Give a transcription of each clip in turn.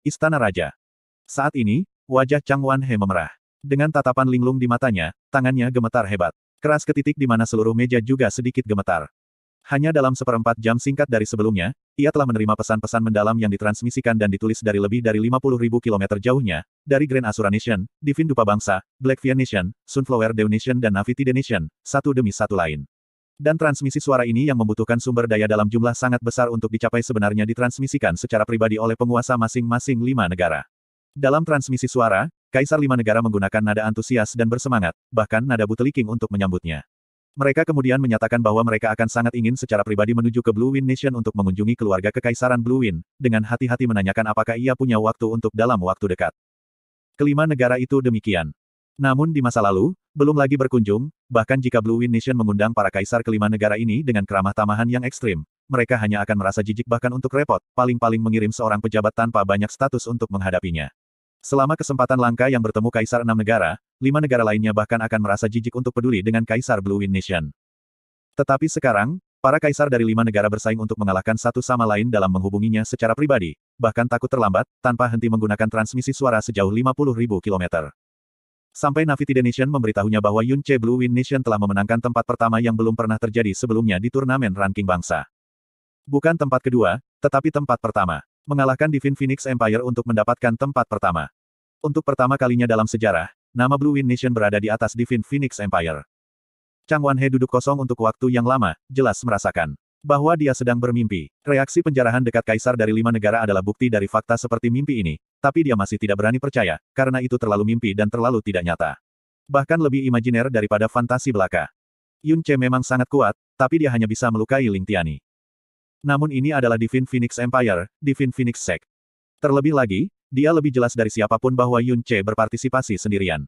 Istana Raja. Saat ini, wajah Chang Wan He memerah. Dengan tatapan linglung di matanya, tangannya gemetar hebat. Keras ke titik di mana seluruh meja juga sedikit gemetar. Hanya dalam seperempat jam singkat dari sebelumnya, ia telah menerima pesan-pesan mendalam yang ditransmisikan dan ditulis dari lebih dari ribu kilometer jauhnya, dari Grand Asura Nation, Divin Dupa Bangsa, Black Fian Nation, Sunflower Dew dan Navity Nation, satu demi satu lain dan transmisi suara ini yang membutuhkan sumber daya dalam jumlah sangat besar untuk dicapai sebenarnya ditransmisikan secara pribadi oleh penguasa masing-masing lima negara. Dalam transmisi suara, Kaisar lima negara menggunakan nada antusias dan bersemangat, bahkan nada buteliking untuk menyambutnya. Mereka kemudian menyatakan bahwa mereka akan sangat ingin secara pribadi menuju ke Blue Wind Nation untuk mengunjungi keluarga kekaisaran Blue Wind, dengan hati-hati menanyakan apakah ia punya waktu untuk dalam waktu dekat. Kelima negara itu demikian. Namun di masa lalu, belum lagi berkunjung, bahkan jika Blue Wind Nation mengundang para kaisar kelima negara ini dengan keramah tamahan yang ekstrim, mereka hanya akan merasa jijik bahkan untuk repot, paling-paling mengirim seorang pejabat tanpa banyak status untuk menghadapinya. Selama kesempatan langka yang bertemu kaisar enam negara, lima negara lainnya bahkan akan merasa jijik untuk peduli dengan kaisar Blue Wind Nation. Tetapi sekarang, para kaisar dari lima negara bersaing untuk mengalahkan satu sama lain dalam menghubunginya secara pribadi, bahkan takut terlambat, tanpa henti menggunakan transmisi suara sejauh ribu kilometer. Sampai Navy Nation memberitahunya bahwa Yunche Blue Wind Nation telah memenangkan tempat pertama yang belum pernah terjadi sebelumnya di turnamen ranking bangsa. Bukan tempat kedua, tetapi tempat pertama. Mengalahkan Divine Phoenix Empire untuk mendapatkan tempat pertama. Untuk pertama kalinya dalam sejarah, nama Blue Wind Nation berada di atas Divine Phoenix Empire. Chang Wanhe duduk kosong untuk waktu yang lama, jelas merasakan bahwa dia sedang bermimpi. Reaksi penjarahan dekat kaisar dari lima negara adalah bukti dari fakta seperti mimpi ini, tapi dia masih tidak berani percaya, karena itu terlalu mimpi dan terlalu tidak nyata. Bahkan lebih imajiner daripada fantasi belaka. Yun Che memang sangat kuat, tapi dia hanya bisa melukai Ling Tiani. Namun ini adalah Divine Phoenix Empire, Divine Phoenix Sect. Terlebih lagi, dia lebih jelas dari siapapun bahwa Yun Che berpartisipasi sendirian.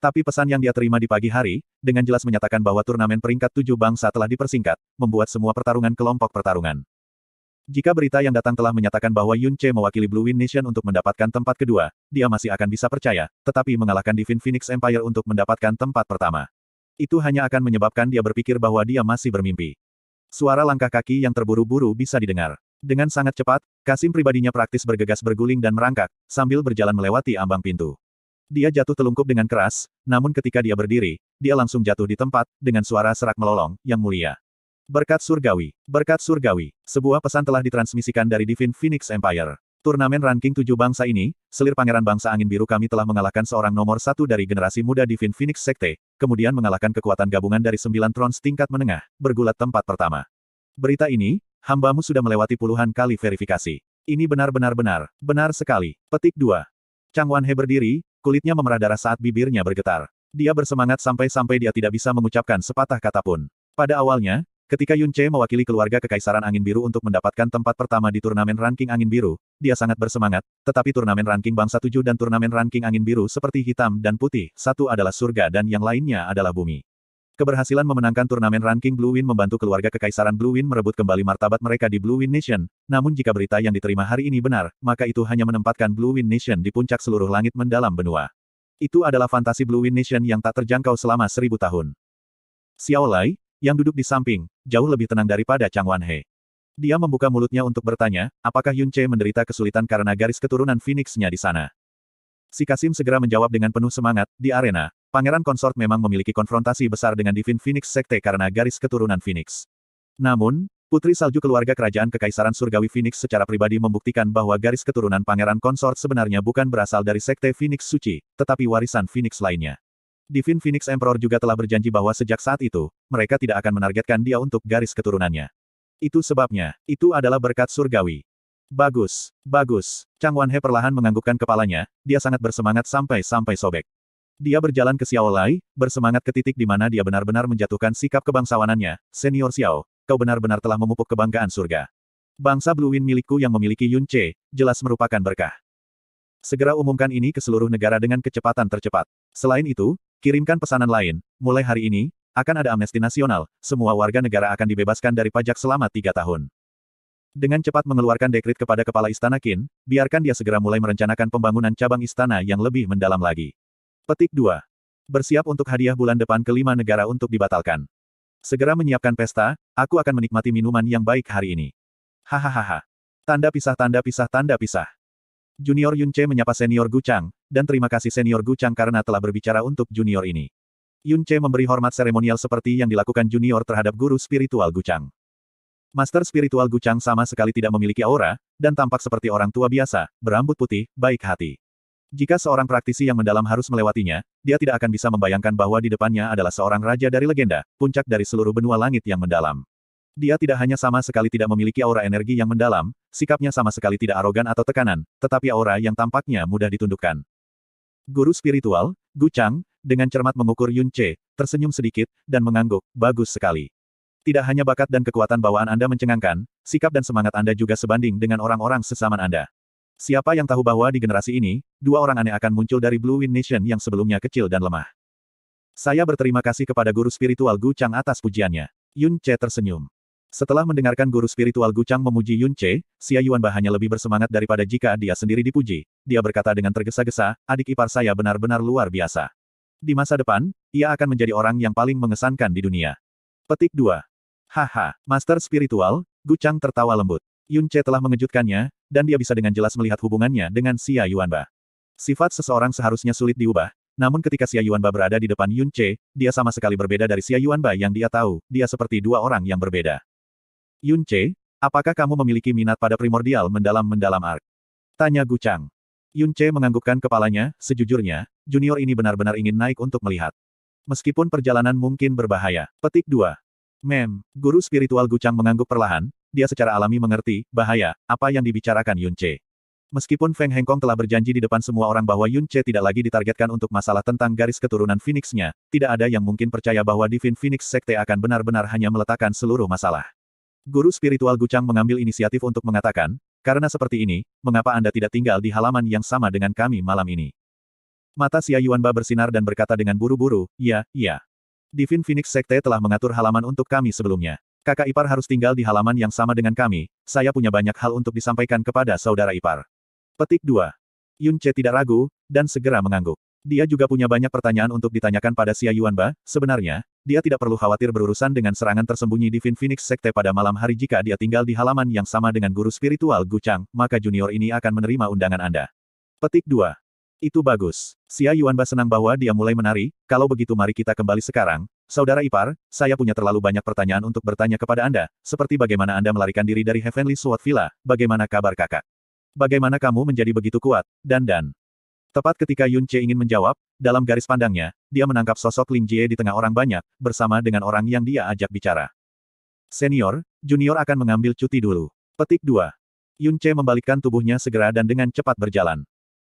Tapi pesan yang dia terima di pagi hari, dengan jelas menyatakan bahwa turnamen peringkat tujuh bangsa telah dipersingkat, membuat semua pertarungan kelompok pertarungan. Jika berita yang datang telah menyatakan bahwa Yun Che mewakili Blue Wind Nation untuk mendapatkan tempat kedua, dia masih akan bisa percaya, tetapi mengalahkan Divine Phoenix Empire untuk mendapatkan tempat pertama. Itu hanya akan menyebabkan dia berpikir bahwa dia masih bermimpi. Suara langkah kaki yang terburu-buru bisa didengar. Dengan sangat cepat, Kasim pribadinya praktis bergegas berguling dan merangkak, sambil berjalan melewati ambang pintu. Dia jatuh telungkup dengan keras, namun ketika dia berdiri, dia langsung jatuh di tempat, dengan suara serak melolong, yang mulia. Berkat surgawi, berkat surgawi, sebuah pesan telah ditransmisikan dari Divine Phoenix Empire. Turnamen ranking tujuh bangsa ini, selir pangeran bangsa angin biru kami telah mengalahkan seorang nomor satu dari generasi muda Divine Phoenix Sekte, kemudian mengalahkan kekuatan gabungan dari sembilan trons tingkat menengah, bergulat tempat pertama. Berita ini, hambamu sudah melewati puluhan kali verifikasi. Ini benar-benar benar, benar sekali. Petik 2. Chang Wanhe berdiri, Kulitnya memerah darah saat bibirnya bergetar. Dia bersemangat sampai-sampai dia tidak bisa mengucapkan sepatah kata pun. Pada awalnya, ketika Yun Che mewakili keluarga Kekaisaran Angin Biru untuk mendapatkan tempat pertama di turnamen ranking Angin Biru, dia sangat bersemangat, tetapi turnamen ranking Bangsa Tujuh dan turnamen ranking Angin Biru seperti hitam dan putih, satu adalah surga dan yang lainnya adalah bumi. Keberhasilan memenangkan turnamen ranking Blue Wind membantu keluarga Kekaisaran Blue Wind merebut kembali martabat mereka di Blue Wind Nation, namun jika berita yang diterima hari ini benar, maka itu hanya menempatkan Blue Wind Nation di puncak seluruh langit mendalam benua. Itu adalah fantasi Blue Wind Nation yang tak terjangkau selama seribu tahun. Xiao Lai, yang duduk di samping, jauh lebih tenang daripada Chang Wanhe. Dia membuka mulutnya untuk bertanya, apakah Yun Che menderita kesulitan karena garis keturunan Phoenix-nya di sana. Si Kasim segera menjawab dengan penuh semangat, di arena, Pangeran Konsort memang memiliki konfrontasi besar dengan Divin Phoenix Sekte karena garis keturunan Phoenix. Namun, Putri Salju keluarga kerajaan Kekaisaran Surgawi Phoenix secara pribadi membuktikan bahwa garis keturunan Pangeran Konsort sebenarnya bukan berasal dari Sekte Phoenix Suci, tetapi warisan Phoenix lainnya. Divin Phoenix Emperor juga telah berjanji bahwa sejak saat itu, mereka tidak akan menargetkan dia untuk garis keturunannya. Itu sebabnya, itu adalah berkat surgawi. Bagus, bagus. Chang Wanhe perlahan menganggukkan kepalanya, dia sangat bersemangat sampai-sampai sobek. Dia berjalan ke Xiao Lai, bersemangat ke titik di mana dia benar-benar menjatuhkan sikap kebangsawanannya. Senior Xiao, kau benar-benar telah memupuk kebanggaan surga. Bangsa Blue Wind milikku yang memiliki Yun Che, jelas merupakan berkah. Segera umumkan ini ke seluruh negara dengan kecepatan tercepat. Selain itu, kirimkan pesanan lain, mulai hari ini, akan ada amnesti nasional, semua warga negara akan dibebaskan dari pajak selama tiga tahun. Dengan cepat mengeluarkan dekrit kepada kepala istana Qin, biarkan dia segera mulai merencanakan pembangunan cabang istana yang lebih mendalam lagi. Petik 2. Bersiap untuk hadiah bulan depan kelima negara untuk dibatalkan. Segera menyiapkan pesta, aku akan menikmati minuman yang baik hari ini. Hahaha. Tanda pisah tanda pisah tanda pisah. Junior Yunche menyapa senior Gu Chang, dan terima kasih senior Gu Chang karena telah berbicara untuk junior ini. Yunche memberi hormat seremonial seperti yang dilakukan junior terhadap guru spiritual Gu Chang. Master spiritual Gu Chang sama sekali tidak memiliki aura, dan tampak seperti orang tua biasa, berambut putih, baik hati. Jika seorang praktisi yang mendalam harus melewatinya, dia tidak akan bisa membayangkan bahwa di depannya adalah seorang raja dari legenda, puncak dari seluruh benua langit yang mendalam. Dia tidak hanya sama sekali tidak memiliki aura energi yang mendalam, sikapnya sama sekali tidak arogan atau tekanan, tetapi aura yang tampaknya mudah ditundukkan. Guru spiritual, Gu Chang, dengan cermat mengukur Yun Che, tersenyum sedikit, dan mengangguk, bagus sekali. Tidak hanya bakat dan kekuatan bawaan Anda mencengangkan, sikap dan semangat Anda juga sebanding dengan orang-orang sesaman Anda. Siapa yang tahu bahwa di generasi ini, dua orang aneh akan muncul dari Blue Wind Nation yang sebelumnya kecil dan lemah. Saya berterima kasih kepada guru spiritual Gu Chang atas pujiannya. Yun Che tersenyum. Setelah mendengarkan guru spiritual Gu Chang memuji Yun Che, Xia Yuan bahannya lebih bersemangat daripada jika dia sendiri dipuji. Dia berkata dengan tergesa-gesa, adik ipar saya benar-benar luar biasa. Di masa depan, ia akan menjadi orang yang paling mengesankan di dunia. Petik 2. Haha, Master Spiritual, Gu Chang tertawa lembut. Yun Che telah mengejutkannya, dan dia bisa dengan jelas melihat hubungannya dengan Xia Yuanba. Sifat seseorang seharusnya sulit diubah, namun ketika Xia Yuanba berada di depan Yun Che, dia sama sekali berbeda dari Xia Yuanba yang dia tahu, dia seperti dua orang yang berbeda. Yun Che, apakah kamu memiliki minat pada primordial mendalam-mendalam art? Tanya Gu Chang. Yun Che menganggukkan kepalanya, sejujurnya, junior ini benar-benar ingin naik untuk melihat. Meskipun perjalanan mungkin berbahaya. Petik 2. Mem, guru spiritual Gu Chang mengangguk perlahan, dia secara alami mengerti, bahaya, apa yang dibicarakan Yun Che. Meskipun Feng Hengkong telah berjanji di depan semua orang bahwa Yun Che tidak lagi ditargetkan untuk masalah tentang garis keturunan Phoenix-nya, tidak ada yang mungkin percaya bahwa Divine Phoenix Sekte akan benar-benar hanya meletakkan seluruh masalah. Guru spiritual Gucang mengambil inisiatif untuk mengatakan, karena seperti ini, mengapa Anda tidak tinggal di halaman yang sama dengan kami malam ini? Mata Xia Yuanba bersinar dan berkata dengan buru-buru, ya, ya. Divine Phoenix Sekte telah mengatur halaman untuk kami sebelumnya. Kakak ipar harus tinggal di halaman yang sama dengan kami, saya punya banyak hal untuk disampaikan kepada saudara ipar. Petik 2. Yun Che tidak ragu, dan segera mengangguk. Dia juga punya banyak pertanyaan untuk ditanyakan pada Xia Yuanba, sebenarnya, dia tidak perlu khawatir berurusan dengan serangan tersembunyi di Vin Phoenix Sekte pada malam hari jika dia tinggal di halaman yang sama dengan guru spiritual Gu Chang, maka junior ini akan menerima undangan Anda. Petik 2. Itu bagus. Xia Yuanba senang bahwa dia mulai menari, kalau begitu mari kita kembali sekarang, Saudara Ipar, saya punya terlalu banyak pertanyaan untuk bertanya kepada Anda, seperti bagaimana Anda melarikan diri dari Heavenly Sword Villa, bagaimana kabar kakak? Bagaimana kamu menjadi begitu kuat, dan dan? Tepat ketika Yun Che ingin menjawab, dalam garis pandangnya, dia menangkap sosok Ling Jie di tengah orang banyak, bersama dengan orang yang dia ajak bicara. Senior, junior akan mengambil cuti dulu. Petik 2. Yun Che membalikkan tubuhnya segera dan dengan cepat berjalan.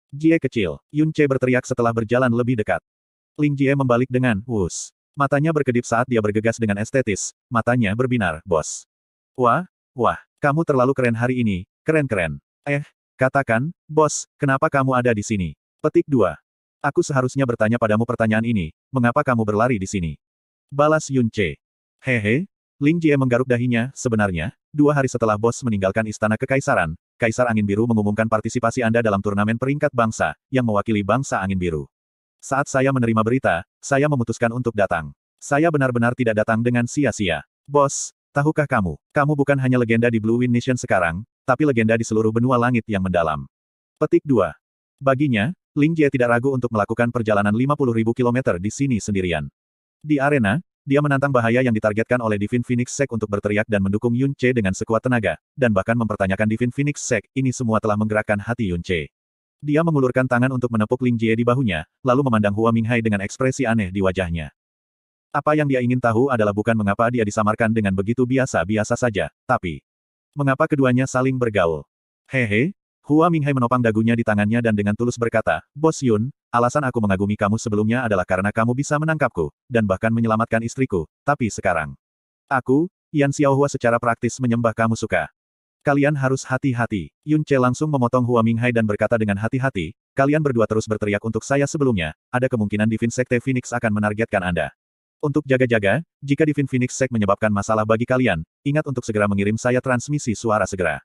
Jie kecil, Yun Che berteriak setelah berjalan lebih dekat. Ling Jie membalik dengan, wus. Matanya berkedip saat dia bergegas dengan estetis, matanya berbinar, bos. Wah, wah, kamu terlalu keren hari ini, keren-keren. Eh, katakan, bos, kenapa kamu ada di sini? Petik 2. Aku seharusnya bertanya padamu pertanyaan ini, mengapa kamu berlari di sini? Balas Yun Che. Hehe, Ling Jie menggaruk dahinya, sebenarnya, dua hari setelah bos meninggalkan istana kekaisaran, Kaisar Angin Biru mengumumkan partisipasi Anda dalam turnamen peringkat bangsa, yang mewakili bangsa Angin Biru. Saat saya menerima berita, saya memutuskan untuk datang. Saya benar-benar tidak datang dengan sia-sia. Bos, tahukah kamu, kamu bukan hanya legenda di Blue Wind Nation sekarang, tapi legenda di seluruh benua langit yang mendalam. Petik 2. Baginya, Ling Jie tidak ragu untuk melakukan perjalanan 50.000 km di sini sendirian. Di arena, dia menantang bahaya yang ditargetkan oleh Divin Phoenix Sek untuk berteriak dan mendukung Yun Che dengan sekuat tenaga, dan bahkan mempertanyakan Divin Phoenix Sek, ini semua telah menggerakkan hati Yun Che. Dia mengulurkan tangan untuk menepuk Ling Jie di bahunya, lalu memandang Hua Minghai dengan ekspresi aneh di wajahnya. Apa yang dia ingin tahu adalah bukan mengapa dia disamarkan dengan begitu biasa-biasa saja, tapi mengapa keduanya saling bergaul. Hehe, Hua Minghai menopang dagunya di tangannya dan dengan tulus berkata, Bos Yun, alasan aku mengagumi kamu sebelumnya adalah karena kamu bisa menangkapku, dan bahkan menyelamatkan istriku, tapi sekarang. Aku, Yan Xiaohua secara praktis menyembah kamu suka. Kalian harus hati-hati. Yun Che langsung memotong Hua Minghai dan berkata dengan hati-hati, kalian berdua terus berteriak untuk saya sebelumnya, ada kemungkinan Divin Sekte Phoenix akan menargetkan Anda. Untuk jaga-jaga, jika Divin Phoenix Sek menyebabkan masalah bagi kalian, ingat untuk segera mengirim saya transmisi suara segera.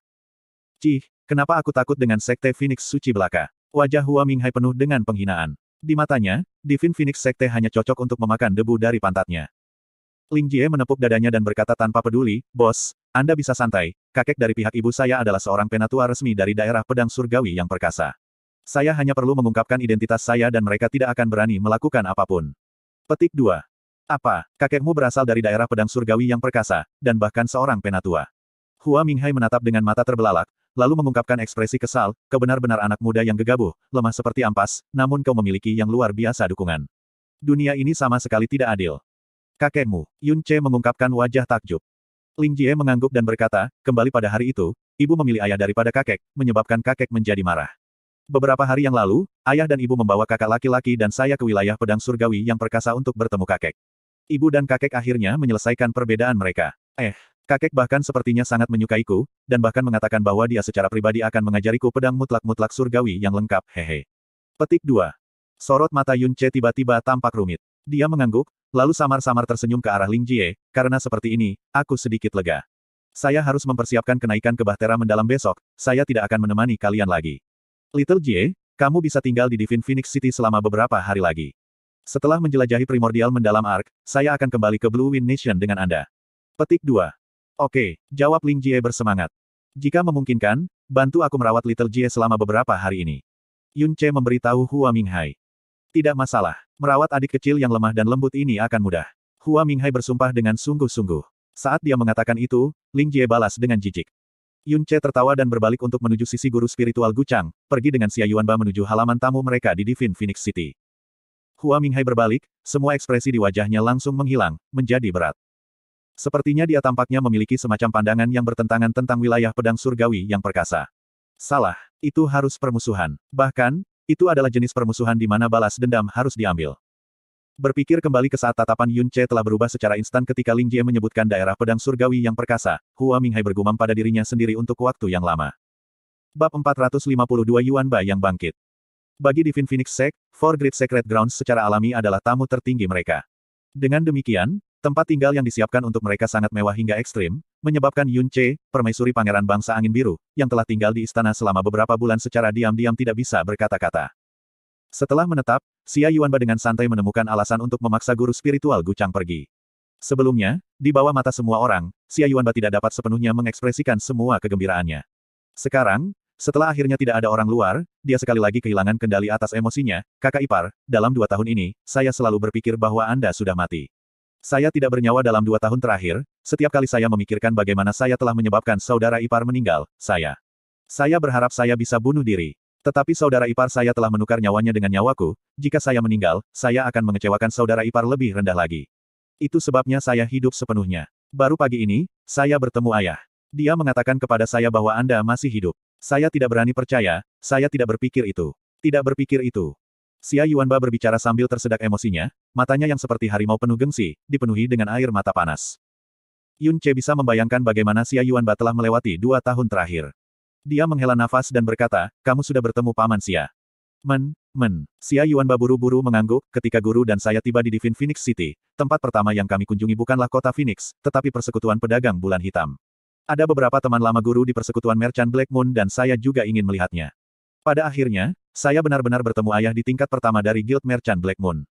Cih, kenapa aku takut dengan Sekte Phoenix Suci Belaka? Wajah Hua Minghai penuh dengan penghinaan. Di matanya, Divin Phoenix Sekte hanya cocok untuk memakan debu dari pantatnya. Ling Jie menepuk dadanya dan berkata tanpa peduli, Bos, anda bisa santai, kakek dari pihak ibu saya adalah seorang penatua resmi dari daerah pedang surgawi yang perkasa. Saya hanya perlu mengungkapkan identitas saya dan mereka tidak akan berani melakukan apapun. Petik 2. Apa, kakekmu berasal dari daerah pedang surgawi yang perkasa, dan bahkan seorang penatua. Hua Minghai menatap dengan mata terbelalak, lalu mengungkapkan ekspresi kesal, kebenar-benar anak muda yang gegabah, lemah seperti ampas, namun kau memiliki yang luar biasa dukungan. Dunia ini sama sekali tidak adil. Kakekmu, Yun Che mengungkapkan wajah takjub. Ling Jie mengangguk dan berkata, kembali pada hari itu, ibu memilih ayah daripada kakek, menyebabkan kakek menjadi marah. Beberapa hari yang lalu, ayah dan ibu membawa kakak laki-laki dan saya ke wilayah pedang surgawi yang perkasa untuk bertemu kakek. Ibu dan kakek akhirnya menyelesaikan perbedaan mereka. Eh, kakek bahkan sepertinya sangat menyukaiku, dan bahkan mengatakan bahwa dia secara pribadi akan mengajariku pedang mutlak-mutlak surgawi yang lengkap, hehe. Petik 2. Sorot mata Yun Che tiba-tiba tampak rumit. Dia mengangguk, lalu samar-samar tersenyum ke arah Ling Jie, karena seperti ini, aku sedikit lega. Saya harus mempersiapkan kenaikan ke Bahtera mendalam besok, saya tidak akan menemani kalian lagi. Little Jie, kamu bisa tinggal di Divine Phoenix City selama beberapa hari lagi. Setelah menjelajahi primordial mendalam Ark, saya akan kembali ke Blue Wind Nation dengan Anda. Petik 2. Oke, jawab Ling Jie bersemangat. Jika memungkinkan, bantu aku merawat Little Jie selama beberapa hari ini. Yun Che memberitahu Hua Minghai. Tidak masalah. Merawat adik kecil yang lemah dan lembut ini akan mudah. Hua Minghai bersumpah dengan sungguh-sungguh. Saat dia mengatakan itu, Ling Jie balas dengan jijik. Yun Che tertawa dan berbalik untuk menuju sisi guru spiritual Guchang, pergi dengan Xia Yuanba menuju halaman tamu mereka di Divine Phoenix City. Hua Minghai berbalik, semua ekspresi di wajahnya langsung menghilang, menjadi berat. Sepertinya dia tampaknya memiliki semacam pandangan yang bertentangan tentang wilayah pedang surgawi yang perkasa. Salah, itu harus permusuhan. Bahkan, itu adalah jenis permusuhan di mana balas dendam harus diambil. Berpikir kembali ke saat tatapan Yun Che telah berubah secara instan ketika Ling Jie menyebutkan daerah pedang surgawi yang perkasa, Hua Minghai bergumam pada dirinya sendiri untuk waktu yang lama. Bab 452 Yuan Ba yang bangkit. Bagi Divine Phoenix Sect, Four Great Sacred Grounds secara alami adalah tamu tertinggi mereka. Dengan demikian, Tempat tinggal yang disiapkan untuk mereka sangat mewah hingga ekstrim, menyebabkan Yun Che, permaisuri pangeran bangsa angin biru, yang telah tinggal di istana selama beberapa bulan secara diam-diam tidak bisa berkata-kata. Setelah menetap, Xia Yuanba dengan santai menemukan alasan untuk memaksa guru spiritual Gu Chang pergi. Sebelumnya, di bawah mata semua orang, Xia Yuanba tidak dapat sepenuhnya mengekspresikan semua kegembiraannya. Sekarang, setelah akhirnya tidak ada orang luar, dia sekali lagi kehilangan kendali atas emosinya, kakak ipar, dalam dua tahun ini, saya selalu berpikir bahwa Anda sudah mati. Saya tidak bernyawa dalam dua tahun terakhir, setiap kali saya memikirkan bagaimana saya telah menyebabkan saudara ipar meninggal, saya. Saya berharap saya bisa bunuh diri. Tetapi saudara ipar saya telah menukar nyawanya dengan nyawaku, jika saya meninggal, saya akan mengecewakan saudara ipar lebih rendah lagi. Itu sebabnya saya hidup sepenuhnya. Baru pagi ini, saya bertemu ayah. Dia mengatakan kepada saya bahwa Anda masih hidup. Saya tidak berani percaya, saya tidak berpikir itu. Tidak berpikir itu. Xia Yuanba berbicara sambil tersedak emosinya, matanya yang seperti harimau penuh gengsi, dipenuhi dengan air mata panas. Yun Che bisa membayangkan bagaimana Xia Yuanba telah melewati dua tahun terakhir. Dia menghela nafas dan berkata, kamu sudah bertemu Paman Xia. Men, men, Xia Yuanba buru-buru mengangguk, ketika guru dan saya tiba di Divin Phoenix City, tempat pertama yang kami kunjungi bukanlah kota Phoenix, tetapi persekutuan pedagang bulan hitam. Ada beberapa teman lama guru di persekutuan Merchant Black Moon dan saya juga ingin melihatnya. Pada akhirnya, saya benar-benar bertemu ayah di tingkat pertama dari Guild Merchant Black Moon.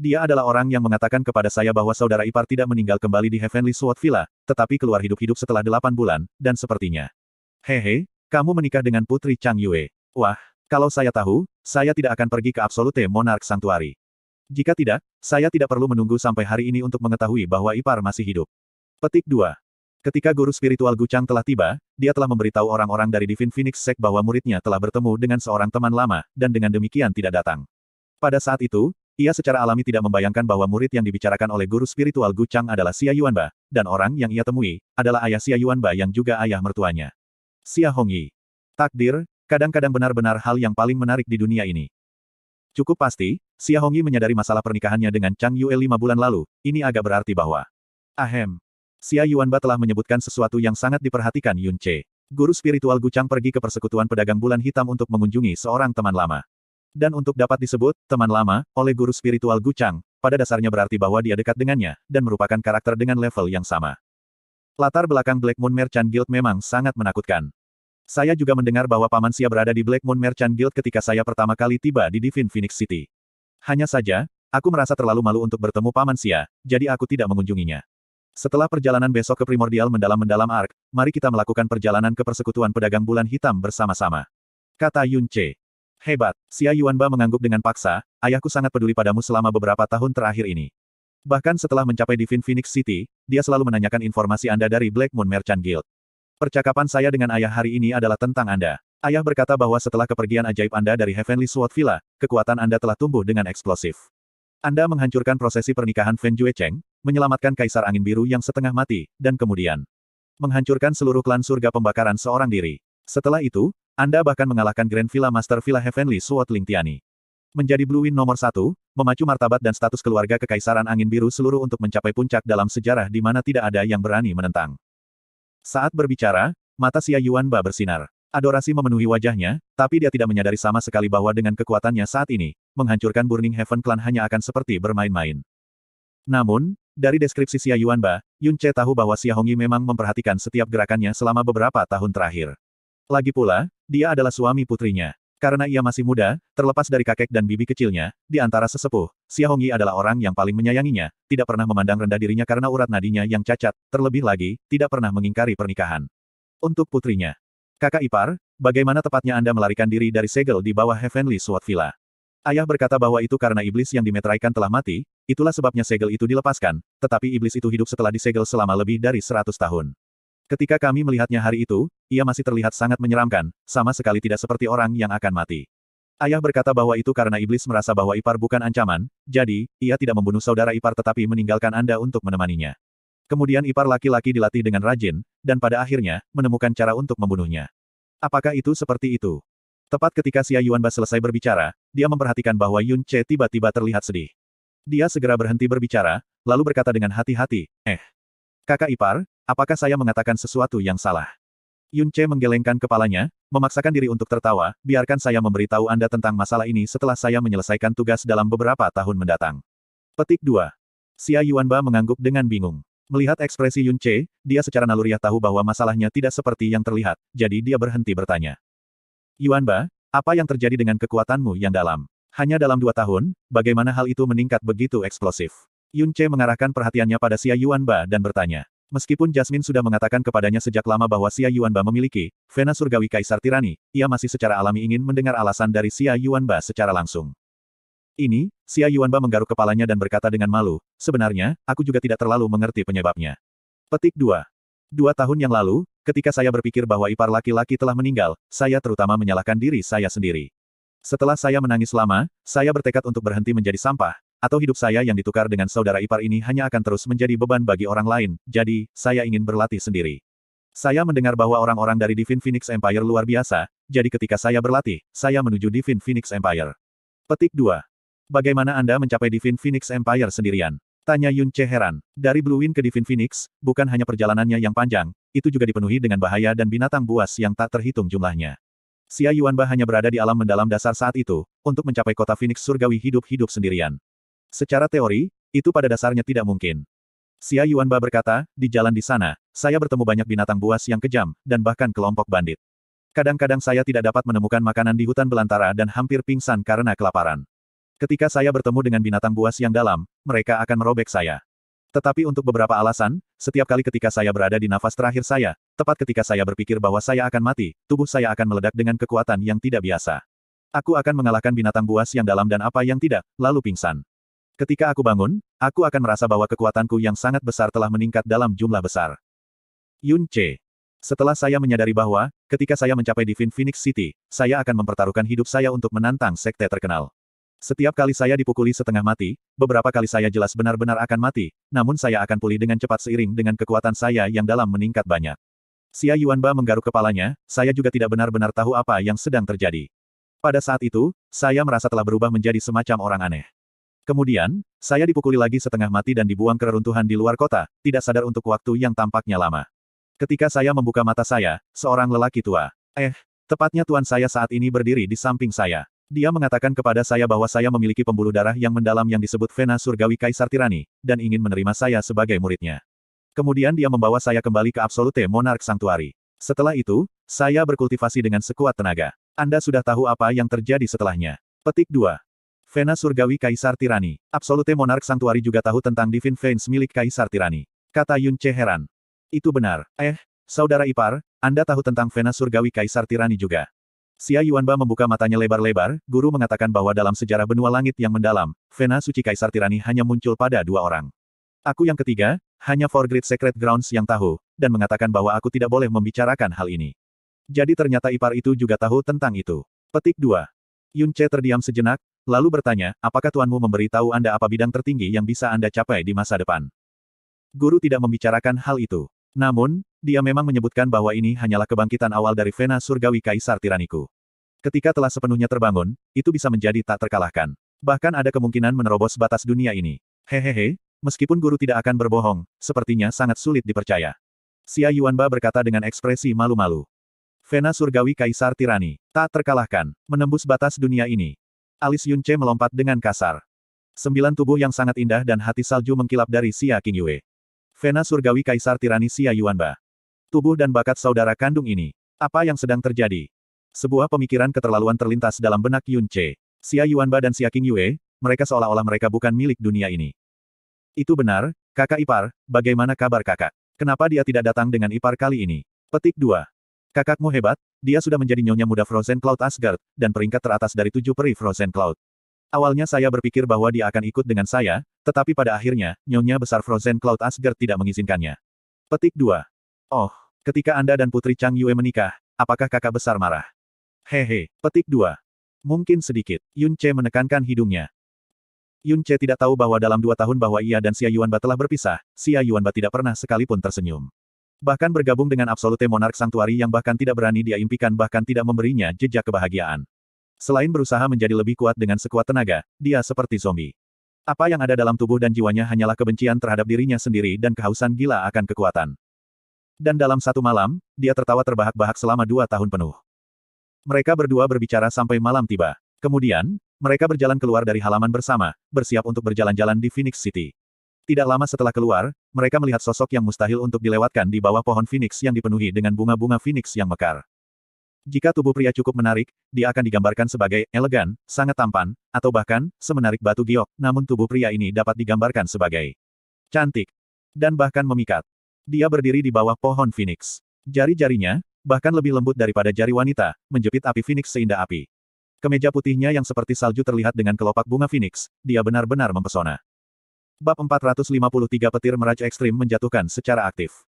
Dia adalah orang yang mengatakan kepada saya bahwa saudara ipar tidak meninggal kembali di Heavenly Sword Villa, tetapi keluar hidup-hidup setelah delapan bulan, dan sepertinya. Hehe, kamu menikah dengan Putri Chang Yue. Wah, kalau saya tahu, saya tidak akan pergi ke Absolute Monarch Sanctuary. Jika tidak, saya tidak perlu menunggu sampai hari ini untuk mengetahui bahwa ipar masih hidup. Petik 2. Ketika guru spiritual Chang telah tiba, dia telah memberitahu orang-orang dari Divine Phoenix Sect bahwa muridnya telah bertemu dengan seorang teman lama, dan dengan demikian tidak datang. Pada saat itu, ia secara alami tidak membayangkan bahwa murid yang dibicarakan oleh guru spiritual Chang adalah Xia Yuanba, dan orang yang ia temui, adalah ayah Xia Yuanba yang juga ayah mertuanya. Xia Hongyi. Takdir, kadang-kadang benar-benar hal yang paling menarik di dunia ini. Cukup pasti, Xia Hongyi menyadari masalah pernikahannya dengan Chang Yue lima bulan lalu, ini agak berarti bahwa Ahem, Xia Yuanba telah menyebutkan sesuatu yang sangat diperhatikan Yun Che. Guru spiritual Gucang pergi ke persekutuan pedagang bulan hitam untuk mengunjungi seorang teman lama. Dan untuk dapat disebut, teman lama, oleh guru spiritual Gucang, pada dasarnya berarti bahwa dia dekat dengannya, dan merupakan karakter dengan level yang sama. Latar belakang Black Moon Merchant Guild memang sangat menakutkan. Saya juga mendengar bahwa Paman Sia berada di Black Moon Merchant Guild ketika saya pertama kali tiba di Divine Phoenix City. Hanya saja, aku merasa terlalu malu untuk bertemu Paman Sia, jadi aku tidak mengunjunginya. Setelah perjalanan besok ke primordial mendalam-mendalam Ark, mari kita melakukan perjalanan ke persekutuan pedagang bulan hitam bersama-sama. Kata Yun Che. Hebat, Xia Yuanba mengangguk dengan paksa, ayahku sangat peduli padamu selama beberapa tahun terakhir ini. Bahkan setelah mencapai Divine Phoenix City, dia selalu menanyakan informasi Anda dari Black Moon Merchant Guild. Percakapan saya dengan ayah hari ini adalah tentang Anda. Ayah berkata bahwa setelah kepergian ajaib Anda dari Heavenly Sword Villa, kekuatan Anda telah tumbuh dengan eksplosif. Anda menghancurkan prosesi pernikahan Feng Jue Cheng, menyelamatkan Kaisar Angin Biru yang setengah mati, dan kemudian menghancurkan seluruh klan surga pembakaran seorang diri. Setelah itu, Anda bahkan mengalahkan Grand Villa Master Villa Heavenly Sword Ling Tiani. Menjadi Blue Wind nomor satu, memacu martabat dan status keluarga Kekaisaran Angin Biru seluruh untuk mencapai puncak dalam sejarah di mana tidak ada yang berani menentang. Saat berbicara, mata Xia Yuan Ba bersinar. Adorasi memenuhi wajahnya, tapi dia tidak menyadari sama sekali bahwa dengan kekuatannya saat ini, menghancurkan Burning Heaven Clan hanya akan seperti bermain-main. Namun, dari deskripsi Xia Yuanba, Yun Che tahu bahwa Xia Hongyi memang memperhatikan setiap gerakannya selama beberapa tahun terakhir. Lagi pula, dia adalah suami putrinya. Karena ia masih muda, terlepas dari kakek dan bibi kecilnya, di antara sesepuh, Xia Hongyi adalah orang yang paling menyayanginya, tidak pernah memandang rendah dirinya karena urat nadinya yang cacat, terlebih lagi, tidak pernah mengingkari pernikahan. Untuk putrinya, Kakak ipar, bagaimana tepatnya Anda melarikan diri dari segel di bawah Heavenly Sword Villa? Ayah berkata bahwa itu karena iblis yang dimeteraikan telah mati, itulah sebabnya segel itu dilepaskan, tetapi iblis itu hidup setelah disegel selama lebih dari seratus tahun. Ketika kami melihatnya hari itu, ia masih terlihat sangat menyeramkan, sama sekali tidak seperti orang yang akan mati. Ayah berkata bahwa itu karena iblis merasa bahwa Ipar bukan ancaman, jadi, ia tidak membunuh saudara Ipar tetapi meninggalkan Anda untuk menemaninya. Kemudian Ipar laki-laki dilatih dengan rajin, dan pada akhirnya, menemukan cara untuk membunuhnya. Apakah itu seperti itu? Tepat ketika Xia Yuanba selesai berbicara, dia memperhatikan bahwa Yun Che tiba-tiba terlihat sedih. Dia segera berhenti berbicara, lalu berkata dengan hati-hati, eh, kakak ipar, apakah saya mengatakan sesuatu yang salah? Yun Che menggelengkan kepalanya, memaksakan diri untuk tertawa, biarkan saya memberitahu Anda tentang masalah ini setelah saya menyelesaikan tugas dalam beberapa tahun mendatang. Petik 2. Xia Yuanba mengangguk dengan bingung. Melihat ekspresi Yun Che, dia secara naluriah tahu bahwa masalahnya tidak seperti yang terlihat, jadi dia berhenti bertanya. Yuan Ba, apa yang terjadi dengan kekuatanmu yang dalam? Hanya dalam dua tahun, bagaimana hal itu meningkat begitu eksplosif? Yun Che mengarahkan perhatiannya pada Xia Yuan Ba dan bertanya. Meskipun Jasmine sudah mengatakan kepadanya sejak lama bahwa Xia Yuanba memiliki vena surgawi Kaisar Tirani, ia masih secara alami ingin mendengar alasan dari Xia Yuanba secara langsung. Ini, Xia Yuanba menggaruk kepalanya dan berkata dengan malu, sebenarnya, aku juga tidak terlalu mengerti penyebabnya. Petik 2. Dua tahun yang lalu, ketika saya berpikir bahwa ipar laki-laki telah meninggal, saya terutama menyalahkan diri saya sendiri. Setelah saya menangis lama, saya bertekad untuk berhenti menjadi sampah, atau hidup saya yang ditukar dengan saudara ipar ini hanya akan terus menjadi beban bagi orang lain, jadi, saya ingin berlatih sendiri. Saya mendengar bahwa orang-orang dari Divine Phoenix Empire luar biasa, jadi ketika saya berlatih, saya menuju Divine Phoenix Empire. Petik 2. Bagaimana Anda mencapai Divine Phoenix Empire sendirian? Tanya Yun Che heran. Dari Blue Wind ke Divine Phoenix, bukan hanya perjalanannya yang panjang, itu juga dipenuhi dengan bahaya dan binatang buas yang tak terhitung jumlahnya. Xia Yuanba hanya berada di alam mendalam dasar saat itu, untuk mencapai kota Phoenix surgawi hidup-hidup sendirian. Secara teori, itu pada dasarnya tidak mungkin. Xia Yuanba berkata, di jalan di sana, saya bertemu banyak binatang buas yang kejam, dan bahkan kelompok bandit. Kadang-kadang saya tidak dapat menemukan makanan di hutan belantara dan hampir pingsan karena kelaparan. Ketika saya bertemu dengan binatang buas yang dalam, mereka akan merobek saya. Tetapi untuk beberapa alasan, setiap kali ketika saya berada di nafas terakhir saya, tepat ketika saya berpikir bahwa saya akan mati, tubuh saya akan meledak dengan kekuatan yang tidak biasa. Aku akan mengalahkan binatang buas yang dalam dan apa yang tidak, lalu pingsan. Ketika aku bangun, aku akan merasa bahwa kekuatanku yang sangat besar telah meningkat dalam jumlah besar. Yun C. Setelah saya menyadari bahwa, ketika saya mencapai Divine Phoenix City, saya akan mempertaruhkan hidup saya untuk menantang sekte terkenal. Setiap kali saya dipukuli setengah mati, beberapa kali saya jelas benar-benar akan mati, namun saya akan pulih dengan cepat seiring dengan kekuatan saya yang dalam meningkat banyak. Xia Yuanba menggaruk kepalanya, saya juga tidak benar-benar tahu apa yang sedang terjadi. Pada saat itu, saya merasa telah berubah menjadi semacam orang aneh. Kemudian, saya dipukuli lagi setengah mati dan dibuang ke reruntuhan di luar kota, tidak sadar untuk waktu yang tampaknya lama. Ketika saya membuka mata saya, seorang lelaki tua. Eh, tepatnya tuan saya saat ini berdiri di samping saya. Dia mengatakan kepada saya bahwa saya memiliki pembuluh darah yang mendalam yang disebut Vena Surgawi Kaisar Tirani, dan ingin menerima saya sebagai muridnya. Kemudian dia membawa saya kembali ke Absolute Monarch Sanctuary. Setelah itu, saya berkultivasi dengan sekuat tenaga. Anda sudah tahu apa yang terjadi setelahnya. Petik 2. Vena Surgawi Kaisar Tirani. Absolute Monarch Sanctuary juga tahu tentang Divine Veins milik Kaisar Tirani. Kata Yun Che heran. Itu benar. Eh, saudara ipar, Anda tahu tentang Vena Surgawi Kaisar Tirani juga. Xia Yuanba membuka matanya lebar-lebar, guru mengatakan bahwa dalam sejarah benua langit yang mendalam, Vena Suci Kaisar Tirani hanya muncul pada dua orang. Aku yang ketiga, hanya For Great Secret Grounds yang tahu, dan mengatakan bahwa aku tidak boleh membicarakan hal ini. Jadi ternyata ipar itu juga tahu tentang itu. Petik 2. Yun Che terdiam sejenak, lalu bertanya, apakah tuanmu memberi tahu Anda apa bidang tertinggi yang bisa Anda capai di masa depan? Guru tidak membicarakan hal itu. Namun, dia memang menyebutkan bahwa ini hanyalah kebangkitan awal dari vena surgawi Kaisar Tiraniku. Ketika telah sepenuhnya terbangun, itu bisa menjadi tak terkalahkan. Bahkan ada kemungkinan menerobos batas dunia ini. Hehehe, meskipun guru tidak akan berbohong, sepertinya sangat sulit dipercaya. Xia Yuanba berkata dengan ekspresi malu-malu. Vena surgawi Kaisar Tirani, tak terkalahkan, menembus batas dunia ini. Alis Yunce melompat dengan kasar. Sembilan tubuh yang sangat indah dan hati salju mengkilap dari Xia Qingyue. Vena surgawi Kaisar Tirani Xia Yuanba. Tubuh dan bakat saudara kandung ini. Apa yang sedang terjadi? Sebuah pemikiran keterlaluan terlintas dalam benak Yun Che. Xia Yuanba dan Xia King Yue, mereka seolah-olah mereka bukan milik dunia ini. Itu benar, kakak ipar, bagaimana kabar kakak? Kenapa dia tidak datang dengan ipar kali ini? Petik 2. Kakakmu hebat, dia sudah menjadi nyonya muda Frozen Cloud Asgard, dan peringkat teratas dari tujuh peri Frozen Cloud. Awalnya saya berpikir bahwa dia akan ikut dengan saya, tetapi pada akhirnya, nyonya besar Frozen Cloud Asgard tidak mengizinkannya. Petik 2. Oh, ketika Anda dan Putri Chang Yue menikah, apakah kakak besar marah? Hehe, petik 2. Mungkin sedikit, Yun Che menekankan hidungnya. Yun Che tidak tahu bahwa dalam dua tahun bahwa ia dan Xia Yuanba telah berpisah, Xia Yuanba tidak pernah sekalipun tersenyum. Bahkan bergabung dengan Absolute Monarch Sanctuary yang bahkan tidak berani dia impikan bahkan tidak memberinya jejak kebahagiaan. Selain berusaha menjadi lebih kuat dengan sekuat tenaga, dia seperti zombie. Apa yang ada dalam tubuh dan jiwanya hanyalah kebencian terhadap dirinya sendiri dan kehausan gila akan kekuatan. Dan dalam satu malam, dia tertawa terbahak-bahak selama dua tahun penuh. Mereka berdua berbicara sampai malam tiba. Kemudian, mereka berjalan keluar dari halaman bersama, bersiap untuk berjalan-jalan di Phoenix City. Tidak lama setelah keluar, mereka melihat sosok yang mustahil untuk dilewatkan di bawah pohon Phoenix yang dipenuhi dengan bunga-bunga Phoenix yang mekar. Jika tubuh pria cukup menarik, dia akan digambarkan sebagai elegan, sangat tampan, atau bahkan semenarik batu giok, namun tubuh pria ini dapat digambarkan sebagai cantik dan bahkan memikat. Dia berdiri di bawah pohon Phoenix. Jari-jarinya, bahkan lebih lembut daripada jari wanita, menjepit api Phoenix seindah api. Kemeja putihnya yang seperti salju terlihat dengan kelopak bunga Phoenix, dia benar-benar mempesona. Bab 453 Petir meraja Ekstrim menjatuhkan secara aktif.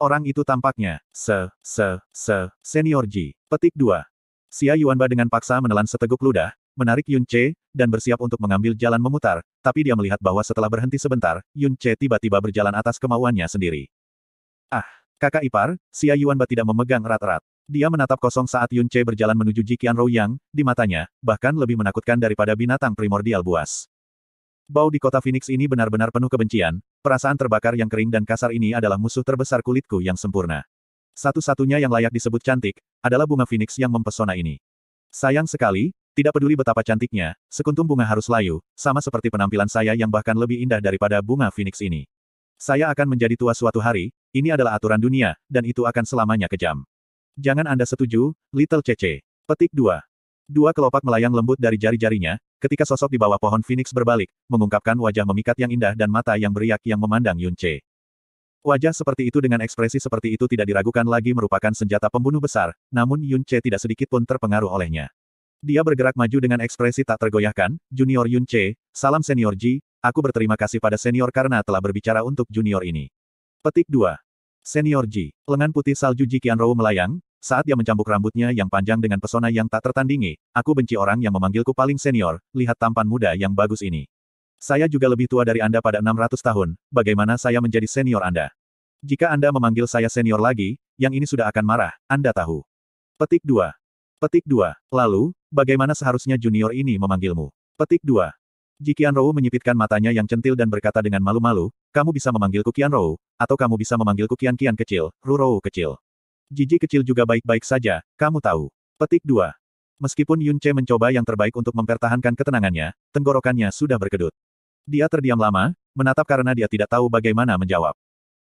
Orang itu tampaknya, se, se, se, senior Ji. Petik dua. Xia Yuanba dengan paksa menelan seteguk ludah, menarik Yun Che, dan bersiap untuk mengambil jalan memutar, tapi dia melihat bahwa setelah berhenti sebentar, Yun Che tiba-tiba berjalan atas kemauannya sendiri. Ah, kakak ipar, Xia Yuanba tidak memegang erat-erat. Dia menatap kosong saat Yun Che berjalan menuju Jikian Qianrou Yang, di matanya, bahkan lebih menakutkan daripada binatang primordial buas. Bau di kota Phoenix ini benar-benar penuh kebencian, Perasaan terbakar yang kering dan kasar ini adalah musuh terbesar kulitku yang sempurna. Satu-satunya yang layak disebut cantik, adalah bunga Phoenix yang mempesona ini. Sayang sekali, tidak peduli betapa cantiknya, sekuntum bunga harus layu, sama seperti penampilan saya yang bahkan lebih indah daripada bunga Phoenix ini. Saya akan menjadi tua suatu hari, ini adalah aturan dunia, dan itu akan selamanya kejam. Jangan Anda setuju, Little Cece. Petik 2. Dua kelopak melayang lembut dari jari-jarinya, ketika sosok di bawah pohon Phoenix berbalik, mengungkapkan wajah memikat yang indah dan mata yang beriak yang memandang Yun Che. Wajah seperti itu dengan ekspresi seperti itu tidak diragukan lagi merupakan senjata pembunuh besar, namun Yun Che tidak sedikit pun terpengaruh olehnya. Dia bergerak maju dengan ekspresi tak tergoyahkan, Junior Yun Che, salam senior Ji, aku berterima kasih pada senior karena telah berbicara untuk junior ini. Petik 2. Senior Ji, lengan putih salju Ji Qianrou melayang, saat dia mencambuk rambutnya yang panjang dengan pesona yang tak tertandingi, aku benci orang yang memanggilku paling senior, lihat tampan muda yang bagus ini. Saya juga lebih tua dari Anda pada 600 tahun, bagaimana saya menjadi senior Anda? Jika Anda memanggil saya senior lagi, yang ini sudah akan marah, Anda tahu. Petik 2. Petik 2. Lalu, bagaimana seharusnya junior ini memanggilmu? Petik 2. Jikian Rou menyipitkan matanya yang centil dan berkata dengan malu-malu, kamu bisa memanggilku Kian Rou, atau kamu bisa memanggilku Kian Kian kecil, Rurou kecil. Jiji kecil juga baik-baik saja, kamu tahu. Petik 2. Meskipun Yun Che mencoba yang terbaik untuk mempertahankan ketenangannya, tenggorokannya sudah berkedut. Dia terdiam lama, menatap karena dia tidak tahu bagaimana menjawab.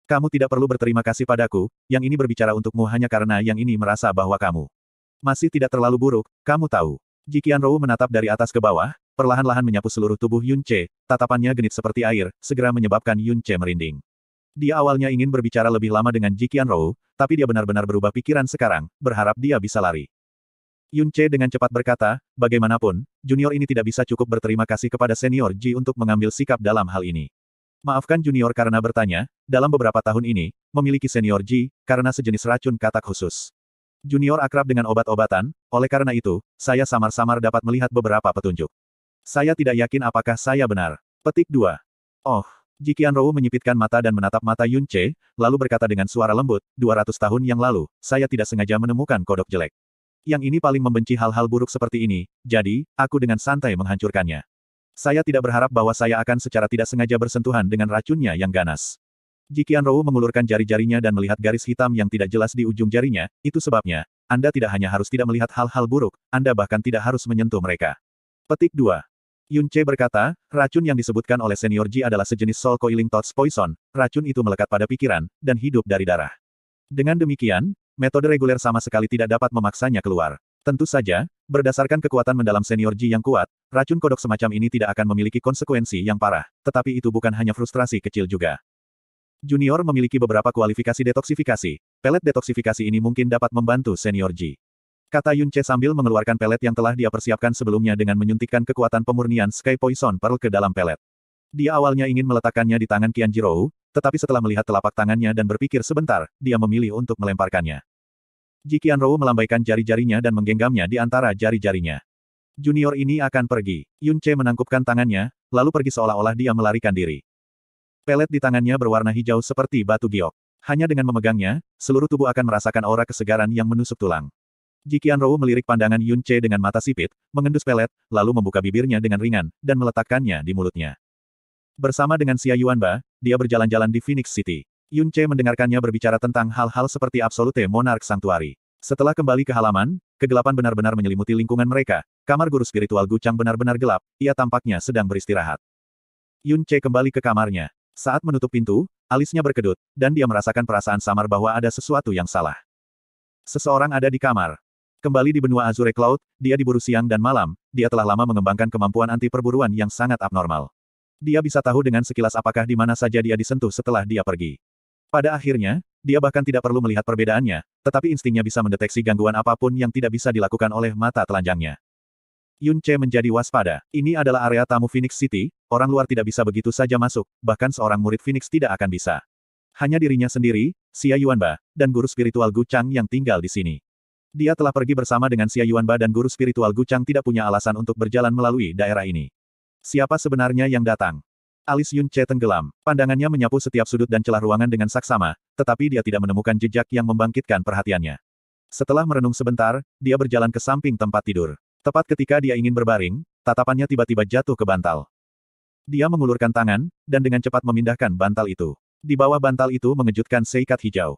Kamu tidak perlu berterima kasih padaku, yang ini berbicara untukmu hanya karena yang ini merasa bahwa kamu masih tidak terlalu buruk, kamu tahu. Jikian Rou menatap dari atas ke bawah, perlahan-lahan menyapu seluruh tubuh Yun Che, tatapannya genit seperti air, segera menyebabkan Yun Che merinding. Dia awalnya ingin berbicara lebih lama dengan Ji Qianrou, tapi dia benar-benar berubah pikiran sekarang, berharap dia bisa lari. Yun Che dengan cepat berkata, bagaimanapun, junior ini tidak bisa cukup berterima kasih kepada senior Ji untuk mengambil sikap dalam hal ini. Maafkan junior karena bertanya, dalam beberapa tahun ini, memiliki senior Ji, karena sejenis racun katak khusus. Junior akrab dengan obat-obatan, oleh karena itu, saya samar-samar dapat melihat beberapa petunjuk. Saya tidak yakin apakah saya benar. Petik 2. Oh, Jikian Rou menyipitkan mata dan menatap mata Yun Che, lalu berkata dengan suara lembut, 200 tahun yang lalu, saya tidak sengaja menemukan kodok jelek. Yang ini paling membenci hal-hal buruk seperti ini, jadi, aku dengan santai menghancurkannya. Saya tidak berharap bahwa saya akan secara tidak sengaja bersentuhan dengan racunnya yang ganas. Jikian Rou mengulurkan jari-jarinya dan melihat garis hitam yang tidak jelas di ujung jarinya, itu sebabnya, Anda tidak hanya harus tidak melihat hal-hal buruk, Anda bahkan tidak harus menyentuh mereka. Petik 2. Yun Che berkata, racun yang disebutkan oleh senior Ji adalah sejenis soul coiling thoughts poison, racun itu melekat pada pikiran, dan hidup dari darah. Dengan demikian, metode reguler sama sekali tidak dapat memaksanya keluar. Tentu saja, berdasarkan kekuatan mendalam senior Ji yang kuat, racun kodok semacam ini tidak akan memiliki konsekuensi yang parah, tetapi itu bukan hanya frustrasi kecil juga. Junior memiliki beberapa kualifikasi detoksifikasi, pelet detoksifikasi ini mungkin dapat membantu senior Ji. Kata Yun Che sambil mengeluarkan pelet yang telah dia persiapkan sebelumnya dengan menyuntikkan kekuatan pemurnian Sky Poison Pearl ke dalam pelet. Dia awalnya ingin meletakkannya di tangan Qian Jirou, tetapi setelah melihat telapak tangannya dan berpikir sebentar, dia memilih untuk melemparkannya. Ji Qian melambaikan jari-jarinya dan menggenggamnya di antara jari-jarinya. Junior ini akan pergi. Yun Che menangkupkan tangannya, lalu pergi seolah-olah dia melarikan diri. Pelet di tangannya berwarna hijau seperti batu giok. Hanya dengan memegangnya, seluruh tubuh akan merasakan aura kesegaran yang menusuk tulang. Jikian Rou melirik pandangan Yun Che dengan mata sipit, mengendus pelet, lalu membuka bibirnya dengan ringan, dan meletakkannya di mulutnya. Bersama dengan Xia Yuanba, dia berjalan-jalan di Phoenix City. Yun Che mendengarkannya berbicara tentang hal-hal seperti absolute monark sanctuary. Setelah kembali ke halaman, kegelapan benar-benar menyelimuti lingkungan mereka. Kamar guru spiritual Gu Chang benar-benar gelap, ia tampaknya sedang beristirahat. Yun Che kembali ke kamarnya. Saat menutup pintu, alisnya berkedut, dan dia merasakan perasaan samar bahwa ada sesuatu yang salah. Seseorang ada di kamar, Kembali di benua Azure Cloud, dia diburu siang dan malam, dia telah lama mengembangkan kemampuan anti perburuan yang sangat abnormal. Dia bisa tahu dengan sekilas apakah di mana saja dia disentuh setelah dia pergi. Pada akhirnya, dia bahkan tidak perlu melihat perbedaannya, tetapi instingnya bisa mendeteksi gangguan apapun yang tidak bisa dilakukan oleh mata telanjangnya. Yun Che menjadi waspada. Ini adalah area tamu Phoenix City, orang luar tidak bisa begitu saja masuk, bahkan seorang murid Phoenix tidak akan bisa. Hanya dirinya sendiri, Xia Yuanba, dan guru spiritual Gu Chang yang tinggal di sini. Dia telah pergi bersama dengan Xia Yuanba dan guru spiritual Gucang tidak punya alasan untuk berjalan melalui daerah ini. Siapa sebenarnya yang datang? Alis Yun Che tenggelam. Pandangannya menyapu setiap sudut dan celah ruangan dengan saksama, tetapi dia tidak menemukan jejak yang membangkitkan perhatiannya. Setelah merenung sebentar, dia berjalan ke samping tempat tidur. Tepat ketika dia ingin berbaring, tatapannya tiba-tiba jatuh ke bantal. Dia mengulurkan tangan, dan dengan cepat memindahkan bantal itu. Di bawah bantal itu mengejutkan seikat hijau.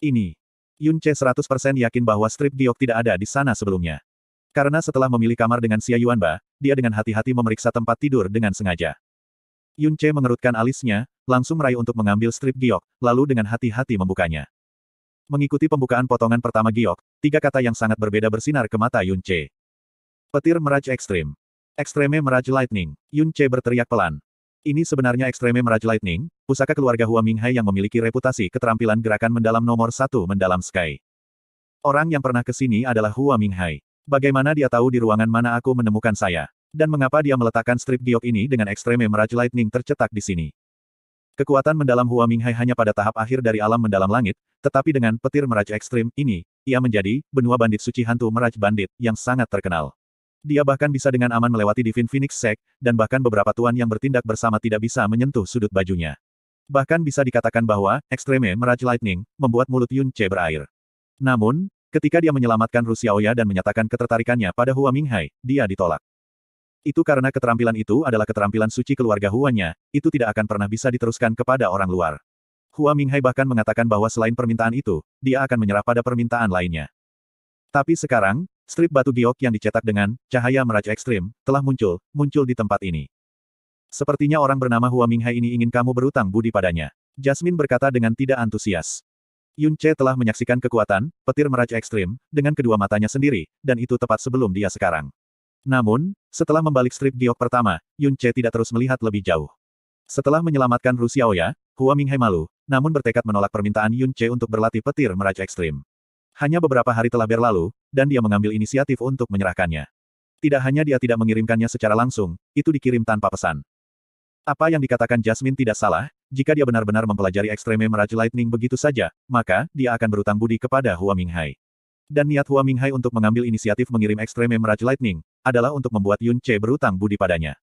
Ini. Yun Che 100% yakin bahwa strip giok tidak ada di sana sebelumnya. Karena setelah memilih kamar dengan Xia Yuanba, dia dengan hati-hati memeriksa tempat tidur dengan sengaja. Yun Che mengerutkan alisnya, langsung meraih untuk mengambil strip giok, lalu dengan hati-hati membukanya. Mengikuti pembukaan potongan pertama giok, tiga kata yang sangat berbeda bersinar ke mata Yun Che. Petir Meraj Ekstrim. Ekstreme Meraj Lightning. Yun Che berteriak pelan. Ini sebenarnya ekstreme Mirage Lightning, pusaka keluarga Hua Minghai yang memiliki reputasi keterampilan gerakan mendalam nomor satu mendalam Sky. Orang yang pernah ke sini adalah Hua Minghai. Bagaimana dia tahu di ruangan mana aku menemukan saya? Dan mengapa dia meletakkan strip giok ini dengan ekstreme Mirage Lightning tercetak di sini? Kekuatan mendalam Hua Minghai hanya pada tahap akhir dari alam mendalam langit, tetapi dengan petir meraj Ekstrim ini, ia menjadi benua bandit suci hantu meraj Bandit yang sangat terkenal. Dia bahkan bisa dengan aman melewati Divine Phoenix Sect, dan bahkan beberapa tuan yang bertindak bersama tidak bisa menyentuh sudut bajunya. Bahkan bisa dikatakan bahwa, ekstreme Mirage Lightning, membuat mulut Yun Che berair. Namun, ketika dia menyelamatkan Rusia Oya dan menyatakan ketertarikannya pada Hua Minghai, dia ditolak. Itu karena keterampilan itu adalah keterampilan suci keluarga Huanya, itu tidak akan pernah bisa diteruskan kepada orang luar. Hua Minghai bahkan mengatakan bahwa selain permintaan itu, dia akan menyerah pada permintaan lainnya. Tapi sekarang, Strip batu giok yang dicetak dengan cahaya meraja ekstrim telah muncul, muncul di tempat ini. Sepertinya orang bernama Hua Minghai ini ingin kamu berutang budi padanya. Jasmine berkata dengan tidak antusias. Yun Che telah menyaksikan kekuatan, petir meraja ekstrim, dengan kedua matanya sendiri, dan itu tepat sebelum dia sekarang. Namun, setelah membalik strip giok pertama, Yun Che tidak terus melihat lebih jauh. Setelah menyelamatkan Rusiaoya, Hua Minghai malu, namun bertekad menolak permintaan Yun Che untuk berlatih petir meraja ekstrim. Hanya beberapa hari telah berlalu, dan dia mengambil inisiatif untuk menyerahkannya. Tidak hanya dia tidak mengirimkannya secara langsung, itu dikirim tanpa pesan. Apa yang dikatakan Jasmine tidak salah, jika dia benar-benar mempelajari ekstreme Meraj Lightning begitu saja, maka, dia akan berutang budi kepada Hua Minghai. Dan niat Hua Minghai untuk mengambil inisiatif mengirim ekstreme Meraj Lightning, adalah untuk membuat Yun Che berutang budi padanya.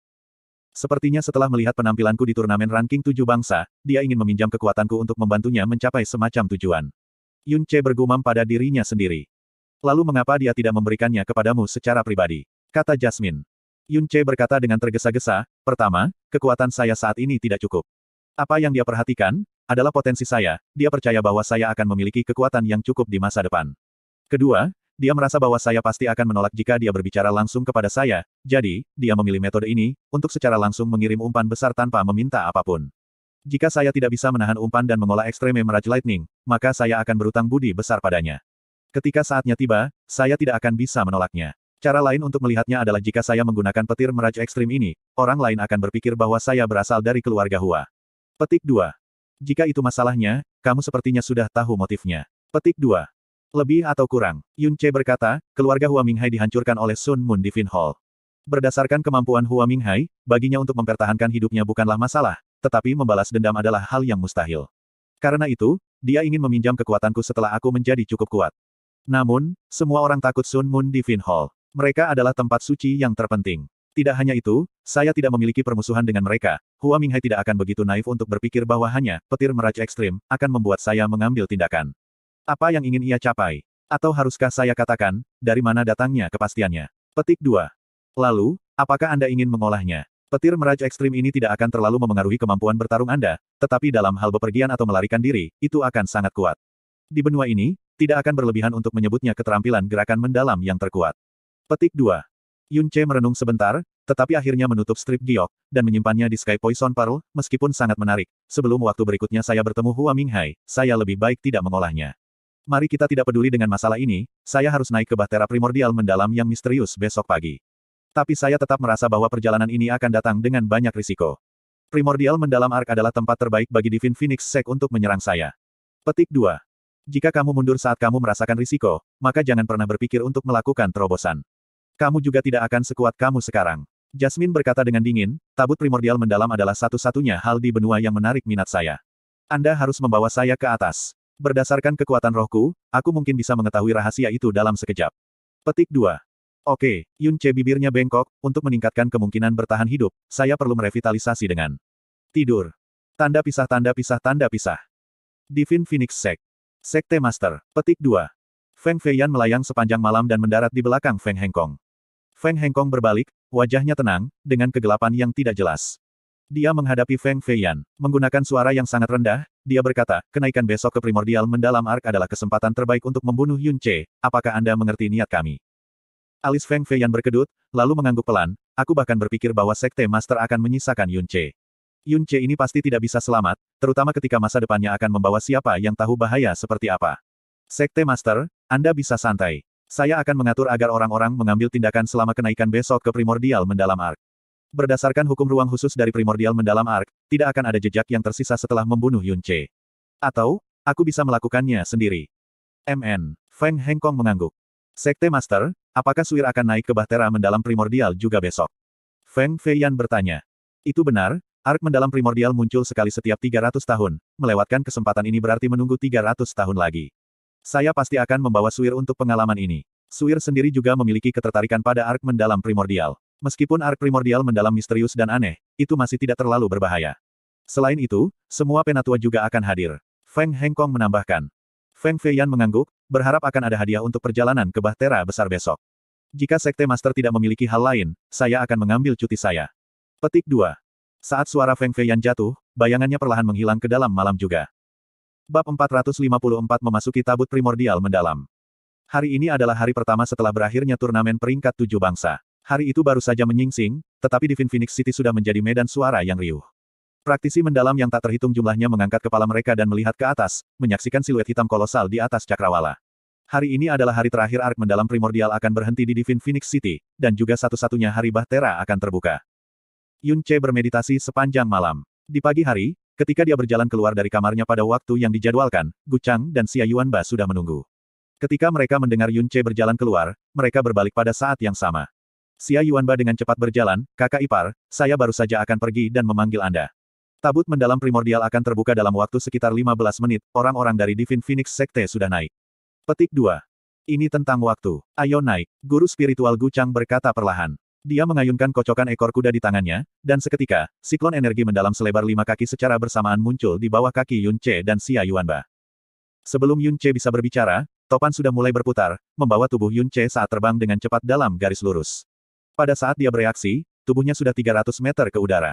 Sepertinya setelah melihat penampilanku di turnamen ranking tujuh bangsa, dia ingin meminjam kekuatanku untuk membantunya mencapai semacam tujuan. Yun Che bergumam pada dirinya sendiri. Lalu mengapa dia tidak memberikannya kepadamu secara pribadi? Kata Jasmine. Yun Che berkata dengan tergesa-gesa, pertama, kekuatan saya saat ini tidak cukup. Apa yang dia perhatikan, adalah potensi saya, dia percaya bahwa saya akan memiliki kekuatan yang cukup di masa depan. Kedua, dia merasa bahwa saya pasti akan menolak jika dia berbicara langsung kepada saya, jadi, dia memilih metode ini, untuk secara langsung mengirim umpan besar tanpa meminta apapun. Jika saya tidak bisa menahan umpan dan mengolah ekstreme meraj lightning, maka saya akan berutang budi besar padanya. Ketika saatnya tiba, saya tidak akan bisa menolaknya. Cara lain untuk melihatnya adalah jika saya menggunakan petir meraj ekstrim ini, orang lain akan berpikir bahwa saya berasal dari keluarga Hua. Petik 2. Jika itu masalahnya, kamu sepertinya sudah tahu motifnya. Petik 2. Lebih atau kurang, Yun Che berkata, keluarga Hua Minghai dihancurkan oleh Sun Moon di Hall. Berdasarkan kemampuan Hua Minghai, baginya untuk mempertahankan hidupnya bukanlah masalah, tetapi membalas dendam adalah hal yang mustahil. Karena itu, dia ingin meminjam kekuatanku setelah aku menjadi cukup kuat. Namun, semua orang takut Sun Moon di Fin Hall. Mereka adalah tempat suci yang terpenting. Tidak hanya itu, saya tidak memiliki permusuhan dengan mereka. Hua Minghai tidak akan begitu naif untuk berpikir bahwa hanya petir meraj ekstrim akan membuat saya mengambil tindakan. Apa yang ingin ia capai? Atau haruskah saya katakan, dari mana datangnya kepastiannya? Petik 2. Lalu, apakah Anda ingin mengolahnya? Petir meraj ekstrim ini tidak akan terlalu memengaruhi kemampuan bertarung Anda, tetapi dalam hal bepergian atau melarikan diri, itu akan sangat kuat. Di benua ini, tidak akan berlebihan untuk menyebutnya keterampilan gerakan mendalam yang terkuat. Petik 2. Yun Che merenung sebentar, tetapi akhirnya menutup strip giok, dan menyimpannya di Sky Poison Pearl, meskipun sangat menarik. Sebelum waktu berikutnya saya bertemu Hua Minghai, saya lebih baik tidak mengolahnya. Mari kita tidak peduli dengan masalah ini, saya harus naik ke bahtera primordial mendalam yang misterius besok pagi. Tapi saya tetap merasa bahwa perjalanan ini akan datang dengan banyak risiko. Primordial mendalam Ark adalah tempat terbaik bagi Divine Phoenix Sek untuk menyerang saya. Petik 2. Jika kamu mundur saat kamu merasakan risiko, maka jangan pernah berpikir untuk melakukan terobosan. Kamu juga tidak akan sekuat kamu sekarang. Jasmine berkata dengan dingin, tabut primordial mendalam adalah satu-satunya hal di benua yang menarik minat saya. Anda harus membawa saya ke atas. Berdasarkan kekuatan rohku, aku mungkin bisa mengetahui rahasia itu dalam sekejap. Petik 2. Oke, Yun Che bibirnya bengkok, untuk meningkatkan kemungkinan bertahan hidup, saya perlu merevitalisasi dengan tidur. Tanda pisah tanda pisah tanda pisah. Divine Phoenix Sect. Sekte Master. Petik 2. Feng Feiyan melayang sepanjang malam dan mendarat di belakang Feng Hengkong. Feng Hengkong berbalik, wajahnya tenang, dengan kegelapan yang tidak jelas. Dia menghadapi Feng Feiyan. Menggunakan suara yang sangat rendah, dia berkata, kenaikan besok ke primordial mendalam ark adalah kesempatan terbaik untuk membunuh Yun Che, apakah Anda mengerti niat kami? Alis Feng Fei yang berkedut, lalu mengangguk pelan, aku bahkan berpikir bahwa Sekte Master akan menyisakan Yun Che. Yun Che ini pasti tidak bisa selamat, terutama ketika masa depannya akan membawa siapa yang tahu bahaya seperti apa. Sekte Master, Anda bisa santai. Saya akan mengatur agar orang-orang mengambil tindakan selama kenaikan besok ke primordial mendalam ark. Berdasarkan hukum ruang khusus dari primordial mendalam ark, tidak akan ada jejak yang tersisa setelah membunuh Yun Che. Atau, aku bisa melakukannya sendiri. MN, Feng Hengkong mengangguk. Sekte Master, apakah Suir akan naik ke Bahtera mendalam primordial juga besok? Feng Feiyan bertanya. Itu benar, ark mendalam primordial muncul sekali setiap 300 tahun, melewatkan kesempatan ini berarti menunggu 300 tahun lagi. Saya pasti akan membawa Suir untuk pengalaman ini. Suir sendiri juga memiliki ketertarikan pada ark mendalam primordial. Meskipun ark primordial mendalam misterius dan aneh, itu masih tidak terlalu berbahaya. Selain itu, semua penatua juga akan hadir. Feng Hengkong menambahkan. Feng Feiyan mengangguk, berharap akan ada hadiah untuk perjalanan ke Bahtera besar besok. Jika Sekte Master tidak memiliki hal lain, saya akan mengambil cuti saya. Petik 2. Saat suara Feng Feiyan jatuh, bayangannya perlahan menghilang ke dalam malam juga. Bab 454 memasuki tabut primordial mendalam. Hari ini adalah hari pertama setelah berakhirnya turnamen peringkat tujuh bangsa. Hari itu baru saja menyingsing, tetapi di Finfinix Phoenix City sudah menjadi medan suara yang riuh. Praktisi mendalam yang tak terhitung jumlahnya mengangkat kepala mereka dan melihat ke atas, menyaksikan siluet hitam kolosal di atas cakrawala. Hari ini adalah hari terakhir ark mendalam primordial akan berhenti di Divine Phoenix City, dan juga satu-satunya hari Bahtera akan terbuka. Yun Che bermeditasi sepanjang malam. Di pagi hari, ketika dia berjalan keluar dari kamarnya pada waktu yang dijadwalkan, Gu Chang dan Xia Yuan Ba sudah menunggu. Ketika mereka mendengar Yun Che berjalan keluar, mereka berbalik pada saat yang sama. Xia Yuan Ba dengan cepat berjalan, kakak ipar, saya baru saja akan pergi dan memanggil Anda. Tabut mendalam primordial akan terbuka dalam waktu sekitar 15 menit, orang-orang dari Divine Phoenix Sekte sudah naik. Petik 2. Ini tentang waktu. Ayo naik, guru spiritual Gu Chang berkata perlahan. Dia mengayunkan kocokan ekor kuda di tangannya, dan seketika, siklon energi mendalam selebar lima kaki secara bersamaan muncul di bawah kaki Yun Che dan Xia Yuanba. Sebelum Yun Che bisa berbicara, topan sudah mulai berputar, membawa tubuh Yun Che saat terbang dengan cepat dalam garis lurus. Pada saat dia bereaksi, tubuhnya sudah 300 meter ke udara.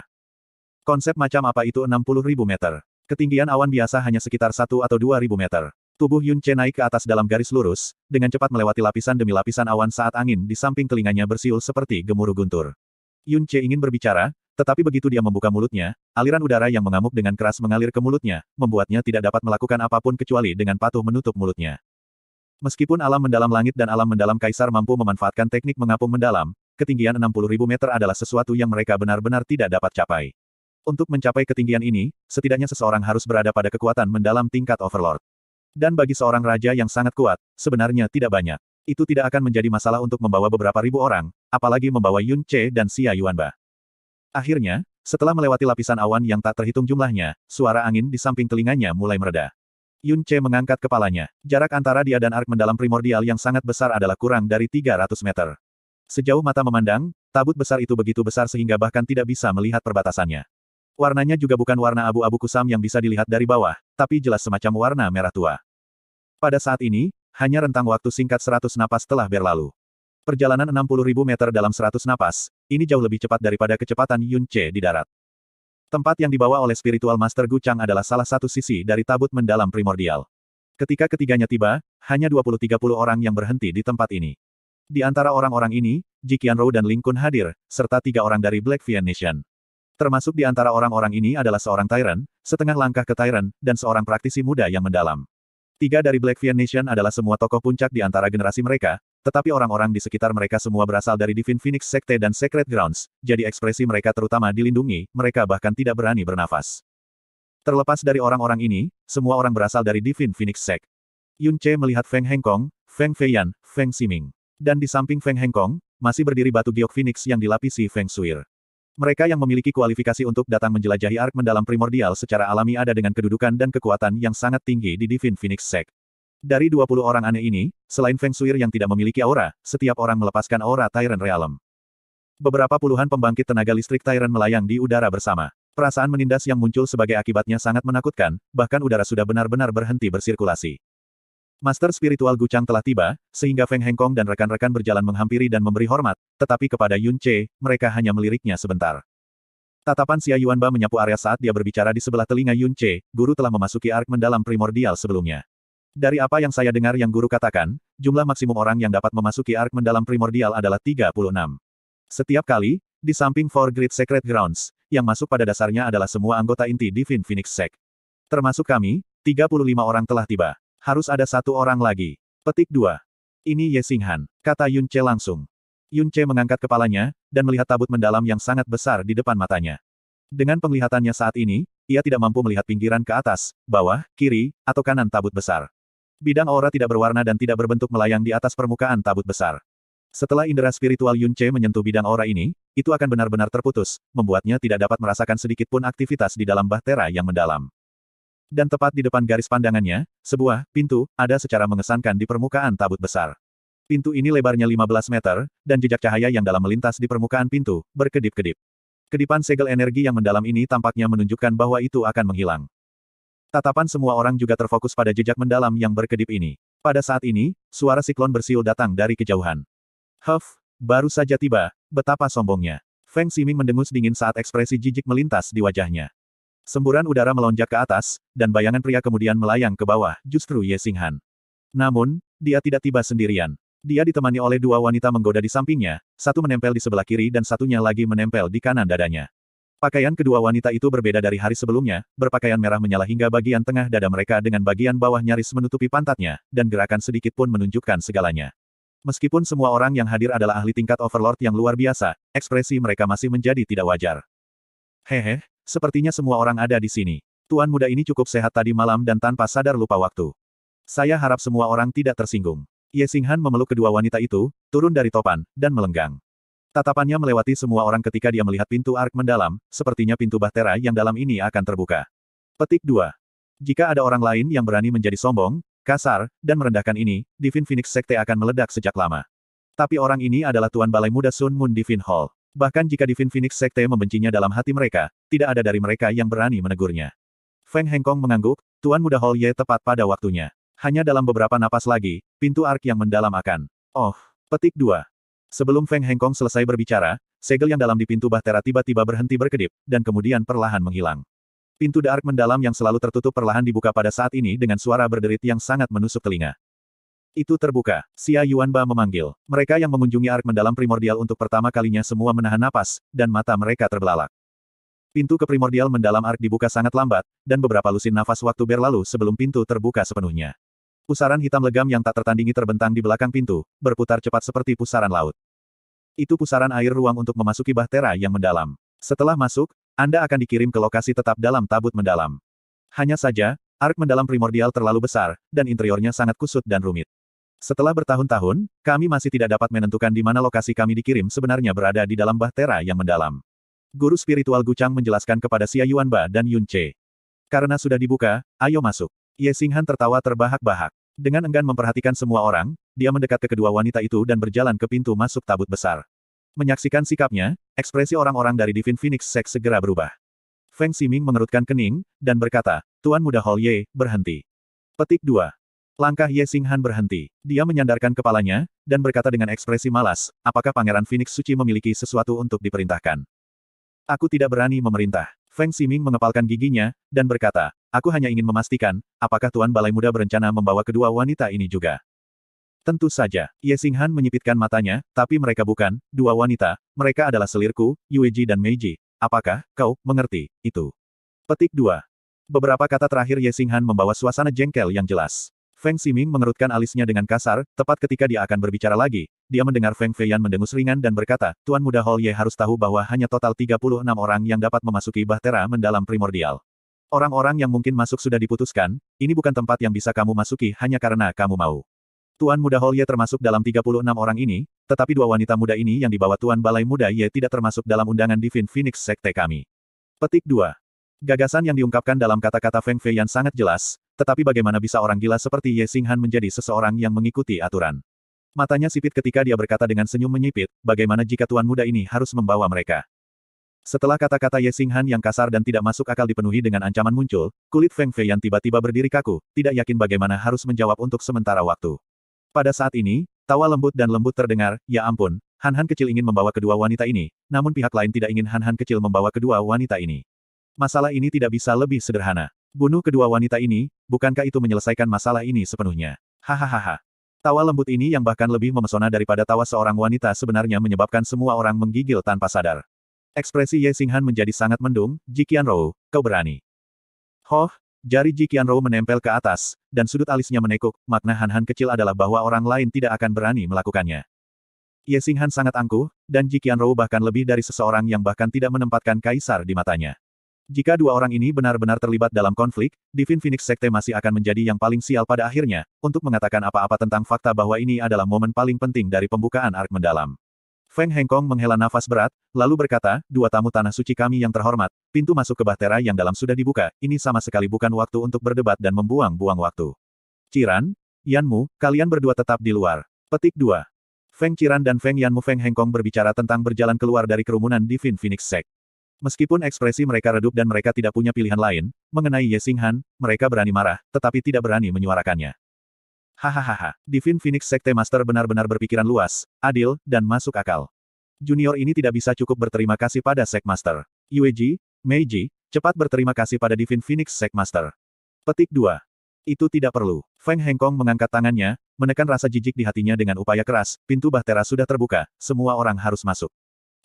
Konsep macam apa itu 60 ribu meter? Ketinggian awan biasa hanya sekitar 1 atau dua ribu meter. Tubuh Yun Che naik ke atas dalam garis lurus, dengan cepat melewati lapisan demi lapisan awan saat angin di samping telinganya bersiul seperti gemuruh guntur. Yun Che ingin berbicara, tetapi begitu dia membuka mulutnya, aliran udara yang mengamuk dengan keras mengalir ke mulutnya, membuatnya tidak dapat melakukan apapun kecuali dengan patuh menutup mulutnya. Meskipun alam mendalam langit dan alam mendalam kaisar mampu memanfaatkan teknik mengapung mendalam, ketinggian 60.000 meter adalah sesuatu yang mereka benar-benar tidak dapat capai. Untuk mencapai ketinggian ini, setidaknya seseorang harus berada pada kekuatan mendalam tingkat Overlord. Dan bagi seorang raja yang sangat kuat, sebenarnya tidak banyak. Itu tidak akan menjadi masalah untuk membawa beberapa ribu orang, apalagi membawa Yun Che dan Xia Yuanba. Akhirnya, setelah melewati lapisan awan yang tak terhitung jumlahnya, suara angin di samping telinganya mulai mereda. Yun Che mengangkat kepalanya. Jarak antara dia dan ark mendalam primordial yang sangat besar adalah kurang dari 300 meter. Sejauh mata memandang, tabut besar itu begitu besar sehingga bahkan tidak bisa melihat perbatasannya. Warnanya juga bukan warna abu-abu kusam yang bisa dilihat dari bawah, tapi jelas semacam warna merah tua. Pada saat ini, hanya rentang waktu singkat 100 napas telah berlalu. Perjalanan 60.000 meter dalam 100 napas, ini jauh lebih cepat daripada kecepatan Yun Che di darat. Tempat yang dibawa oleh spiritual master Gu Chang adalah salah satu sisi dari tabut mendalam primordial. Ketika ketiganya tiba, hanya 20-30 orang yang berhenti di tempat ini. Di antara orang-orang ini, Ji Qianrou dan Ling Kun hadir, serta tiga orang dari Black Vian Nation. Termasuk di antara orang-orang ini adalah seorang Tyrant, setengah langkah ke Tyrant, dan seorang praktisi muda yang mendalam. Tiga dari Blackfian Nation adalah semua tokoh puncak di antara generasi mereka, tetapi orang-orang di sekitar mereka semua berasal dari Divine Phoenix Sekte dan Secret Grounds, jadi ekspresi mereka terutama dilindungi, mereka bahkan tidak berani bernafas. Terlepas dari orang-orang ini, semua orang berasal dari Divine Phoenix Sek. Yun Che melihat Feng Hengkong, Feng Feiyan, Feng Siming. Dan di samping Feng Hengkong, masih berdiri batu giok Phoenix yang dilapisi Feng Suir. Mereka yang memiliki kualifikasi untuk datang menjelajahi Ark mendalam primordial secara alami ada dengan kedudukan dan kekuatan yang sangat tinggi di Divine Phoenix Sect. Dari 20 orang aneh ini, selain Feng Shui yang tidak memiliki aura, setiap orang melepaskan aura Tyrant Realm. Beberapa puluhan pembangkit tenaga listrik Tyrant melayang di udara bersama. Perasaan menindas yang muncul sebagai akibatnya sangat menakutkan, bahkan udara sudah benar-benar berhenti bersirkulasi. Master spiritual Gucang telah tiba, sehingga Feng Hengkong dan rekan-rekan berjalan menghampiri dan memberi hormat, tetapi kepada Yun Che, mereka hanya meliriknya sebentar. Tatapan Xia Yuanba menyapu area saat dia berbicara di sebelah telinga Yun Che, guru telah memasuki ark mendalam primordial sebelumnya. Dari apa yang saya dengar yang guru katakan, jumlah maksimum orang yang dapat memasuki ark mendalam primordial adalah 36. Setiap kali, di samping Four Great Secret Grounds, yang masuk pada dasarnya adalah semua anggota inti Divine Phoenix Sect. Termasuk kami, 35 orang telah tiba. Harus ada satu orang lagi. Petik 2. Ini Ye Singhan, kata Yun Che langsung. Yun Che mengangkat kepalanya, dan melihat tabut mendalam yang sangat besar di depan matanya. Dengan penglihatannya saat ini, ia tidak mampu melihat pinggiran ke atas, bawah, kiri, atau kanan tabut besar. Bidang aura tidak berwarna dan tidak berbentuk melayang di atas permukaan tabut besar. Setelah indera spiritual Yun Che menyentuh bidang aura ini, itu akan benar-benar terputus, membuatnya tidak dapat merasakan sedikit pun aktivitas di dalam bahtera yang mendalam. Dan tepat di depan garis pandangannya, sebuah pintu ada secara mengesankan di permukaan tabut besar. Pintu ini lebarnya 15 meter, dan jejak cahaya yang dalam melintas di permukaan pintu, berkedip-kedip. Kedipan segel energi yang mendalam ini tampaknya menunjukkan bahwa itu akan menghilang. Tatapan semua orang juga terfokus pada jejak mendalam yang berkedip ini. Pada saat ini, suara siklon bersiul datang dari kejauhan. Huff, baru saja tiba, betapa sombongnya. Feng Siming mendengus dingin saat ekspresi jijik melintas di wajahnya. Semburan udara melonjak ke atas, dan bayangan pria kemudian melayang ke bawah, justru Ye Singhan. Namun, dia tidak tiba sendirian. Dia ditemani oleh dua wanita menggoda di sampingnya, satu menempel di sebelah kiri dan satunya lagi menempel di kanan dadanya. Pakaian kedua wanita itu berbeda dari hari sebelumnya, berpakaian merah menyala hingga bagian tengah dada mereka dengan bagian bawah nyaris menutupi pantatnya, dan gerakan sedikit pun menunjukkan segalanya. Meskipun semua orang yang hadir adalah ahli tingkat Overlord yang luar biasa, ekspresi mereka masih menjadi tidak wajar. Hehe, Sepertinya semua orang ada di sini. Tuan muda ini cukup sehat tadi malam dan tanpa sadar lupa waktu. Saya harap semua orang tidak tersinggung. Ye Singhan memeluk kedua wanita itu, turun dari topan, dan melenggang. Tatapannya melewati semua orang ketika dia melihat pintu ark mendalam, sepertinya pintu bahtera yang dalam ini akan terbuka. Petik 2. Jika ada orang lain yang berani menjadi sombong, kasar, dan merendahkan ini, Divin Phoenix Sekte akan meledak sejak lama. Tapi orang ini adalah Tuan Balai Muda Sun Moon Divin Hall. Bahkan jika Divin Phoenix Sekte membencinya dalam hati mereka, tidak ada dari mereka yang berani menegurnya. Feng Hengkong mengangguk, Tuan Muda Hall Ye tepat pada waktunya. Hanya dalam beberapa napas lagi, pintu ark yang mendalam akan. Oh, petik dua. Sebelum Feng Hengkong selesai berbicara, segel yang dalam di pintu bahtera tiba-tiba berhenti berkedip, dan kemudian perlahan menghilang. Pintu dark mendalam yang selalu tertutup perlahan dibuka pada saat ini dengan suara berderit yang sangat menusuk telinga. Itu terbuka. Xia Yuanba memanggil. Mereka yang mengunjungi ark mendalam primordial untuk pertama kalinya semua menahan napas, dan mata mereka terbelalak. Pintu ke primordial mendalam ark dibuka sangat lambat, dan beberapa lusin nafas waktu berlalu sebelum pintu terbuka sepenuhnya. Pusaran hitam legam yang tak tertandingi terbentang di belakang pintu, berputar cepat seperti pusaran laut. Itu pusaran air ruang untuk memasuki bahtera yang mendalam. Setelah masuk, Anda akan dikirim ke lokasi tetap dalam tabut mendalam. Hanya saja, Ark mendalam primordial terlalu besar, dan interiornya sangat kusut dan rumit. Setelah bertahun-tahun, kami masih tidak dapat menentukan di mana lokasi kami dikirim sebenarnya berada di dalam bahtera yang mendalam. Guru spiritual Gucang menjelaskan kepada Xia Yuanba dan Yun Che. Karena sudah dibuka, ayo masuk. Ye Singhan tertawa terbahak-bahak. Dengan enggan memperhatikan semua orang, dia mendekat ke kedua wanita itu dan berjalan ke pintu masuk tabut besar. Menyaksikan sikapnya, ekspresi orang-orang dari Divine Phoenix Sect segera berubah. Feng Ximing mengerutkan kening, dan berkata, Tuan Muda Hol Ye, berhenti. Petik 2. Langkah Ye Xinghan berhenti. Dia menyandarkan kepalanya, dan berkata dengan ekspresi malas, apakah Pangeran Phoenix Suci memiliki sesuatu untuk diperintahkan? Aku tidak berani memerintah. Feng Siming mengepalkan giginya, dan berkata, aku hanya ingin memastikan, apakah Tuan Balai Muda berencana membawa kedua wanita ini juga? Tentu saja, Ye Xinghan menyipitkan matanya, tapi mereka bukan, dua wanita, mereka adalah selirku, Yueji dan Meiji. Apakah, kau, mengerti, itu? Petik 2. Beberapa kata terakhir Ye Xinghan membawa suasana jengkel yang jelas. Feng Siming mengerutkan alisnya dengan kasar, tepat ketika dia akan berbicara lagi, dia mendengar Feng Feiyan mendengus ringan dan berkata, Tuan Muda Hol Ye harus tahu bahwa hanya total 36 orang yang dapat memasuki bahtera mendalam primordial. Orang-orang yang mungkin masuk sudah diputuskan, ini bukan tempat yang bisa kamu masuki hanya karena kamu mau. Tuan Muda Hol Ye termasuk dalam 36 orang ini, tetapi dua wanita muda ini yang dibawa Tuan Balai Muda Ye tidak termasuk dalam undangan Divine Phoenix Sekte kami. Petik 2. Gagasan yang diungkapkan dalam kata-kata Feng Feiyan sangat jelas, tetapi bagaimana bisa orang gila seperti Ye Singhan menjadi seseorang yang mengikuti aturan? Matanya sipit ketika dia berkata dengan senyum menyipit, bagaimana jika tuan muda ini harus membawa mereka? Setelah kata-kata Ye Singhan yang kasar dan tidak masuk akal dipenuhi dengan ancaman muncul, kulit Feng Fei yang tiba-tiba berdiri kaku, tidak yakin bagaimana harus menjawab untuk sementara waktu. Pada saat ini, tawa lembut dan lembut terdengar, ya ampun, Han Han kecil ingin membawa kedua wanita ini, namun pihak lain tidak ingin Han Han kecil membawa kedua wanita ini. Masalah ini tidak bisa lebih sederhana. Bunuh kedua wanita ini, bukankah itu menyelesaikan masalah ini sepenuhnya? Hahaha. Tawa lembut ini yang bahkan lebih memesona daripada tawa seorang wanita sebenarnya menyebabkan semua orang menggigil tanpa sadar. Ekspresi Ye Singhan menjadi sangat mendung, Jikian Rou, kau berani. Hoh, jari Jikian Rou menempel ke atas, dan sudut alisnya menekuk, makna Han-Han kecil adalah bahwa orang lain tidak akan berani melakukannya. Ye Singhan sangat angkuh, dan Jikian Rou bahkan lebih dari seseorang yang bahkan tidak menempatkan kaisar di matanya. Jika dua orang ini benar-benar terlibat dalam konflik, Divin Phoenix Sekte masih akan menjadi yang paling sial pada akhirnya, untuk mengatakan apa-apa tentang fakta bahwa ini adalah momen paling penting dari pembukaan Ark Mendalam. Feng Hengkong menghela nafas berat, lalu berkata, dua tamu tanah suci kami yang terhormat, pintu masuk ke bahtera yang dalam sudah dibuka, ini sama sekali bukan waktu untuk berdebat dan membuang-buang waktu. Ciran, Yanmu, kalian berdua tetap di luar. Petik 2. Feng Ciran dan Feng Yanmu Feng Hengkong berbicara tentang berjalan keluar dari kerumunan Divin Phoenix Sect. Meskipun ekspresi mereka redup dan mereka tidak punya pilihan lain, mengenai Ye Sing mereka berani marah, tetapi tidak berani menyuarakannya. Hahaha, Divine Phoenix Sekte Master benar-benar berpikiran luas, adil, dan masuk akal. Junior ini tidak bisa cukup berterima kasih pada Sek Master. Yueji, Meiji, cepat berterima kasih pada Divine Phoenix Sek Master. Petik 2. Itu tidak perlu. Feng Hengkong mengangkat tangannya, menekan rasa jijik di hatinya dengan upaya keras, pintu bahtera sudah terbuka, semua orang harus masuk.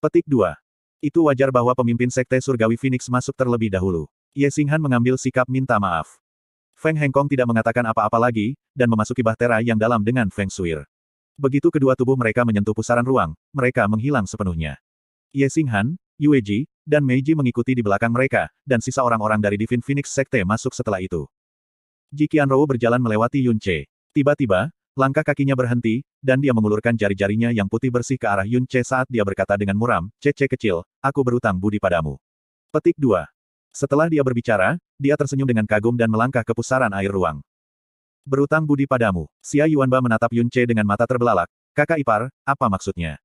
Petik 2. Itu wajar bahwa pemimpin Sekte Surgawi Phoenix masuk terlebih dahulu. Ye Singhan mengambil sikap minta maaf. Feng Hengkong tidak mengatakan apa-apa lagi, dan memasuki bahtera yang dalam dengan Feng Shuir. Begitu kedua tubuh mereka menyentuh pusaran ruang, mereka menghilang sepenuhnya. Ye Singhan, Yue Ji, dan Mei Ji mengikuti di belakang mereka, dan sisa orang-orang dari Divine Phoenix Sekte masuk setelah itu. Ji Qianrou berjalan melewati Yun Tiba-tiba, Langkah kakinya berhenti, dan dia mengulurkan jari-jarinya yang putih bersih ke arah Yun Che saat dia berkata dengan muram, Cece kecil, aku berutang budi padamu. Petik 2. Setelah dia berbicara, dia tersenyum dengan kagum dan melangkah ke pusaran air ruang. Berutang budi padamu, Xia Yuanba menatap Yun Che dengan mata terbelalak, kakak ipar, apa maksudnya?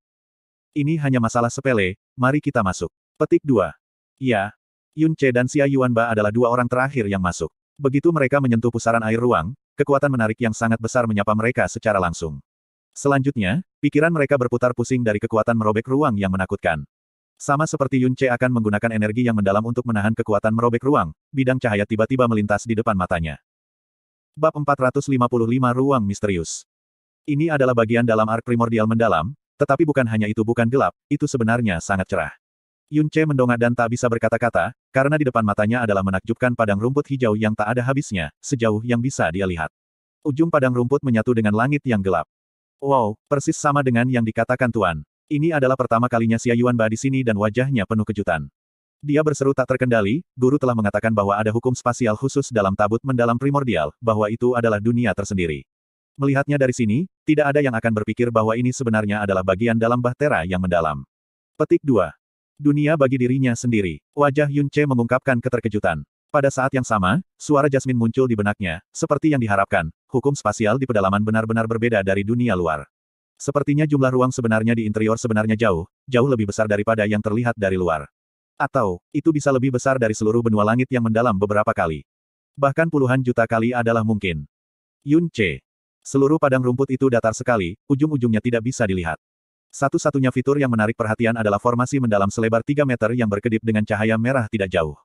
Ini hanya masalah sepele, mari kita masuk. Petik 2. Ya, Yun Che dan Xia Yuanba adalah dua orang terakhir yang masuk. Begitu mereka menyentuh pusaran air ruang, kekuatan menarik yang sangat besar menyapa mereka secara langsung. Selanjutnya, pikiran mereka berputar pusing dari kekuatan merobek ruang yang menakutkan. Sama seperti Yun Che akan menggunakan energi yang mendalam untuk menahan kekuatan merobek ruang, bidang cahaya tiba-tiba melintas di depan matanya. Bab 455 Ruang Misterius Ini adalah bagian dalam ark primordial mendalam, tetapi bukan hanya itu bukan gelap, itu sebenarnya sangat cerah. Yun Che mendongak dan tak bisa berkata-kata, karena di depan matanya adalah menakjubkan padang rumput hijau yang tak ada habisnya, sejauh yang bisa dia lihat. Ujung padang rumput menyatu dengan langit yang gelap. Wow, persis sama dengan yang dikatakan Tuan. Ini adalah pertama kalinya Xia Yuan Ba di sini dan wajahnya penuh kejutan. Dia berseru tak terkendali, guru telah mengatakan bahwa ada hukum spasial khusus dalam tabut mendalam primordial, bahwa itu adalah dunia tersendiri. Melihatnya dari sini, tidak ada yang akan berpikir bahwa ini sebenarnya adalah bagian dalam bahtera yang mendalam. Petik 2. Dunia bagi dirinya sendiri. Wajah Yun Che mengungkapkan keterkejutan. Pada saat yang sama, suara Jasmine muncul di benaknya, seperti yang diharapkan, hukum spasial di pedalaman benar-benar berbeda dari dunia luar. Sepertinya jumlah ruang sebenarnya di interior sebenarnya jauh, jauh lebih besar daripada yang terlihat dari luar. Atau, itu bisa lebih besar dari seluruh benua langit yang mendalam beberapa kali. Bahkan puluhan juta kali adalah mungkin. Yun Che. Seluruh padang rumput itu datar sekali, ujung-ujungnya tidak bisa dilihat. Satu-satunya fitur yang menarik perhatian adalah formasi mendalam selebar 3 meter yang berkedip dengan cahaya merah tidak jauh.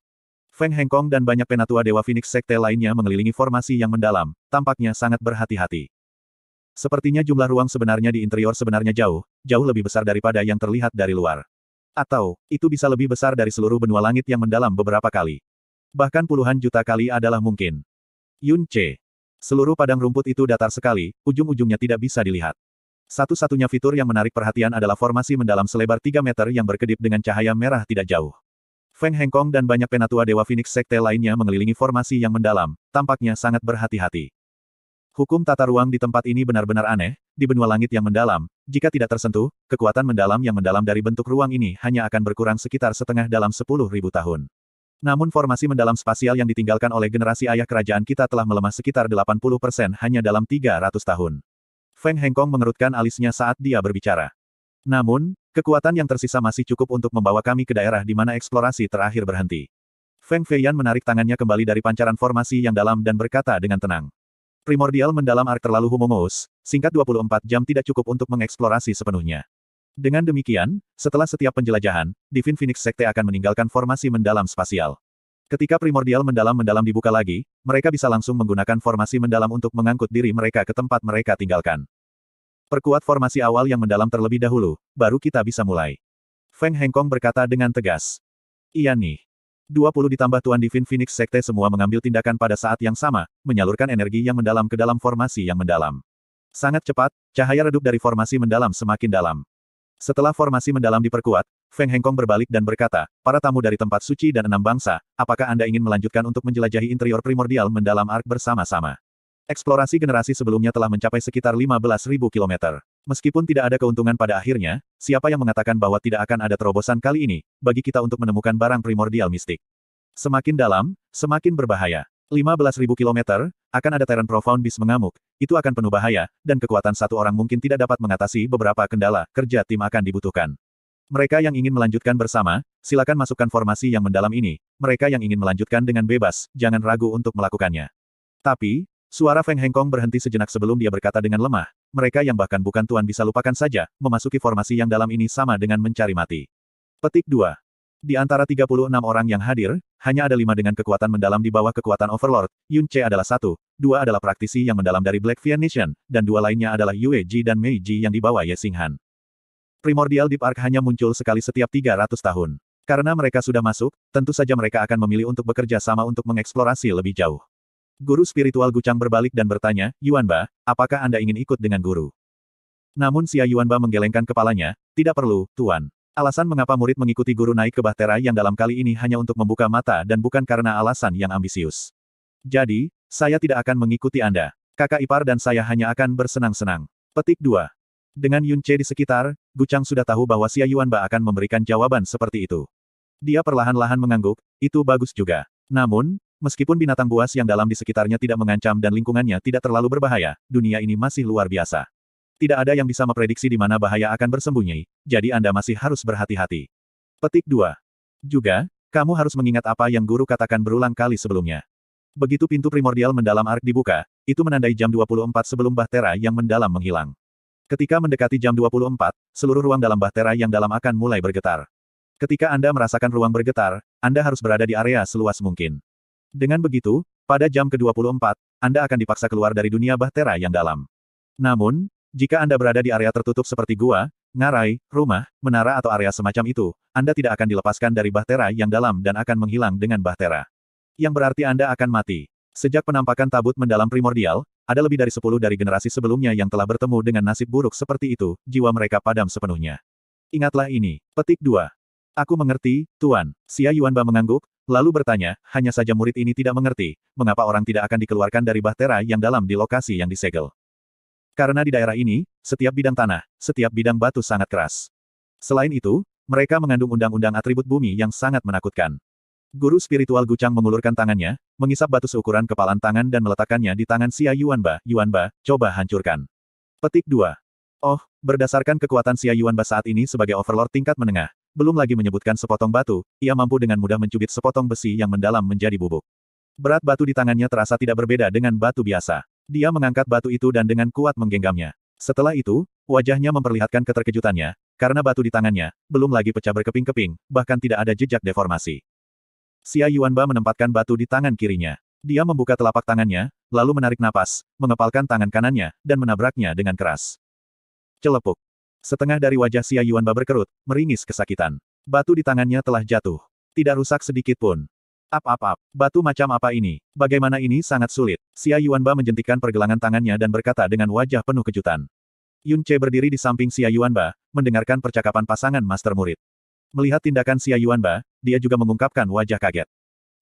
Feng Hengkong dan banyak penatua Dewa Phoenix Sekte lainnya mengelilingi formasi yang mendalam, tampaknya sangat berhati-hati. Sepertinya jumlah ruang sebenarnya di interior sebenarnya jauh, jauh lebih besar daripada yang terlihat dari luar. Atau, itu bisa lebih besar dari seluruh benua langit yang mendalam beberapa kali. Bahkan puluhan juta kali adalah mungkin. Yun Che. Seluruh padang rumput itu datar sekali, ujung-ujungnya tidak bisa dilihat. Satu-satunya fitur yang menarik perhatian adalah formasi mendalam selebar 3 meter yang berkedip dengan cahaya merah tidak jauh. Feng Hengkong dan banyak penatua Dewa Phoenix Sekte lainnya mengelilingi formasi yang mendalam, tampaknya sangat berhati-hati. Hukum tata ruang di tempat ini benar-benar aneh, di benua langit yang mendalam, jika tidak tersentuh, kekuatan mendalam yang mendalam dari bentuk ruang ini hanya akan berkurang sekitar setengah dalam sepuluh ribu tahun. Namun formasi mendalam spasial yang ditinggalkan oleh generasi ayah kerajaan kita telah melemah sekitar 80% hanya dalam 300 tahun. Feng Hengkong mengerutkan alisnya saat dia berbicara. Namun, kekuatan yang tersisa masih cukup untuk membawa kami ke daerah di mana eksplorasi terakhir berhenti. Feng Feiyan menarik tangannya kembali dari pancaran formasi yang dalam dan berkata dengan tenang. Primordial mendalam ark terlalu humongous, singkat 24 jam tidak cukup untuk mengeksplorasi sepenuhnya. Dengan demikian, setelah setiap penjelajahan, Divin Phoenix Sekte akan meninggalkan formasi mendalam spasial. Ketika primordial mendalam-mendalam dibuka lagi, mereka bisa langsung menggunakan formasi mendalam untuk mengangkut diri mereka ke tempat mereka tinggalkan. Perkuat formasi awal yang mendalam terlebih dahulu, baru kita bisa mulai. Feng Hengkong berkata dengan tegas. Iya nih. 20 ditambah Tuan Divin Phoenix Sekte semua mengambil tindakan pada saat yang sama, menyalurkan energi yang mendalam ke dalam formasi yang mendalam. Sangat cepat, cahaya redup dari formasi mendalam semakin dalam. Setelah formasi mendalam diperkuat, Feng Hengkong berbalik dan berkata, para tamu dari tempat suci dan enam bangsa, apakah Anda ingin melanjutkan untuk menjelajahi interior primordial mendalam ark bersama-sama? Eksplorasi generasi sebelumnya telah mencapai sekitar 15.000 km. Meskipun tidak ada keuntungan pada akhirnya, siapa yang mengatakan bahwa tidak akan ada terobosan kali ini, bagi kita untuk menemukan barang primordial mistik. Semakin dalam, semakin berbahaya. 15.000 km, akan ada Terran Profound Beast mengamuk, itu akan penuh bahaya, dan kekuatan satu orang mungkin tidak dapat mengatasi beberapa kendala, kerja tim akan dibutuhkan. Mereka yang ingin melanjutkan bersama, silakan masukkan formasi yang mendalam ini. Mereka yang ingin melanjutkan dengan bebas, jangan ragu untuk melakukannya. Tapi, suara Feng Hengkong berhenti sejenak sebelum dia berkata dengan lemah, mereka yang bahkan bukan Tuan bisa lupakan saja, memasuki formasi yang dalam ini sama dengan mencari mati. Petik 2. Di antara 36 orang yang hadir, hanya ada lima dengan kekuatan mendalam di bawah kekuatan Overlord, Yun Che adalah satu, dua adalah praktisi yang mendalam dari Black Fian Nation, dan dua lainnya adalah Yue Ji dan Mei Ji yang dibawa Ye Xinghan. Primordial Deep Ark hanya muncul sekali setiap 300 tahun. Karena mereka sudah masuk, tentu saja mereka akan memilih untuk bekerja sama untuk mengeksplorasi lebih jauh. Guru spiritual Gucang berbalik dan bertanya, Yuanba, apakah Anda ingin ikut dengan guru? Namun Xia Yuanba menggelengkan kepalanya, tidak perlu, Tuan. Alasan mengapa murid mengikuti guru naik ke Bahtera yang dalam kali ini hanya untuk membuka mata dan bukan karena alasan yang ambisius. Jadi, saya tidak akan mengikuti Anda. Kakak ipar dan saya hanya akan bersenang-senang. Petik 2. Dengan Yun Che di sekitar, Gu Chang sudah tahu bahwa Xia Yuanba akan memberikan jawaban seperti itu. Dia perlahan-lahan mengangguk, itu bagus juga. Namun, meskipun binatang buas yang dalam di sekitarnya tidak mengancam dan lingkungannya tidak terlalu berbahaya, dunia ini masih luar biasa. Tidak ada yang bisa memprediksi di mana bahaya akan bersembunyi, jadi Anda masih harus berhati-hati. Petik 2. Juga, kamu harus mengingat apa yang guru katakan berulang kali sebelumnya. Begitu pintu primordial mendalam ark dibuka, itu menandai jam 24 sebelum bahtera yang mendalam menghilang. Ketika mendekati jam 24, seluruh ruang dalam bahtera yang dalam akan mulai bergetar. Ketika Anda merasakan ruang bergetar, Anda harus berada di area seluas mungkin. Dengan begitu, pada jam ke-24, Anda akan dipaksa keluar dari dunia bahtera yang dalam. Namun, jika Anda berada di area tertutup seperti gua, ngarai, rumah, menara atau area semacam itu, Anda tidak akan dilepaskan dari bahtera yang dalam dan akan menghilang dengan bahtera. Yang berarti Anda akan mati. Sejak penampakan tabut mendalam primordial, ada lebih dari sepuluh dari generasi sebelumnya yang telah bertemu dengan nasib buruk seperti itu, jiwa mereka padam sepenuhnya. Ingatlah ini. Petik dua. Aku mengerti, Tuan. Xia Yuanba mengangguk, lalu bertanya, hanya saja murid ini tidak mengerti, mengapa orang tidak akan dikeluarkan dari bahtera yang dalam di lokasi yang disegel. Karena di daerah ini, setiap bidang tanah, setiap bidang batu sangat keras. Selain itu, mereka mengandung undang-undang atribut bumi yang sangat menakutkan. Guru spiritual Gucang mengulurkan tangannya, mengisap batu seukuran kepalan tangan dan meletakkannya di tangan Xia Yuanba. Yuanba, coba hancurkan. Petik 2. Oh, berdasarkan kekuatan Xia Yuanba saat ini sebagai overlord tingkat menengah, belum lagi menyebutkan sepotong batu, ia mampu dengan mudah mencubit sepotong besi yang mendalam menjadi bubuk. Berat batu di tangannya terasa tidak berbeda dengan batu biasa. Dia mengangkat batu itu dan dengan kuat menggenggamnya. Setelah itu, wajahnya memperlihatkan keterkejutannya, karena batu di tangannya, belum lagi pecah berkeping-keping, bahkan tidak ada jejak deformasi. Xia Yuanba menempatkan batu di tangan kirinya. Dia membuka telapak tangannya, lalu menarik napas, mengepalkan tangan kanannya, dan menabraknya dengan keras. Celepuk. Setengah dari wajah Xia Yuanba berkerut, meringis kesakitan. Batu di tangannya telah jatuh. Tidak rusak sedikit pun. Ap ap ap, batu macam apa ini? Bagaimana ini sangat sulit? Xia Yuanba menjentikan pergelangan tangannya dan berkata dengan wajah penuh kejutan. Yun Che berdiri di samping Xia Yuanba, mendengarkan percakapan pasangan master murid. Melihat tindakan Xia Yuanba, dia juga mengungkapkan wajah kaget.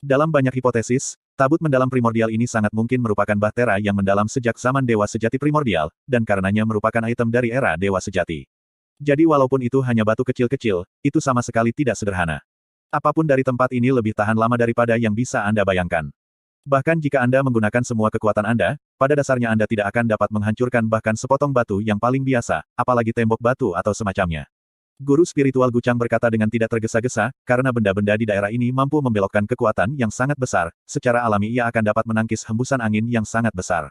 Dalam banyak hipotesis, tabut mendalam primordial ini sangat mungkin merupakan bahtera yang mendalam sejak zaman Dewa Sejati primordial, dan karenanya merupakan item dari era Dewa Sejati. Jadi walaupun itu hanya batu kecil-kecil, itu sama sekali tidak sederhana. Apapun dari tempat ini lebih tahan lama daripada yang bisa Anda bayangkan. Bahkan jika Anda menggunakan semua kekuatan Anda, pada dasarnya Anda tidak akan dapat menghancurkan bahkan sepotong batu yang paling biasa, apalagi tembok batu atau semacamnya. Guru spiritual Gucang berkata dengan tidak tergesa-gesa, karena benda-benda di daerah ini mampu membelokkan kekuatan yang sangat besar, secara alami ia akan dapat menangkis hembusan angin yang sangat besar.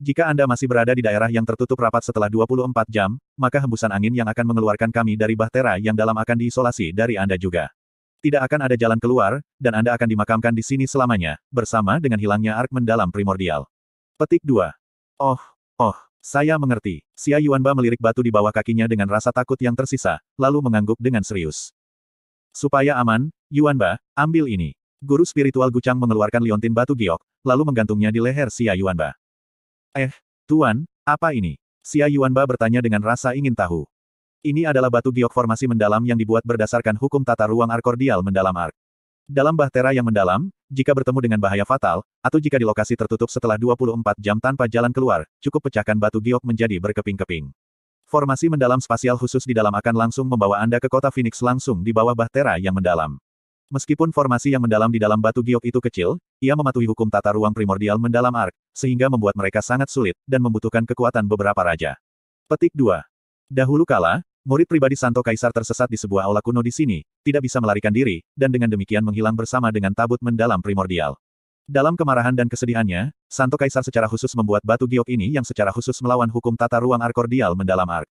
Jika Anda masih berada di daerah yang tertutup rapat setelah 24 jam, maka hembusan angin yang akan mengeluarkan kami dari bahtera yang dalam akan diisolasi dari Anda juga. Tidak akan ada jalan keluar, dan Anda akan dimakamkan di sini selamanya, bersama dengan hilangnya ark mendalam primordial. Petik 2. Oh, oh. Saya mengerti. Xia Yuanba melirik batu di bawah kakinya dengan rasa takut yang tersisa, lalu mengangguk dengan serius. Supaya aman, Yuanba, ambil ini. Guru spiritual Gucang mengeluarkan liontin batu giok, lalu menggantungnya di leher Xia Yuanba. Eh, Tuan, apa ini? Xia Yuanba bertanya dengan rasa ingin tahu. Ini adalah batu giok formasi mendalam yang dibuat berdasarkan hukum tata ruang arkordial mendalam ark. Dalam bahtera yang mendalam, jika bertemu dengan bahaya fatal, atau jika di lokasi tertutup setelah 24 jam tanpa jalan keluar, cukup pecahkan batu giok menjadi berkeping-keping. Formasi mendalam spasial khusus di dalam akan langsung membawa Anda ke kota Phoenix langsung di bawah bahtera yang mendalam. Meskipun formasi yang mendalam di dalam batu giok itu kecil, ia mematuhi hukum tata ruang primordial mendalam ark, sehingga membuat mereka sangat sulit, dan membutuhkan kekuatan beberapa raja. Petik 2. Dahulu kala, Murid pribadi Santo Kaisar tersesat di sebuah aula kuno di sini, tidak bisa melarikan diri, dan dengan demikian menghilang bersama dengan tabut mendalam primordial. Dalam kemarahan dan kesedihannya, Santo Kaisar secara khusus membuat batu giok ini yang secara khusus melawan hukum tata ruang arkordial mendalam ark.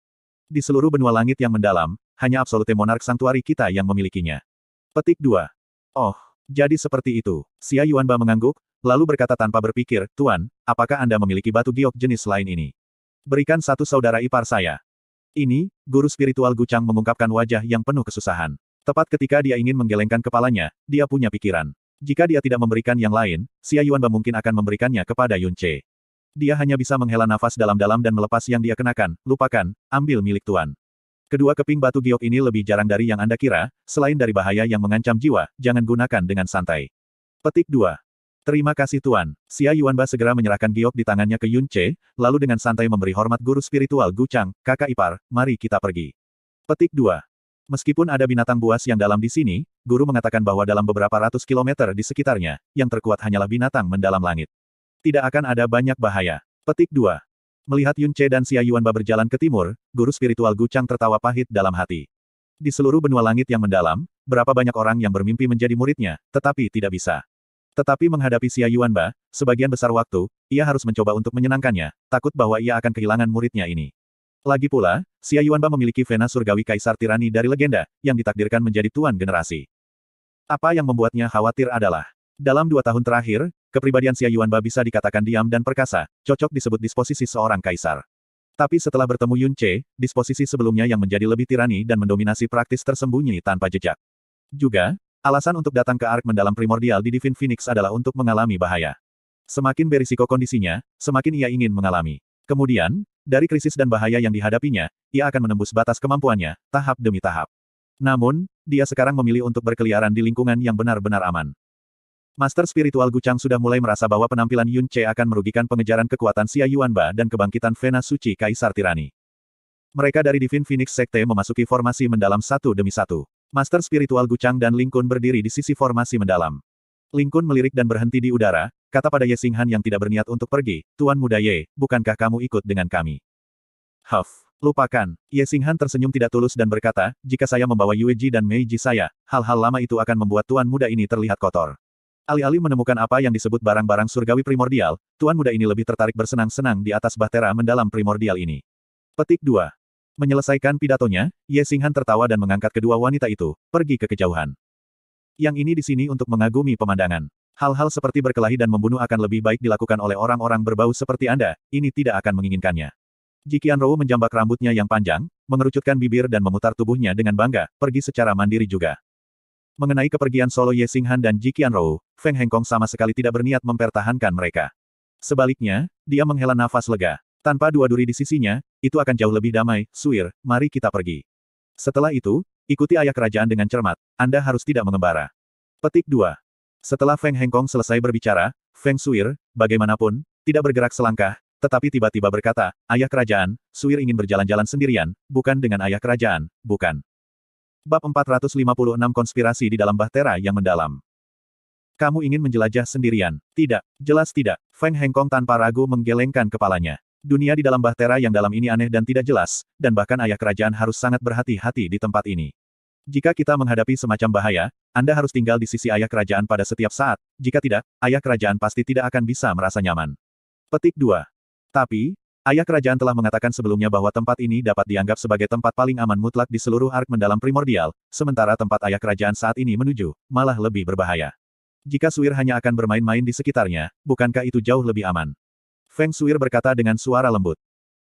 Di seluruh benua langit yang mendalam, hanya absolute monark santuari kita yang memilikinya. Petik 2. Oh, jadi seperti itu. Xia Yuanba mengangguk, lalu berkata tanpa berpikir, Tuan, apakah Anda memiliki batu giok jenis lain ini? Berikan satu saudara ipar saya. Ini, guru spiritual Gucang mengungkapkan wajah yang penuh kesusahan. Tepat ketika dia ingin menggelengkan kepalanya, dia punya pikiran. Jika dia tidak memberikan yang lain, Xia Yuanba mungkin akan memberikannya kepada Yun Che. Dia hanya bisa menghela nafas dalam-dalam dan melepas yang dia kenakan, lupakan, ambil milik Tuan. Kedua keping batu giok ini lebih jarang dari yang Anda kira, selain dari bahaya yang mengancam jiwa, jangan gunakan dengan santai. Petik 2. Terima kasih Tuan. Xia Yuanba segera menyerahkan giok di tangannya ke Yun Che, lalu dengan santai memberi hormat guru spiritual Gu Chang, kakak ipar, mari kita pergi. Petik 2. Meskipun ada binatang buas yang dalam di sini, guru mengatakan bahwa dalam beberapa ratus kilometer di sekitarnya, yang terkuat hanyalah binatang mendalam langit. Tidak akan ada banyak bahaya. Petik 2. Melihat Yun Che dan Xia Yuanba berjalan ke timur, guru spiritual Gu Chang tertawa pahit dalam hati. Di seluruh benua langit yang mendalam, berapa banyak orang yang bermimpi menjadi muridnya, tetapi tidak bisa. Tetapi menghadapi Xia Yuanba, sebagian besar waktu, ia harus mencoba untuk menyenangkannya, takut bahwa ia akan kehilangan muridnya ini. Lagi pula, Xia Yuanba memiliki vena surgawi kaisar tirani dari legenda, yang ditakdirkan menjadi tuan generasi. Apa yang membuatnya khawatir adalah, dalam dua tahun terakhir, kepribadian Xia Yuanba bisa dikatakan diam dan perkasa, cocok disebut disposisi seorang kaisar. Tapi setelah bertemu Yun Che, disposisi sebelumnya yang menjadi lebih tirani dan mendominasi praktis tersembunyi tanpa jejak. Juga, Alasan untuk datang ke Ark Mendalam Primordial di Divine Phoenix adalah untuk mengalami bahaya. Semakin berisiko kondisinya, semakin ia ingin mengalami. Kemudian, dari krisis dan bahaya yang dihadapinya, ia akan menembus batas kemampuannya, tahap demi tahap. Namun, dia sekarang memilih untuk berkeliaran di lingkungan yang benar-benar aman. Master spiritual Guchang sudah mulai merasa bahwa penampilan Yun Che akan merugikan pengejaran kekuatan Xia Yuanba dan kebangkitan Vena Suci Kaisar Tirani. Mereka dari Divine Phoenix Sekte memasuki formasi mendalam satu demi satu. Master spiritual Gucang dan Lingkun berdiri di sisi formasi mendalam. Lingkun melirik dan berhenti di udara, kata pada Ye Singhan yang tidak berniat untuk pergi, Tuan Muda Ye, bukankah kamu ikut dengan kami? Huff, lupakan. Ye Singhan tersenyum tidak tulus dan berkata, jika saya membawa Yueji dan Meiji saya, hal-hal lama itu akan membuat Tuan Muda ini terlihat kotor. Alih-alih menemukan apa yang disebut barang-barang surgawi primordial, Tuan Muda ini lebih tertarik bersenang-senang di atas bahtera mendalam primordial ini. Petik 2. Menyelesaikan pidatonya, Ye Singhan tertawa dan mengangkat kedua wanita itu, pergi ke kejauhan. Yang ini di sini untuk mengagumi pemandangan. Hal-hal seperti berkelahi dan membunuh akan lebih baik dilakukan oleh orang-orang berbau seperti Anda, ini tidak akan menginginkannya. Jikian Rou menjambak rambutnya yang panjang, mengerucutkan bibir dan memutar tubuhnya dengan bangga, pergi secara mandiri juga. Mengenai kepergian Solo Ye Singhan dan Jikian Rou, Feng Hengkong sama sekali tidak berniat mempertahankan mereka. Sebaliknya, dia menghela nafas lega. Tanpa dua duri di sisinya, itu akan jauh lebih damai, Suir, mari kita pergi. Setelah itu, ikuti ayah kerajaan dengan cermat, Anda harus tidak mengembara. Petik 2. Setelah Feng Hengkong selesai berbicara, Feng Suir, bagaimanapun, tidak bergerak selangkah, tetapi tiba-tiba berkata, ayah kerajaan, Suir ingin berjalan-jalan sendirian, bukan dengan ayah kerajaan, bukan. Bab 456 Konspirasi di dalam Bahtera yang mendalam. Kamu ingin menjelajah sendirian? Tidak, jelas tidak. Feng Hengkong tanpa ragu menggelengkan kepalanya. Dunia di dalam Bahtera yang dalam ini aneh dan tidak jelas, dan bahkan ayah kerajaan harus sangat berhati-hati di tempat ini. Jika kita menghadapi semacam bahaya, Anda harus tinggal di sisi ayah kerajaan pada setiap saat, jika tidak, ayah kerajaan pasti tidak akan bisa merasa nyaman. Petik 2. Tapi, ayah kerajaan telah mengatakan sebelumnya bahwa tempat ini dapat dianggap sebagai tempat paling aman mutlak di seluruh ark mendalam primordial, sementara tempat ayah kerajaan saat ini menuju, malah lebih berbahaya. Jika Suir hanya akan bermain-main di sekitarnya, bukankah itu jauh lebih aman? Feng Shuir berkata dengan suara lembut.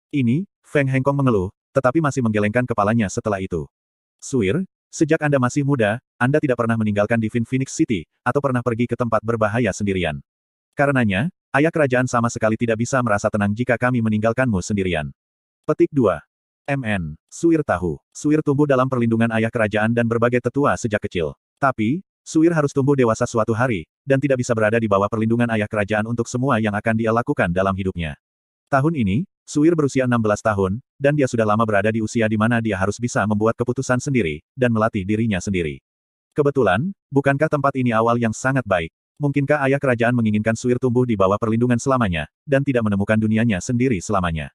Ini, Feng Hengkong mengeluh, tetapi masih menggelengkan kepalanya setelah itu. Suir, sejak Anda masih muda, Anda tidak pernah meninggalkan Divine Phoenix City, atau pernah pergi ke tempat berbahaya sendirian. Karenanya, ayah kerajaan sama sekali tidak bisa merasa tenang jika kami meninggalkanmu sendirian. Petik 2. MN. Suir tahu. Suir tumbuh dalam perlindungan ayah kerajaan dan berbagai tetua sejak kecil. Tapi, Suir harus tumbuh dewasa suatu hari, dan tidak bisa berada di bawah perlindungan ayah kerajaan untuk semua yang akan dia lakukan dalam hidupnya. Tahun ini, Suir berusia 16 tahun, dan dia sudah lama berada di usia di mana dia harus bisa membuat keputusan sendiri, dan melatih dirinya sendiri. Kebetulan, bukankah tempat ini awal yang sangat baik? Mungkinkah ayah kerajaan menginginkan Suir tumbuh di bawah perlindungan selamanya, dan tidak menemukan dunianya sendiri selamanya?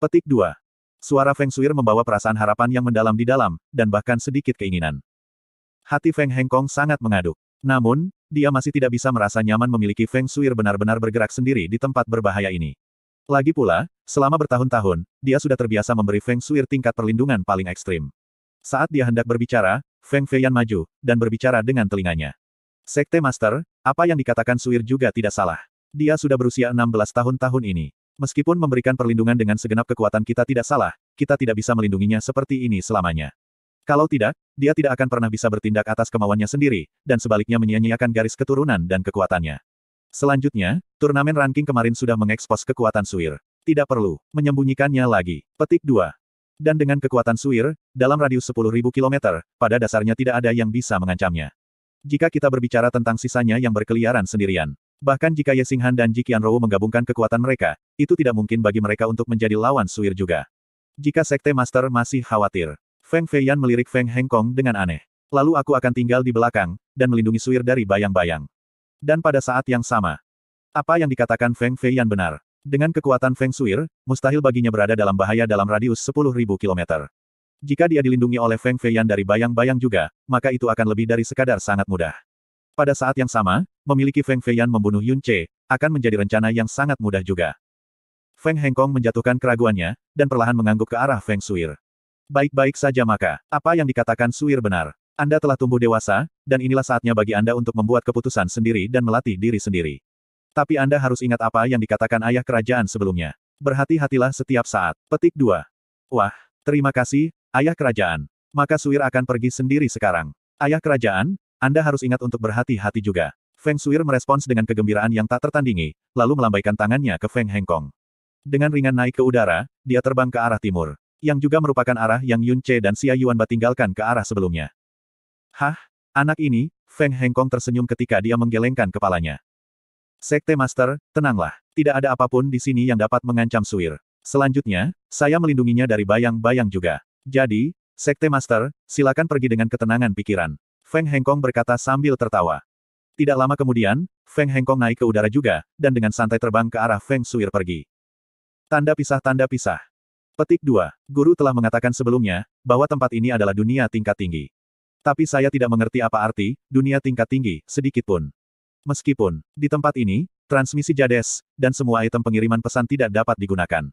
Petik 2. Suara Feng Suir membawa perasaan harapan yang mendalam di dalam, dan bahkan sedikit keinginan. Hati Feng Hengkong sangat mengaduk. Namun, dia masih tidak bisa merasa nyaman memiliki Feng Suir benar-benar bergerak sendiri di tempat berbahaya ini. Lagi pula, selama bertahun-tahun, dia sudah terbiasa memberi Feng Suir tingkat perlindungan paling ekstrim. Saat dia hendak berbicara, Feng Feiyan maju, dan berbicara dengan telinganya. Sekte Master, apa yang dikatakan Suir juga tidak salah. Dia sudah berusia 16 tahun tahun ini. Meskipun memberikan perlindungan dengan segenap kekuatan kita tidak salah, kita tidak bisa melindunginya seperti ini selamanya. Kalau tidak, dia tidak akan pernah bisa bertindak atas kemauannya sendiri, dan sebaliknya menyia-nyiakan garis keturunan dan kekuatannya. Selanjutnya, turnamen ranking kemarin sudah mengekspos kekuatan Suir. Tidak perlu menyembunyikannya lagi. Petik 2. Dan dengan kekuatan Suir, dalam radius 10.000 km, pada dasarnya tidak ada yang bisa mengancamnya. Jika kita berbicara tentang sisanya yang berkeliaran sendirian, bahkan jika Ye Singhan dan Ji Qianrou menggabungkan kekuatan mereka, itu tidak mungkin bagi mereka untuk menjadi lawan Suir juga. Jika Sekte Master masih khawatir, Feng Feiyan melirik Feng Hengkong dengan aneh. Lalu aku akan tinggal di belakang, dan melindungi Suir dari bayang-bayang. Dan pada saat yang sama, apa yang dikatakan Feng Feiyan benar. Dengan kekuatan Feng Suir, mustahil baginya berada dalam bahaya dalam radius 10.000 km. Jika dia dilindungi oleh Feng Feiyan dari bayang-bayang juga, maka itu akan lebih dari sekadar sangat mudah. Pada saat yang sama, memiliki Feng Feiyan membunuh Yun Che, akan menjadi rencana yang sangat mudah juga. Feng Hengkong menjatuhkan keraguannya, dan perlahan mengangguk ke arah Feng Suir. Baik-baik saja maka, apa yang dikatakan Suir benar. Anda telah tumbuh dewasa, dan inilah saatnya bagi Anda untuk membuat keputusan sendiri dan melatih diri sendiri. Tapi Anda harus ingat apa yang dikatakan ayah kerajaan sebelumnya. Berhati-hatilah setiap saat. Petik 2. Wah, terima kasih, ayah kerajaan. Maka Suir akan pergi sendiri sekarang. Ayah kerajaan, Anda harus ingat untuk berhati-hati juga. Feng Suir merespons dengan kegembiraan yang tak tertandingi, lalu melambaikan tangannya ke Feng Hengkong. Dengan ringan naik ke udara, dia terbang ke arah timur yang juga merupakan arah yang Yun Che dan Xia Yuanba tinggalkan ke arah sebelumnya. Hah? Anak ini? Feng Hengkong tersenyum ketika dia menggelengkan kepalanya. Sekte Master, tenanglah. Tidak ada apapun di sini yang dapat mengancam Suir. Selanjutnya, saya melindunginya dari bayang-bayang juga. Jadi, Sekte Master, silakan pergi dengan ketenangan pikiran. Feng Hengkong berkata sambil tertawa. Tidak lama kemudian, Feng Hengkong naik ke udara juga, dan dengan santai terbang ke arah Feng Suir pergi. Tanda pisah-tanda pisah. Petik 2. Guru telah mengatakan sebelumnya, bahwa tempat ini adalah dunia tingkat tinggi. Tapi saya tidak mengerti apa arti, dunia tingkat tinggi, sedikit pun. Meskipun, di tempat ini, transmisi jades, dan semua item pengiriman pesan tidak dapat digunakan.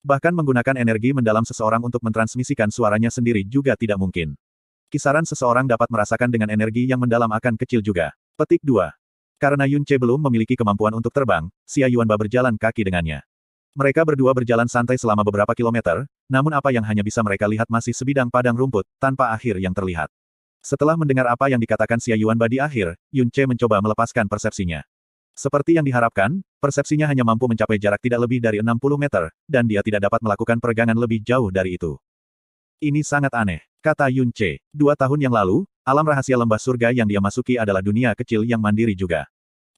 Bahkan menggunakan energi mendalam seseorang untuk mentransmisikan suaranya sendiri juga tidak mungkin. Kisaran seseorang dapat merasakan dengan energi yang mendalam akan kecil juga. Petik 2. Karena Yunche belum memiliki kemampuan untuk terbang, Xia Yuanba berjalan kaki dengannya. Mereka berdua berjalan santai selama beberapa kilometer, namun apa yang hanya bisa mereka lihat masih sebidang padang rumput, tanpa akhir yang terlihat. Setelah mendengar apa yang dikatakan Xia Yuan di akhir, Yun Che mencoba melepaskan persepsinya. Seperti yang diharapkan, persepsinya hanya mampu mencapai jarak tidak lebih dari 60 meter, dan dia tidak dapat melakukan peregangan lebih jauh dari itu. Ini sangat aneh, kata Yun Che. Dua tahun yang lalu, alam rahasia lembah surga yang dia masuki adalah dunia kecil yang mandiri juga.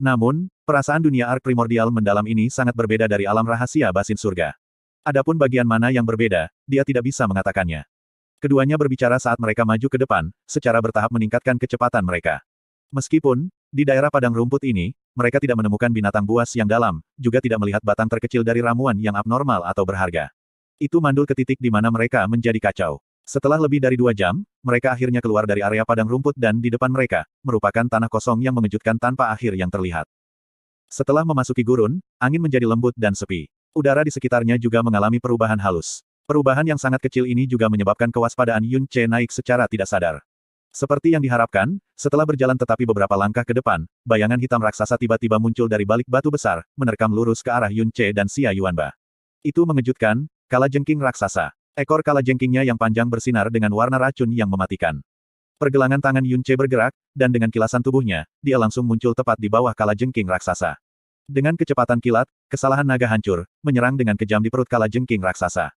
Namun, perasaan dunia ark primordial mendalam ini sangat berbeda dari alam rahasia basin surga. Adapun bagian mana yang berbeda, dia tidak bisa mengatakannya. Keduanya berbicara saat mereka maju ke depan, secara bertahap meningkatkan kecepatan mereka. Meskipun, di daerah padang rumput ini, mereka tidak menemukan binatang buas yang dalam, juga tidak melihat batang terkecil dari ramuan yang abnormal atau berharga. Itu mandul ke titik di mana mereka menjadi kacau. Setelah lebih dari dua jam, mereka akhirnya keluar dari area padang rumput dan di depan mereka, merupakan tanah kosong yang mengejutkan tanpa akhir yang terlihat. Setelah memasuki gurun, angin menjadi lembut dan sepi. Udara di sekitarnya juga mengalami perubahan halus. Perubahan yang sangat kecil ini juga menyebabkan kewaspadaan Yun Che naik secara tidak sadar. Seperti yang diharapkan, setelah berjalan tetapi beberapa langkah ke depan, bayangan hitam raksasa tiba-tiba muncul dari balik batu besar, menerkam lurus ke arah Yun Che dan Xia Yuanba. Itu mengejutkan, kala jengking raksasa. Ekor kala jengkingnya yang panjang bersinar dengan warna racun yang mematikan. Pergelangan tangan Yunche bergerak, dan dengan kilasan tubuhnya, dia langsung muncul tepat di bawah kala jengking raksasa. Dengan kecepatan kilat, kesalahan naga hancur, menyerang dengan kejam di perut kala jengking raksasa.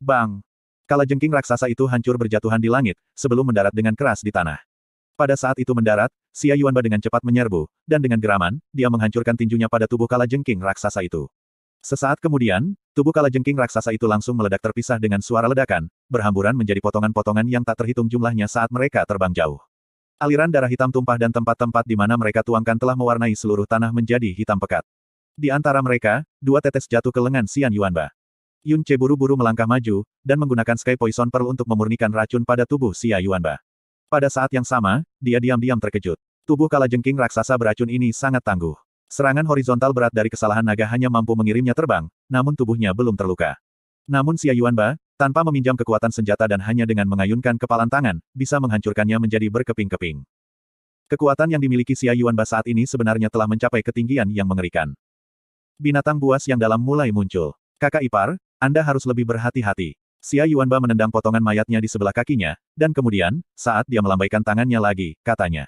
Bang! Kala jengking raksasa itu hancur berjatuhan di langit, sebelum mendarat dengan keras di tanah. Pada saat itu mendarat, Xia Yuanba dengan cepat menyerbu, dan dengan geraman, dia menghancurkan tinjunya pada tubuh kala jengking raksasa itu. Sesaat kemudian, tubuh kalajengking raksasa itu langsung meledak terpisah dengan suara ledakan, berhamburan menjadi potongan-potongan yang tak terhitung jumlahnya saat mereka terbang jauh. Aliran darah hitam tumpah dan tempat-tempat di mana mereka tuangkan telah mewarnai seluruh tanah menjadi hitam pekat. Di antara mereka, dua tetes jatuh ke lengan Xian Yuanba. Yun Che buru-buru melangkah maju, dan menggunakan Sky Poison Pearl untuk memurnikan racun pada tubuh Xia Yuanba. Pada saat yang sama, dia diam-diam terkejut. Tubuh kalajengking raksasa beracun ini sangat tangguh. Serangan horizontal berat dari kesalahan naga hanya mampu mengirimnya terbang, namun tubuhnya belum terluka. Namun Xia Yuanba, tanpa meminjam kekuatan senjata dan hanya dengan mengayunkan kepalan tangan, bisa menghancurkannya menjadi berkeping-keping. Kekuatan yang dimiliki Xia Yuanba saat ini sebenarnya telah mencapai ketinggian yang mengerikan. Binatang buas yang dalam mulai muncul. Kakak ipar, Anda harus lebih berhati-hati. Xia Yuanba menendang potongan mayatnya di sebelah kakinya, dan kemudian, saat dia melambaikan tangannya lagi, katanya.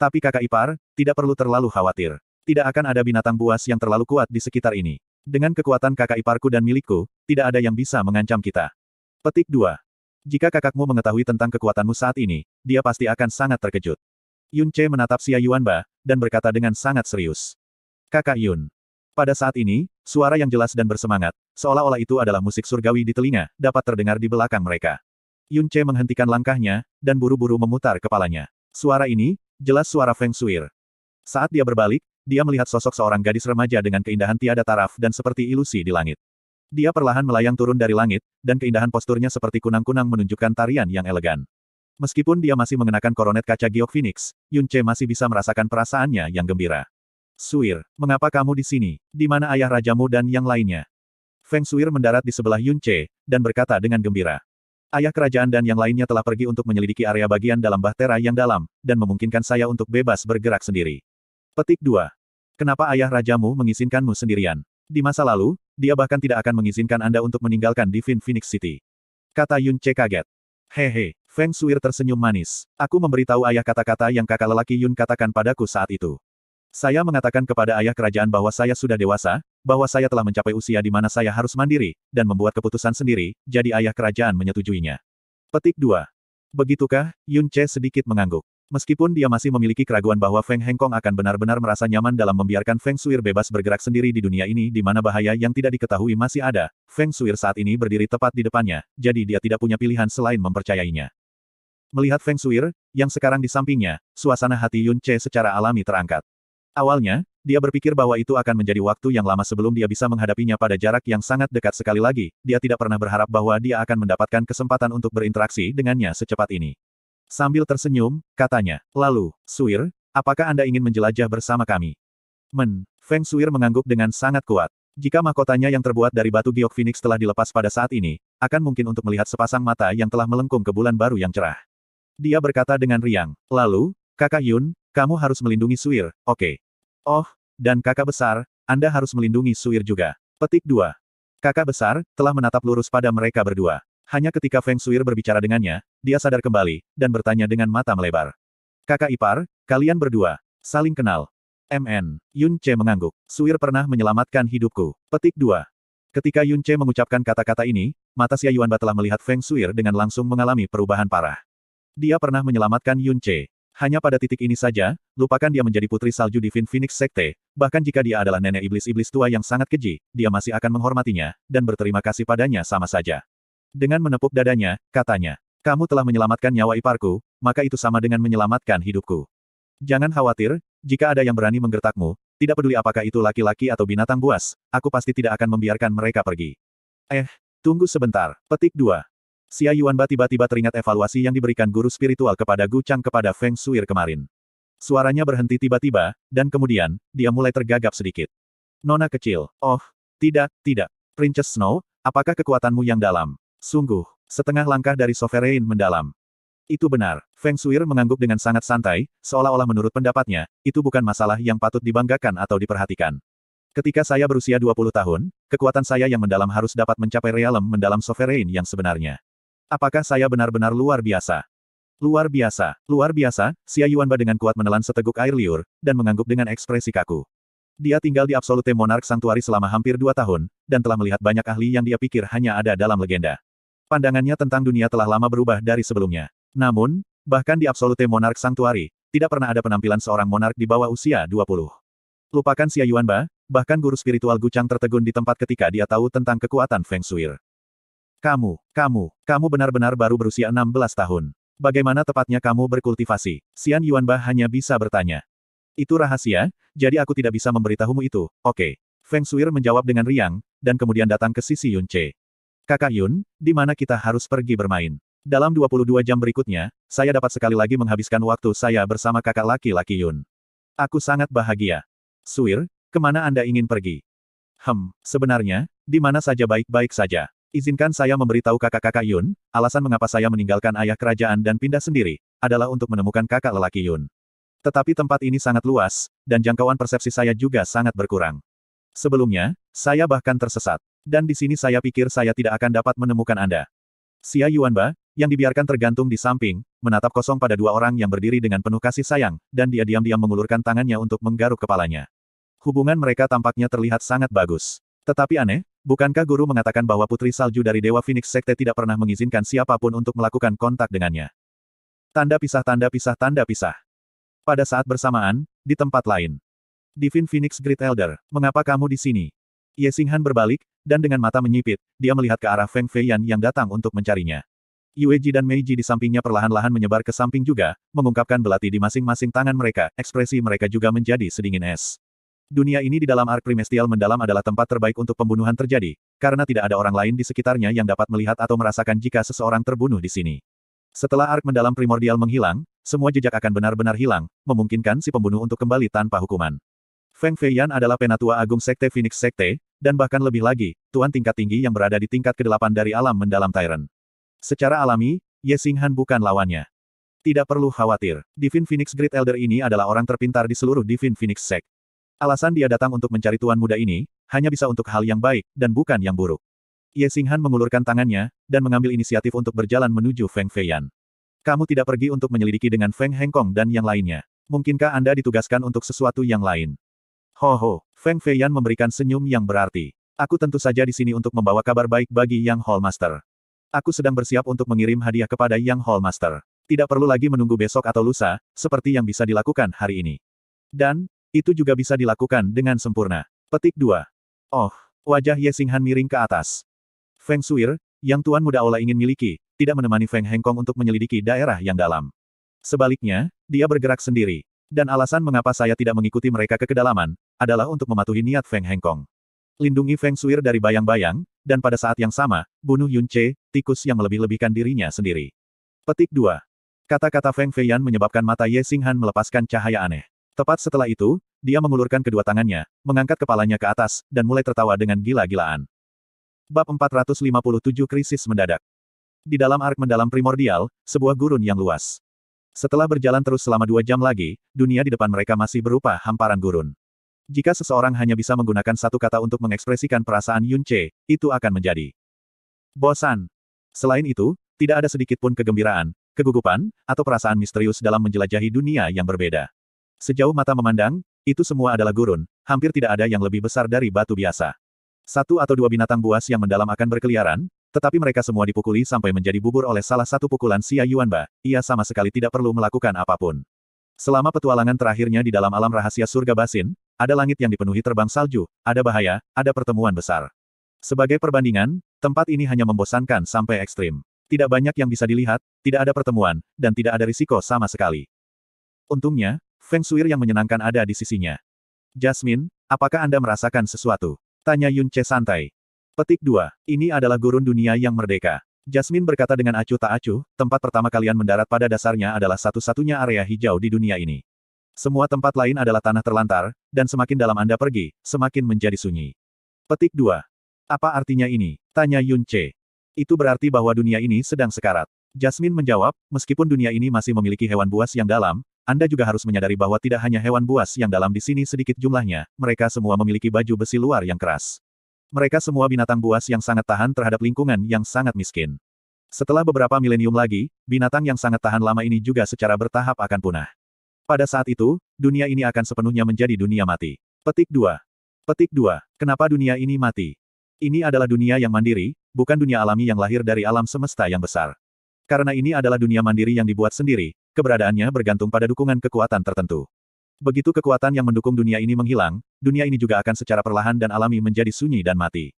Tapi kakak ipar, tidak perlu terlalu khawatir tidak akan ada binatang buas yang terlalu kuat di sekitar ini. Dengan kekuatan kakak iparku dan milikku, tidak ada yang bisa mengancam kita. Petik 2. Jika kakakmu mengetahui tentang kekuatanmu saat ini, dia pasti akan sangat terkejut. Yun Che menatap Xia Yuanba, dan berkata dengan sangat serius. Kakak Yun. Pada saat ini, suara yang jelas dan bersemangat, seolah-olah itu adalah musik surgawi di telinga, dapat terdengar di belakang mereka. Yun Che menghentikan langkahnya, dan buru-buru memutar kepalanya. Suara ini, jelas suara Feng Shuir. Saat dia berbalik, dia melihat sosok seorang gadis remaja dengan keindahan tiada taraf dan seperti ilusi di langit. Dia perlahan melayang turun dari langit, dan keindahan posturnya seperti kunang-kunang menunjukkan tarian yang elegan. Meskipun dia masih mengenakan koronet kaca giok Phoenix, Yun Che masih bisa merasakan perasaannya yang gembira. Suir, mengapa kamu di sini? Di mana ayah rajamu dan yang lainnya? Feng Suir mendarat di sebelah Yun Che, dan berkata dengan gembira. Ayah kerajaan dan yang lainnya telah pergi untuk menyelidiki area bagian dalam bahtera yang dalam, dan memungkinkan saya untuk bebas bergerak sendiri. Petik 2. Kenapa ayah rajamu mengizinkanmu sendirian? Di masa lalu, dia bahkan tidak akan mengizinkan Anda untuk meninggalkan Divine Phoenix City. Kata Yun Che kaget. Hehe, Feng Suir tersenyum manis. Aku memberitahu ayah kata-kata yang kakak lelaki Yun katakan padaku saat itu. Saya mengatakan kepada ayah kerajaan bahwa saya sudah dewasa, bahwa saya telah mencapai usia di mana saya harus mandiri, dan membuat keputusan sendiri, jadi ayah kerajaan menyetujuinya. Petik 2. Begitukah, Yun Che sedikit mengangguk. Meskipun dia masih memiliki keraguan bahwa Feng Hengkong akan benar-benar merasa nyaman dalam membiarkan Feng Shuir bebas bergerak sendiri di dunia ini di mana bahaya yang tidak diketahui masih ada, Feng Shuir saat ini berdiri tepat di depannya, jadi dia tidak punya pilihan selain mempercayainya. Melihat Feng Shuir, yang sekarang di sampingnya, suasana hati Yun Che secara alami terangkat. Awalnya, dia berpikir bahwa itu akan menjadi waktu yang lama sebelum dia bisa menghadapinya pada jarak yang sangat dekat sekali lagi, dia tidak pernah berharap bahwa dia akan mendapatkan kesempatan untuk berinteraksi dengannya secepat ini. Sambil tersenyum, katanya, lalu, Suir, apakah Anda ingin menjelajah bersama kami? Men, Feng Suir mengangguk dengan sangat kuat. Jika mahkotanya yang terbuat dari batu giok Phoenix telah dilepas pada saat ini, akan mungkin untuk melihat sepasang mata yang telah melengkung ke bulan baru yang cerah. Dia berkata dengan riang, lalu, kakak Yun, kamu harus melindungi Suir, oke. Okay. Oh, dan kakak besar, Anda harus melindungi Suir juga. Petik 2. Kakak besar, telah menatap lurus pada mereka berdua. Hanya ketika Feng Suir berbicara dengannya, dia sadar kembali, dan bertanya dengan mata melebar. Kakak ipar, kalian berdua, saling kenal. MN, Yun Che mengangguk. Suir pernah menyelamatkan hidupku. Petik 2. Ketika Yun Che mengucapkan kata-kata ini, mata Xia Yuan telah melihat Feng Suir dengan langsung mengalami perubahan parah. Dia pernah menyelamatkan Yun Che. Hanya pada titik ini saja, lupakan dia menjadi putri salju Divine Phoenix Sekte, bahkan jika dia adalah nenek iblis-iblis tua yang sangat keji, dia masih akan menghormatinya, dan berterima kasih padanya sama saja. Dengan menepuk dadanya, katanya, kamu telah menyelamatkan nyawa iparku, maka itu sama dengan menyelamatkan hidupku. Jangan khawatir, jika ada yang berani menggertakmu, tidak peduli apakah itu laki-laki atau binatang buas, aku pasti tidak akan membiarkan mereka pergi. Eh, tunggu sebentar, petik dua. Xia Yuanba tiba-tiba teringat evaluasi yang diberikan guru spiritual kepada Gu Chang kepada Feng Suir kemarin. Suaranya berhenti tiba-tiba, dan kemudian, dia mulai tergagap sedikit. Nona kecil, oh, tidak, tidak. Princess Snow, apakah kekuatanmu yang dalam? Sungguh, setengah langkah dari Sovereign mendalam. Itu benar. Feng Suir mengangguk dengan sangat santai, seolah-olah menurut pendapatnya, itu bukan masalah yang patut dibanggakan atau diperhatikan. Ketika saya berusia 20 tahun, kekuatan saya yang mendalam harus dapat mencapai realem mendalam sovereign yang sebenarnya. Apakah saya benar-benar luar biasa? Luar biasa, luar biasa, Xia Yuanba dengan kuat menelan seteguk air liur, dan mengangguk dengan ekspresi kaku. Dia tinggal di Absolute Monarch Sanctuary selama hampir dua tahun, dan telah melihat banyak ahli yang dia pikir hanya ada dalam legenda. Pandangannya tentang dunia telah lama berubah dari sebelumnya. Namun, bahkan di Absolute Monarch Sanctuary, tidak pernah ada penampilan seorang monark di bawah usia 20. Lupakan Xia Yuanba, bahkan guru spiritual Gucang tertegun di tempat ketika dia tahu tentang kekuatan Feng Shui. Kamu, kamu, kamu benar-benar baru berusia 16 tahun. Bagaimana tepatnya kamu berkultivasi? Xian Yuanba hanya bisa bertanya. Itu rahasia, jadi aku tidak bisa memberitahumu itu, oke. Okay. Feng Shui menjawab dengan riang, dan kemudian datang ke sisi Yun Kakak Yun, di mana kita harus pergi bermain? Dalam 22 jam berikutnya, saya dapat sekali lagi menghabiskan waktu saya bersama kakak laki-laki Yun. Aku sangat bahagia. Suir, kemana Anda ingin pergi? Hem, sebenarnya, di mana saja baik-baik saja. Izinkan saya memberitahu kakak-kakak Yun, alasan mengapa saya meninggalkan ayah kerajaan dan pindah sendiri, adalah untuk menemukan kakak lelaki Yun. Tetapi tempat ini sangat luas, dan jangkauan persepsi saya juga sangat berkurang. Sebelumnya, saya bahkan tersesat. Dan di sini saya pikir saya tidak akan dapat menemukan Anda. Xia Yuanba, yang dibiarkan tergantung di samping, menatap kosong pada dua orang yang berdiri dengan penuh kasih sayang, dan dia diam-diam mengulurkan tangannya untuk menggaruk kepalanya. Hubungan mereka tampaknya terlihat sangat bagus. Tetapi aneh, bukankah guru mengatakan bahwa putri salju dari Dewa Phoenix Sekte tidak pernah mengizinkan siapapun untuk melakukan kontak dengannya? Tanda pisah tanda pisah tanda pisah. Pada saat bersamaan, di tempat lain. Divin Phoenix Great Elder, mengapa kamu di sini? Ye Singhan berbalik, dan dengan mata menyipit, dia melihat ke arah Feng Feiyan yang datang untuk mencarinya. Yueji dan Meiji di sampingnya perlahan-lahan menyebar ke samping juga, mengungkapkan belati di masing-masing tangan mereka, ekspresi mereka juga menjadi sedingin es. Dunia ini di dalam ark primestial mendalam adalah tempat terbaik untuk pembunuhan terjadi, karena tidak ada orang lain di sekitarnya yang dapat melihat atau merasakan jika seseorang terbunuh di sini. Setelah ark mendalam primordial menghilang, semua jejak akan benar-benar hilang, memungkinkan si pembunuh untuk kembali tanpa hukuman. Feng Feiyan adalah penatua agung Sekte Phoenix Sekte, dan bahkan lebih lagi, Tuan tingkat tinggi yang berada di tingkat ke-8 dari alam mendalam Tyrant. Secara alami, Ye Xinghan bukan lawannya. Tidak perlu khawatir, Divine Phoenix Great Elder ini adalah orang terpintar di seluruh Divine Phoenix Sect. Alasan dia datang untuk mencari tuan muda ini, hanya bisa untuk hal yang baik, dan bukan yang buruk. Ye Xinghan mengulurkan tangannya, dan mengambil inisiatif untuk berjalan menuju Feng Feiyan. Kamu tidak pergi untuk menyelidiki dengan Feng Hengkong dan yang lainnya. Mungkinkah Anda ditugaskan untuk sesuatu yang lain? Ho ho, Feng Feiyan memberikan senyum yang berarti. Aku tentu saja di sini untuk membawa kabar baik bagi Yang Hallmaster. Aku sedang bersiap untuk mengirim hadiah kepada Yang Hallmaster. Tidak perlu lagi menunggu besok atau lusa, seperti yang bisa dilakukan hari ini. Dan, itu juga bisa dilakukan dengan sempurna. Petik 2. Oh, wajah Ye Singhan miring ke atas. Feng Suir, yang Tuan Muda Ola ingin miliki, tidak menemani Feng Hengkong untuk menyelidiki daerah yang dalam. Sebaliknya, dia bergerak sendiri. Dan alasan mengapa saya tidak mengikuti mereka ke kedalaman, adalah untuk mematuhi niat Feng Hengkong. Lindungi Feng Suir dari bayang-bayang, dan pada saat yang sama, bunuh Yun Che, tikus yang melebih-lebihkan dirinya sendiri. Petik 2. Kata-kata Feng Feiyan menyebabkan mata Ye Xinghan melepaskan cahaya aneh. Tepat setelah itu, dia mengulurkan kedua tangannya, mengangkat kepalanya ke atas, dan mulai tertawa dengan gila-gilaan. Bab 457 Krisis Mendadak Di dalam ark mendalam primordial, sebuah gurun yang luas. Setelah berjalan terus selama dua jam lagi, dunia di depan mereka masih berupa hamparan gurun. Jika seseorang hanya bisa menggunakan satu kata untuk mengekspresikan perasaan Yun Che, itu akan menjadi bosan. Selain itu, tidak ada sedikit pun kegembiraan, kegugupan, atau perasaan misterius dalam menjelajahi dunia yang berbeda. Sejauh mata memandang, itu semua adalah gurun, hampir tidak ada yang lebih besar dari batu biasa. Satu atau dua binatang buas yang mendalam akan berkeliaran, tetapi mereka semua dipukuli sampai menjadi bubur oleh salah satu pukulan Xia Yuanba, ia sama sekali tidak perlu melakukan apapun. Selama petualangan terakhirnya di dalam alam rahasia surga basin, ada langit yang dipenuhi terbang salju, ada bahaya, ada pertemuan besar. Sebagai perbandingan, tempat ini hanya membosankan sampai ekstrim. Tidak banyak yang bisa dilihat, tidak ada pertemuan, dan tidak ada risiko sama sekali. Untungnya, Feng Shui yang menyenangkan ada di sisinya. Jasmine, apakah Anda merasakan sesuatu? Tanya Yun Che santai. Petik 2. Ini adalah gurun dunia yang merdeka. Jasmine berkata dengan acuh tak acuh, tempat pertama kalian mendarat pada dasarnya adalah satu-satunya area hijau di dunia ini. Semua tempat lain adalah tanah terlantar, dan semakin dalam Anda pergi, semakin menjadi sunyi. Petik 2. Apa artinya ini? Tanya Yun Che. Itu berarti bahwa dunia ini sedang sekarat. Jasmine menjawab, meskipun dunia ini masih memiliki hewan buas yang dalam, Anda juga harus menyadari bahwa tidak hanya hewan buas yang dalam di sini sedikit jumlahnya, mereka semua memiliki baju besi luar yang keras. Mereka semua binatang buas yang sangat tahan terhadap lingkungan yang sangat miskin. Setelah beberapa milenium lagi, binatang yang sangat tahan lama ini juga secara bertahap akan punah. Pada saat itu, dunia ini akan sepenuhnya menjadi dunia mati. Petik 2. Petik 2. Kenapa dunia ini mati? Ini adalah dunia yang mandiri, bukan dunia alami yang lahir dari alam semesta yang besar. Karena ini adalah dunia mandiri yang dibuat sendiri, keberadaannya bergantung pada dukungan kekuatan tertentu. Begitu kekuatan yang mendukung dunia ini menghilang, dunia ini juga akan secara perlahan dan alami menjadi sunyi dan mati.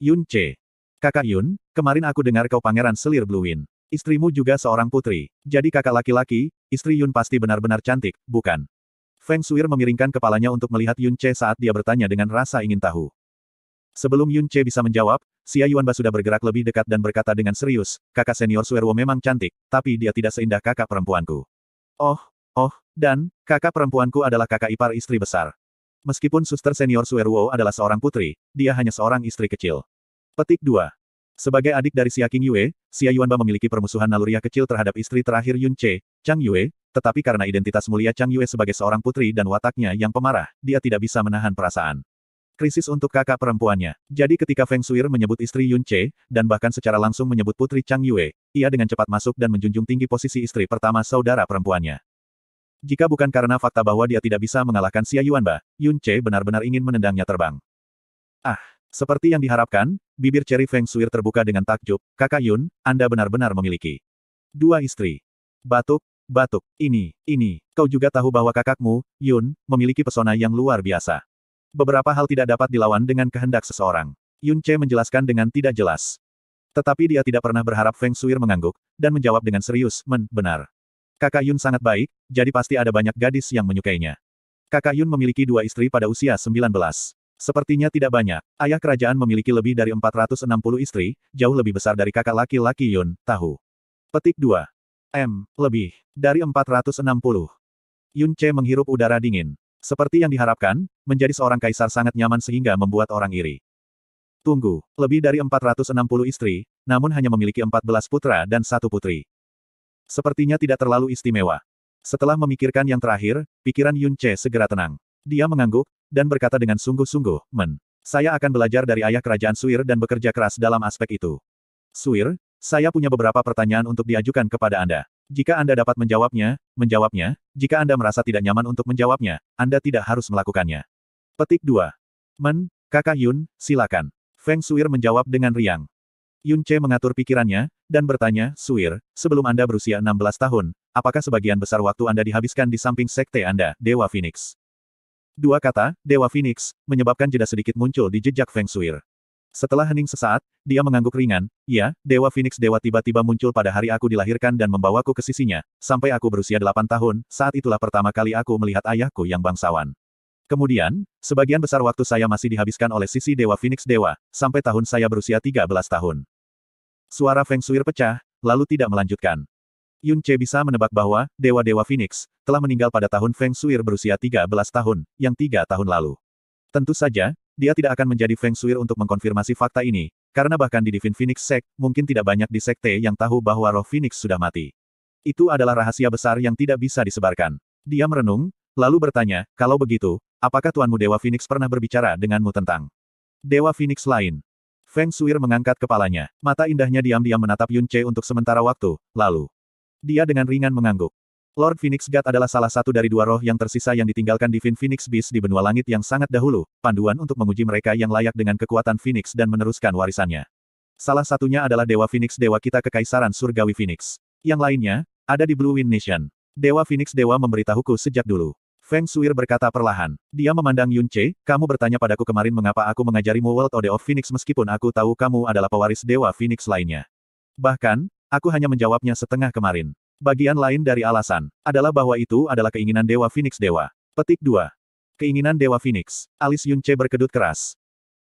Yun C. Kakak Yun, kemarin aku dengar kau pangeran selir Blue Wind. Istrimu juga seorang putri. Jadi kakak laki-laki, istri Yun pasti benar-benar cantik, bukan? Feng Shuir memiringkan kepalanya untuk melihat Yun Che saat dia bertanya dengan rasa ingin tahu. Sebelum Yun Che bisa menjawab, Xia Yuanba sudah bergerak lebih dekat dan berkata dengan serius, kakak senior Suerwo memang cantik, tapi dia tidak seindah kakak perempuanku. Oh, oh, dan, kakak perempuanku adalah kakak ipar istri besar. Meskipun suster senior Suerwo adalah seorang putri, dia hanya seorang istri kecil. Petik 2. Sebagai adik dari Xia King Yue, Xia Yuanba memiliki permusuhan naluriah kecil terhadap istri terakhir Yun Che, Chang Yue, tetapi karena identitas mulia Chang Yue sebagai seorang putri dan wataknya yang pemarah, dia tidak bisa menahan perasaan. Krisis untuk kakak perempuannya. Jadi ketika Feng Shuir menyebut istri Yun Che, dan bahkan secara langsung menyebut putri Chang Yue, ia dengan cepat masuk dan menjunjung tinggi posisi istri pertama saudara perempuannya. Jika bukan karena fakta bahwa dia tidak bisa mengalahkan Xia Yuanba, Yun Che benar-benar ingin menendangnya terbang. Ah, seperti yang diharapkan, bibir Cherry Feng Suir terbuka dengan takjub, kakak Yun, Anda benar-benar memiliki dua istri. Batuk, batuk, ini, ini, kau juga tahu bahwa kakakmu, Yun, memiliki pesona yang luar biasa. Beberapa hal tidak dapat dilawan dengan kehendak seseorang. Yun Che menjelaskan dengan tidak jelas. Tetapi dia tidak pernah berharap Feng Suir mengangguk, dan menjawab dengan serius, men, benar. Kakak Yun sangat baik, jadi pasti ada banyak gadis yang menyukainya. Kakak Yun memiliki dua istri pada usia 19. Sepertinya tidak banyak. Ayah kerajaan memiliki lebih dari 460 istri, jauh lebih besar dari kakak laki-laki Yun, tahu. Petik 2. M. Lebih. Dari 460. Yun Che menghirup udara dingin. Seperti yang diharapkan, menjadi seorang kaisar sangat nyaman sehingga membuat orang iri. Tunggu, lebih dari 460 istri, namun hanya memiliki 14 putra dan satu putri. Sepertinya tidak terlalu istimewa. Setelah memikirkan yang terakhir, pikiran Yun Che segera tenang. Dia mengangguk, dan berkata dengan sungguh-sungguh, Men, saya akan belajar dari ayah kerajaan Suir dan bekerja keras dalam aspek itu. Suir, saya punya beberapa pertanyaan untuk diajukan kepada Anda. Jika Anda dapat menjawabnya, menjawabnya, jika Anda merasa tidak nyaman untuk menjawabnya, Anda tidak harus melakukannya. Petik 2. Men, kakak Yun, silakan. Feng Suir menjawab dengan riang. Yun Che mengatur pikirannya, dan bertanya, Suir, sebelum Anda berusia 16 tahun, apakah sebagian besar waktu Anda dihabiskan di samping sekte Anda, Dewa Phoenix? Dua kata, Dewa Phoenix, menyebabkan jeda sedikit muncul di jejak Feng Shuir. Setelah hening sesaat, dia mengangguk ringan, ya, Dewa Phoenix Dewa tiba-tiba muncul pada hari aku dilahirkan dan membawaku ke sisinya, sampai aku berusia delapan tahun, saat itulah pertama kali aku melihat ayahku yang bangsawan. Kemudian, sebagian besar waktu saya masih dihabiskan oleh sisi Dewa Phoenix Dewa, sampai tahun saya berusia tiga belas tahun. Suara Feng Shuir pecah, lalu tidak melanjutkan. Yun Che bisa menebak bahwa Dewa-Dewa Phoenix telah meninggal pada tahun Feng Shui berusia 13 tahun, yang tiga tahun lalu. Tentu saja, dia tidak akan menjadi Feng Shui untuk mengkonfirmasi fakta ini, karena bahkan di Divine Phoenix Sect, mungkin tidak banyak di sekte yang tahu bahwa roh Phoenix sudah mati. Itu adalah rahasia besar yang tidak bisa disebarkan. Dia merenung, lalu bertanya, kalau begitu, apakah Tuanmu Dewa Phoenix pernah berbicara denganmu tentang Dewa Phoenix lain? Feng Shuir mengangkat kepalanya. Mata indahnya diam-diam menatap Yun Che untuk sementara waktu, lalu dia dengan ringan mengangguk. Lord Phoenix God adalah salah satu dari dua roh yang tersisa yang ditinggalkan di Divine Phoenix Beast di benua langit yang sangat dahulu, panduan untuk menguji mereka yang layak dengan kekuatan Phoenix dan meneruskan warisannya. Salah satunya adalah Dewa Phoenix Dewa kita Kekaisaran Surgawi Phoenix. Yang lainnya, ada di Blue Wind Nation. Dewa Phoenix Dewa memberitahuku sejak dulu. Feng Suir berkata perlahan. Dia memandang Yun Che, kamu bertanya padaku kemarin mengapa aku mengajarimu World Ode of Phoenix meskipun aku tahu kamu adalah pewaris Dewa Phoenix lainnya. Bahkan, Aku hanya menjawabnya setengah kemarin. Bagian lain dari alasan adalah bahwa itu adalah keinginan Dewa Phoenix Dewa. Petik 2. Keinginan Dewa Phoenix. Alis Yunche berkedut keras.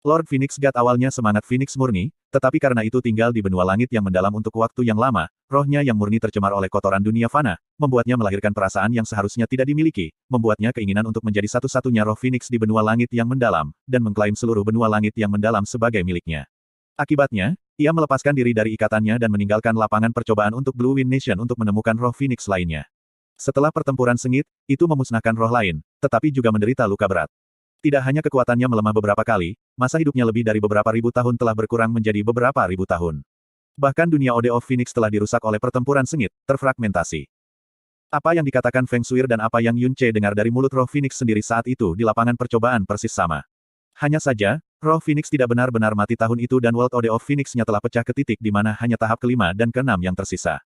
Lord Phoenix God awalnya semangat Phoenix murni, tetapi karena itu tinggal di benua langit yang mendalam untuk waktu yang lama, rohnya yang murni tercemar oleh kotoran dunia fana, membuatnya melahirkan perasaan yang seharusnya tidak dimiliki, membuatnya keinginan untuk menjadi satu-satunya roh Phoenix di benua langit yang mendalam, dan mengklaim seluruh benua langit yang mendalam sebagai miliknya. Akibatnya, ia melepaskan diri dari ikatannya dan meninggalkan lapangan percobaan untuk Blue Wind Nation untuk menemukan roh Phoenix lainnya. Setelah pertempuran sengit, itu memusnahkan roh lain, tetapi juga menderita luka berat. Tidak hanya kekuatannya melemah beberapa kali, masa hidupnya lebih dari beberapa ribu tahun telah berkurang menjadi beberapa ribu tahun. Bahkan dunia Ode of Phoenix telah dirusak oleh pertempuran sengit, terfragmentasi. Apa yang dikatakan Feng Shui dan apa yang Yun Che dengar dari mulut roh Phoenix sendiri saat itu di lapangan percobaan persis sama. Hanya saja, Roh Phoenix tidak benar-benar mati tahun itu dan World Ode of Phoenix-nya telah pecah ke titik di mana hanya tahap kelima dan keenam yang tersisa.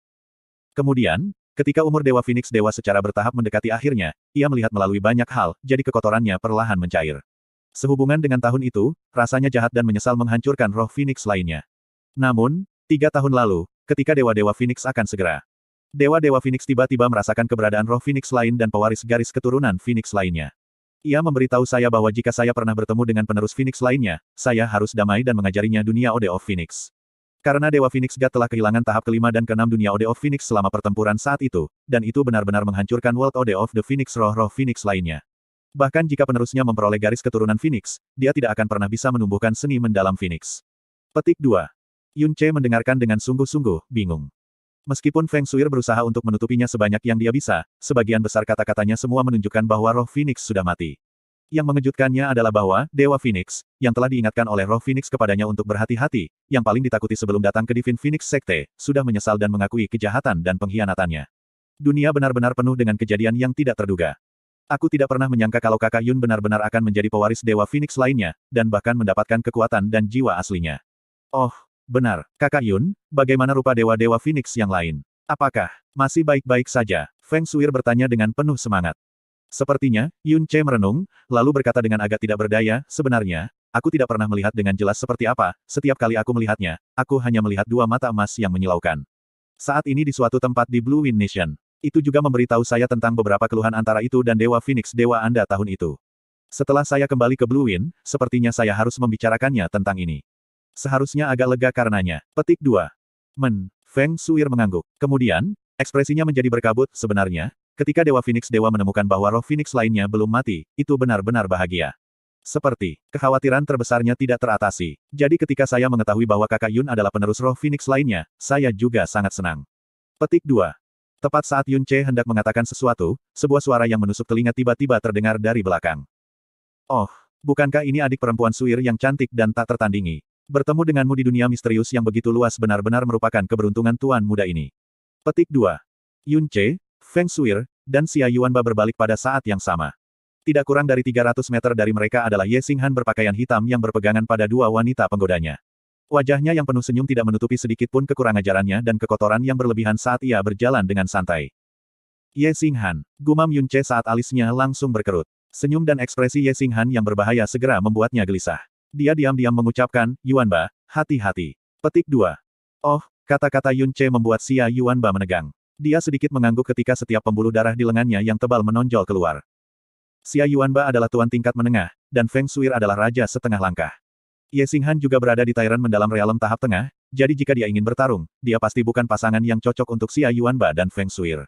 Kemudian, ketika umur Dewa Phoenix Dewa secara bertahap mendekati akhirnya, ia melihat melalui banyak hal, jadi kekotorannya perlahan mencair. Sehubungan dengan tahun itu, rasanya jahat dan menyesal menghancurkan roh Phoenix lainnya. Namun, tiga tahun lalu, ketika Dewa-Dewa Phoenix akan segera. Dewa-Dewa Phoenix tiba-tiba merasakan keberadaan roh Phoenix lain dan pewaris garis keturunan Phoenix lainnya. Ia memberitahu saya bahwa jika saya pernah bertemu dengan penerus Phoenix lainnya, saya harus damai dan mengajarinya dunia Ode of Phoenix. Karena Dewa Phoenix God telah kehilangan tahap kelima dan keenam dunia Ode of Phoenix selama pertempuran saat itu, dan itu benar-benar menghancurkan World Ode of the Phoenix roh-roh Phoenix lainnya. Bahkan jika penerusnya memperoleh garis keturunan Phoenix, dia tidak akan pernah bisa menumbuhkan seni mendalam Phoenix. Petik 2. Yun Che mendengarkan dengan sungguh-sungguh, bingung. Meskipun Feng Shuir berusaha untuk menutupinya sebanyak yang dia bisa, sebagian besar kata-katanya semua menunjukkan bahwa roh Phoenix sudah mati. Yang mengejutkannya adalah bahwa Dewa Phoenix, yang telah diingatkan oleh Roh Phoenix kepadanya untuk berhati-hati, yang paling ditakuti sebelum datang ke Divine Phoenix Sekte, sudah menyesal dan mengakui kejahatan dan pengkhianatannya. Dunia benar-benar penuh dengan kejadian yang tidak terduga. Aku tidak pernah menyangka kalau kakak Yun benar-benar akan menjadi pewaris Dewa Phoenix lainnya, dan bahkan mendapatkan kekuatan dan jiwa aslinya. Oh, Benar, kakak Yun, bagaimana rupa dewa-dewa Phoenix yang lain? Apakah masih baik-baik saja? Feng Shuir bertanya dengan penuh semangat. Sepertinya, Yun Che merenung, lalu berkata dengan agak tidak berdaya, sebenarnya, aku tidak pernah melihat dengan jelas seperti apa, setiap kali aku melihatnya, aku hanya melihat dua mata emas yang menyilaukan. Saat ini di suatu tempat di Blue Wind Nation. Itu juga memberitahu saya tentang beberapa keluhan antara itu dan Dewa Phoenix Dewa Anda tahun itu. Setelah saya kembali ke Blue Wind, sepertinya saya harus membicarakannya tentang ini. Seharusnya agak lega karenanya. Petik 2. Men. Feng Suir mengangguk. Kemudian, ekspresinya menjadi berkabut, sebenarnya, ketika Dewa Phoenix Dewa menemukan bahwa roh Phoenix lainnya belum mati, itu benar-benar bahagia. Seperti, kekhawatiran terbesarnya tidak teratasi. Jadi ketika saya mengetahui bahwa kakak Yun adalah penerus roh Phoenix lainnya, saya juga sangat senang. Petik 2. Tepat saat Yun Che hendak mengatakan sesuatu, sebuah suara yang menusuk telinga tiba-tiba terdengar dari belakang. Oh, bukankah ini adik perempuan Suir yang cantik dan tak tertandingi? Bertemu denganmu di dunia misterius yang begitu luas benar-benar merupakan keberuntungan tuan muda ini. Petik 2. Yun Che, Feng Shuir, dan Xia Yuanba berbalik pada saat yang sama. Tidak kurang dari 300 meter dari mereka adalah Ye Singhan berpakaian hitam yang berpegangan pada dua wanita penggodanya. Wajahnya yang penuh senyum tidak menutupi sedikit pun kekurangan ajarannya dan kekotoran yang berlebihan saat ia berjalan dengan santai. Ye Singhan, gumam Yun Che saat alisnya langsung berkerut. Senyum dan ekspresi Ye Singhan yang berbahaya segera membuatnya gelisah. Dia diam-diam mengucapkan, Yuanba, hati-hati. Petik 2. Oh, kata-kata Yun Che membuat Xia Yuanba menegang. Dia sedikit mengangguk ketika setiap pembuluh darah di lengannya yang tebal menonjol keluar. Xia Yuanba adalah tuan tingkat menengah, dan Feng Suir adalah raja setengah langkah. Ye Singhan juga berada di Tyrant mendalam realem tahap tengah, jadi jika dia ingin bertarung, dia pasti bukan pasangan yang cocok untuk Xia Yuanba dan Feng Suir.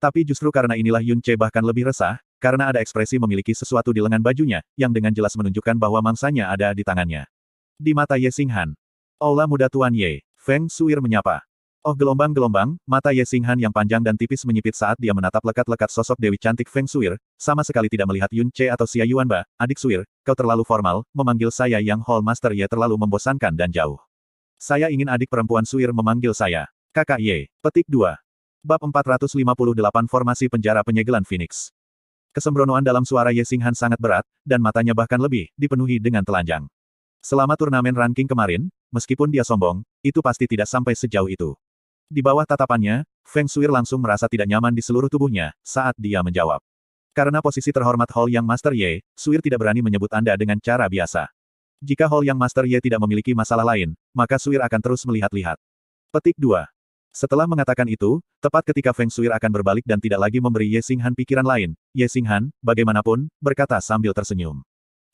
Tapi justru karena inilah Yun Che bahkan lebih resah, karena ada ekspresi memiliki sesuatu di lengan bajunya, yang dengan jelas menunjukkan bahwa mangsanya ada di tangannya. Di mata Ye Singhan. Aula muda Tuan Ye. Feng Suir menyapa. Oh gelombang-gelombang, mata Ye Singhan yang panjang dan tipis menyipit saat dia menatap lekat-lekat sosok Dewi cantik Feng Suir, sama sekali tidak melihat Yun Che atau Xia Yuan Ba, adik Suir, kau terlalu formal, memanggil saya yang Hall Master Ye terlalu membosankan dan jauh. Saya ingin adik perempuan Suir memanggil saya. Kakak Ye. Petik 2. Bab 458 Formasi Penjara Penyegelan Phoenix. Kesembronoan dalam suara Ye Singhan sangat berat, dan matanya bahkan lebih, dipenuhi dengan telanjang. Selama turnamen ranking kemarin, meskipun dia sombong, itu pasti tidak sampai sejauh itu. Di bawah tatapannya, Feng Shui langsung merasa tidak nyaman di seluruh tubuhnya, saat dia menjawab. Karena posisi terhormat Hall Yang Master Ye, Suir tidak berani menyebut Anda dengan cara biasa. Jika Hall Yang Master Ye tidak memiliki masalah lain, maka Suir akan terus melihat-lihat. Petik 2. Setelah mengatakan itu, tepat ketika Feng Suir akan berbalik dan tidak lagi memberi Ye Xinghan pikiran lain, Ye Xinghan, bagaimanapun, berkata sambil tersenyum.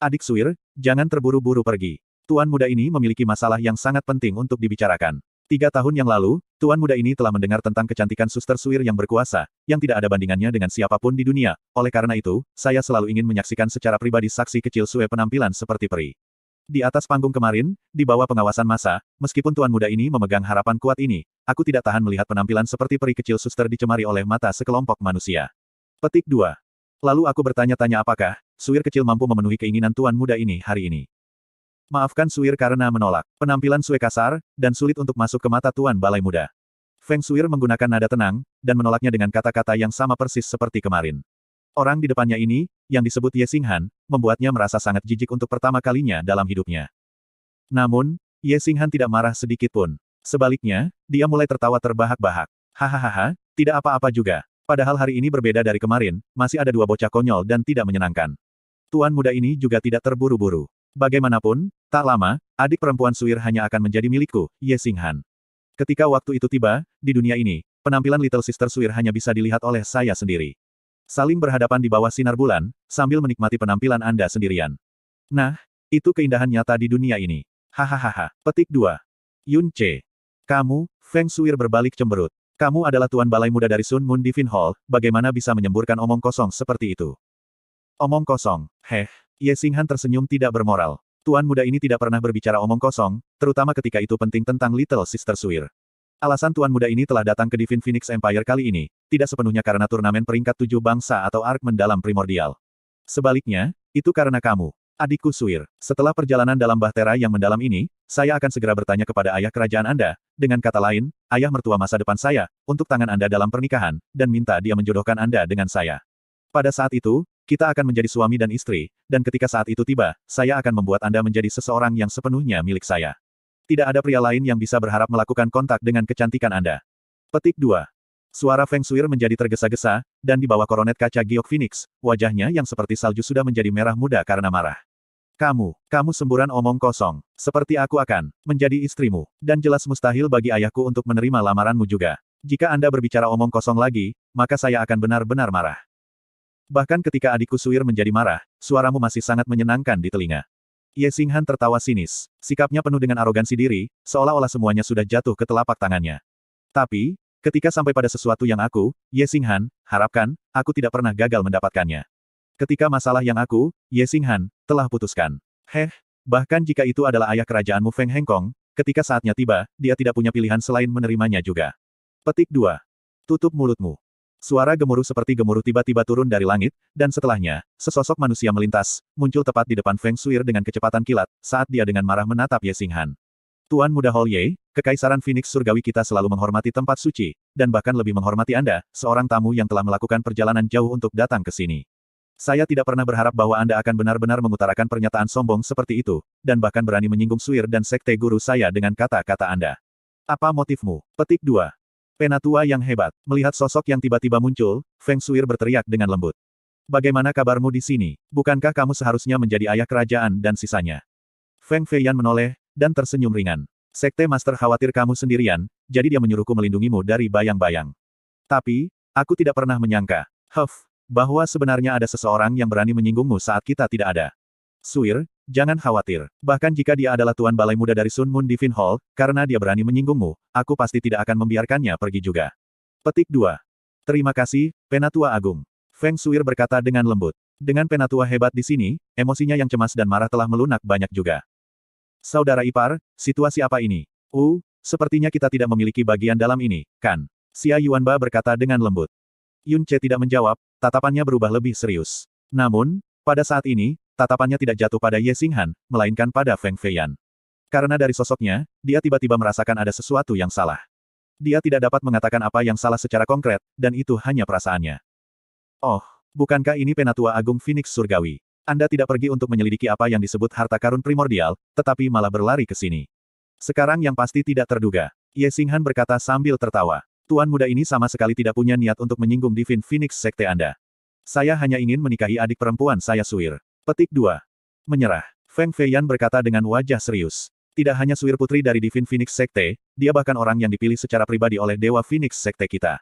Adik Suir, jangan terburu-buru pergi. Tuan muda ini memiliki masalah yang sangat penting untuk dibicarakan. Tiga tahun yang lalu, Tuan muda ini telah mendengar tentang kecantikan suster Suir yang berkuasa, yang tidak ada bandingannya dengan siapapun di dunia. Oleh karena itu, saya selalu ingin menyaksikan secara pribadi saksi kecil Sue penampilan seperti peri. Di atas panggung kemarin, di bawah pengawasan masa, meskipun tuan muda ini memegang harapan kuat ini, aku tidak tahan melihat penampilan seperti peri kecil suster dicemari oleh mata sekelompok manusia. Petik 2. Lalu aku bertanya-tanya apakah, suir kecil mampu memenuhi keinginan tuan muda ini hari ini. Maafkan suir karena menolak. Penampilan sue kasar, dan sulit untuk masuk ke mata tuan balai muda. Feng Suir menggunakan nada tenang, dan menolaknya dengan kata-kata yang sama persis seperti kemarin. Orang di depannya ini, yang disebut Ye Singhan, membuatnya merasa sangat jijik untuk pertama kalinya dalam hidupnya. Namun, Ye Singhan tidak marah sedikit pun. Sebaliknya, dia mulai tertawa terbahak-bahak. Hahaha, tidak apa-apa juga. Padahal hari ini berbeda dari kemarin, masih ada dua bocah konyol dan tidak menyenangkan. Tuan muda ini juga tidak terburu-buru. Bagaimanapun, tak lama, adik perempuan Suir hanya akan menjadi milikku, Ye Singhan. Ketika waktu itu tiba, di dunia ini, penampilan Little Sister Suir hanya bisa dilihat oleh saya sendiri. Saling berhadapan di bawah sinar bulan, sambil menikmati penampilan Anda sendirian. Nah, itu keindahan nyata di dunia ini. Hahaha. Petik 2. Yun C. Kamu, Feng Suir berbalik cemberut. Kamu adalah tuan balai muda dari Sun Moon Divin Hall, bagaimana bisa menyemburkan omong kosong seperti itu? Omong kosong, heh. Ye Singhan tersenyum tidak bermoral. Tuan muda ini tidak pernah berbicara omong kosong, terutama ketika itu penting tentang Little Sister Suir. Alasan tuan muda ini telah datang ke Divine Phoenix Empire kali ini, tidak sepenuhnya karena turnamen peringkat tujuh bangsa atau ark mendalam primordial. Sebaliknya, itu karena kamu. Adikku Suir, setelah perjalanan dalam bahtera yang mendalam ini, saya akan segera bertanya kepada ayah kerajaan Anda, dengan kata lain, ayah mertua masa depan saya, untuk tangan Anda dalam pernikahan, dan minta dia menjodohkan Anda dengan saya. Pada saat itu, kita akan menjadi suami dan istri, dan ketika saat itu tiba, saya akan membuat Anda menjadi seseorang yang sepenuhnya milik saya. Tidak ada pria lain yang bisa berharap melakukan kontak dengan kecantikan Anda. Petik 2. Suara Feng Shuir menjadi tergesa-gesa, dan di bawah koronet kaca giok Phoenix, wajahnya yang seperti salju sudah menjadi merah muda karena marah. Kamu, kamu semburan omong kosong. Seperti aku akan menjadi istrimu, dan jelas mustahil bagi ayahku untuk menerima lamaranmu juga. Jika Anda berbicara omong kosong lagi, maka saya akan benar-benar marah. Bahkan ketika adikku Suir menjadi marah, suaramu masih sangat menyenangkan di telinga. Ye Singhan tertawa sinis. Sikapnya penuh dengan arogansi diri, seolah-olah semuanya sudah jatuh ke telapak tangannya. Tapi, ketika sampai pada sesuatu yang aku, Ye Singhan, harapkan, aku tidak pernah gagal mendapatkannya. Ketika masalah yang aku, Ye Singhan, telah putuskan. Heh, bahkan jika itu adalah ayah kerajaanmu Feng Hengkong, ketika saatnya tiba, dia tidak punya pilihan selain menerimanya juga. Petik 2. Tutup mulutmu. Suara gemuruh seperti gemuruh tiba-tiba turun dari langit, dan setelahnya, sesosok manusia melintas, muncul tepat di depan Feng Shuir dengan kecepatan kilat, saat dia dengan marah menatap Ye Singhan. Tuan Muda Hol Ye, Kekaisaran Phoenix Surgawi kita selalu menghormati tempat suci, dan bahkan lebih menghormati Anda, seorang tamu yang telah melakukan perjalanan jauh untuk datang ke sini. Saya tidak pernah berharap bahwa Anda akan benar-benar mengutarakan pernyataan sombong seperti itu, dan bahkan berani menyinggung Suir dan Sekte Guru saya dengan kata-kata Anda. Apa motifmu? Petik 2. Penatua yang hebat. Melihat sosok yang tiba-tiba muncul, Feng Shuir berteriak dengan lembut. Bagaimana kabarmu di sini? Bukankah kamu seharusnya menjadi ayah kerajaan dan sisanya? Feng Feiyan menoleh, dan tersenyum ringan. Sekte Master khawatir kamu sendirian, jadi dia menyuruhku melindungimu dari bayang-bayang. Tapi, aku tidak pernah menyangka, huff, bahwa sebenarnya ada seseorang yang berani menyinggungmu saat kita tidak ada. Suir, Jangan khawatir, bahkan jika dia adalah tuan balai muda dari Sun Moon Divin Hall, karena dia berani menyinggungmu, aku pasti tidak akan membiarkannya pergi juga. Petik 2. Terima kasih, Penatua Agung. Feng Suir berkata dengan lembut. Dengan Penatua hebat di sini, emosinya yang cemas dan marah telah melunak banyak juga. Saudara Ipar, situasi apa ini? Uh, sepertinya kita tidak memiliki bagian dalam ini, kan? Xia Yuanba berkata dengan lembut. Yun Che tidak menjawab, tatapannya berubah lebih serius. Namun, pada saat ini, Tatapannya tidak jatuh pada Ye Xinghan, melainkan pada Feng Feiyan. Karena dari sosoknya, dia tiba-tiba merasakan ada sesuatu yang salah. Dia tidak dapat mengatakan apa yang salah secara konkret, dan itu hanya perasaannya. Oh, bukankah ini penatua agung Phoenix Surgawi? Anda tidak pergi untuk menyelidiki apa yang disebut harta karun primordial, tetapi malah berlari ke sini. Sekarang yang pasti tidak terduga. Ye Xinghan berkata sambil tertawa. Tuan muda ini sama sekali tidak punya niat untuk menyinggung Divin Phoenix Sekte Anda. Saya hanya ingin menikahi adik perempuan saya Suir. Petik 2. Menyerah. Feng Feiyan berkata dengan wajah serius. Tidak hanya suwir putri dari Divine Phoenix Sekte, dia bahkan orang yang dipilih secara pribadi oleh Dewa Phoenix Sekte kita.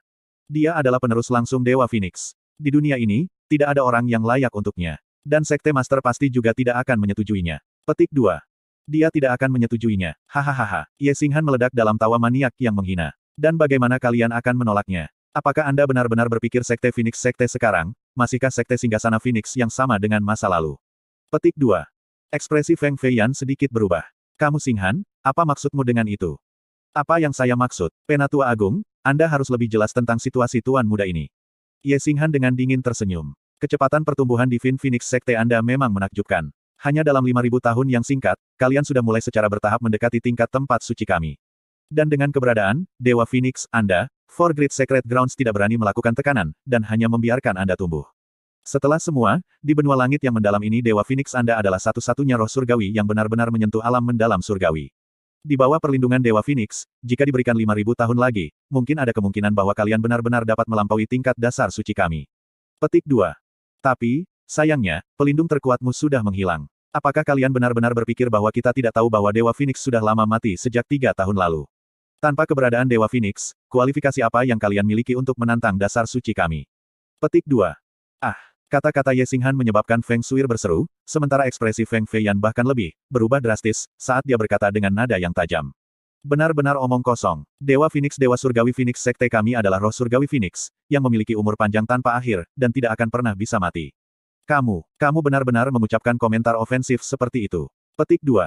Dia adalah penerus langsung Dewa Phoenix. Di dunia ini, tidak ada orang yang layak untuknya. Dan Sekte Master pasti juga tidak akan menyetujuinya. Petik 2. Dia tidak akan menyetujuinya. Hahaha. Ye Singhan meledak dalam tawa maniak yang menghina. Dan bagaimana kalian akan menolaknya? Apakah Anda benar-benar berpikir Sekte Phoenix Sekte sekarang, masihkah Sekte Singgasana Phoenix yang sama dengan masa lalu? Petik 2. Ekspresi Feng Feiyan sedikit berubah. Kamu Singhan, apa maksudmu dengan itu? Apa yang saya maksud? Penatua Agung, Anda harus lebih jelas tentang situasi tuan muda ini. Ye Singhan dengan dingin tersenyum. Kecepatan pertumbuhan di Fin Phoenix Sekte Anda memang menakjubkan. Hanya dalam 5000 tahun yang singkat, kalian sudah mulai secara bertahap mendekati tingkat tempat suci kami. Dan dengan keberadaan, Dewa Phoenix, Anda, Four Great Secret Grounds tidak berani melakukan tekanan, dan hanya membiarkan Anda tumbuh. Setelah semua, di benua langit yang mendalam ini Dewa Phoenix Anda adalah satu-satunya roh surgawi yang benar-benar menyentuh alam mendalam surgawi. Di bawah perlindungan Dewa Phoenix, jika diberikan 5.000 tahun lagi, mungkin ada kemungkinan bahwa kalian benar-benar dapat melampaui tingkat dasar suci kami. Petik 2. Tapi, sayangnya, pelindung terkuatmu sudah menghilang. Apakah kalian benar-benar berpikir bahwa kita tidak tahu bahwa Dewa Phoenix sudah lama mati sejak tiga tahun lalu? Tanpa keberadaan Dewa Phoenix, kualifikasi apa yang kalian miliki untuk menantang dasar suci kami? Petik 2. Ah, kata-kata Ye Singhan menyebabkan Feng Suir berseru, sementara ekspresi Feng Feiyan bahkan lebih, berubah drastis, saat dia berkata dengan nada yang tajam. Benar-benar omong kosong. Dewa Phoenix Dewa Surgawi Phoenix Sekte kami adalah roh Surgawi Phoenix, yang memiliki umur panjang tanpa akhir, dan tidak akan pernah bisa mati. Kamu, kamu benar-benar mengucapkan komentar ofensif seperti itu. Petik 2.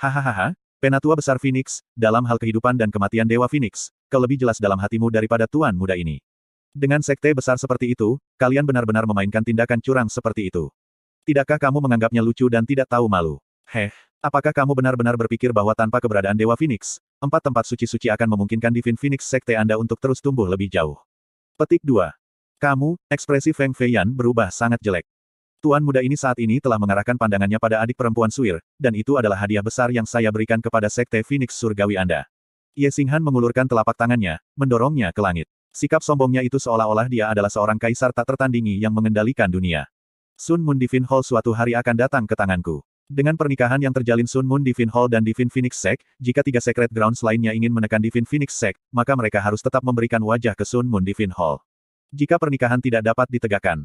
Hahaha, Penatua besar Phoenix, dalam hal kehidupan dan kematian Dewa Phoenix, kau jelas dalam hatimu daripada Tuan Muda ini. Dengan sekte besar seperti itu, kalian benar-benar memainkan tindakan curang seperti itu. Tidakkah kamu menganggapnya lucu dan tidak tahu malu? Heh, apakah kamu benar-benar berpikir bahwa tanpa keberadaan Dewa Phoenix, empat tempat suci-suci akan memungkinkan divin Phoenix sekte Anda untuk terus tumbuh lebih jauh? Petik 2. Kamu, ekspresi Feng Feiyan berubah sangat jelek. Tuan muda ini saat ini telah mengarahkan pandangannya pada adik perempuan Suir, dan itu adalah hadiah besar yang saya berikan kepada Sekte Phoenix Surgawi Anda. Ye Singhan mengulurkan telapak tangannya, mendorongnya ke langit. Sikap sombongnya itu seolah-olah dia adalah seorang kaisar tak tertandingi yang mengendalikan dunia. Sun Moon Divine Hall suatu hari akan datang ke tanganku. Dengan pernikahan yang terjalin Sun Moon Divine Hall dan Divine Phoenix Sect, jika tiga Secret Grounds lainnya ingin menekan Divine Phoenix Sect, maka mereka harus tetap memberikan wajah ke Sun Moon Divine Hall. Jika pernikahan tidak dapat ditegakkan,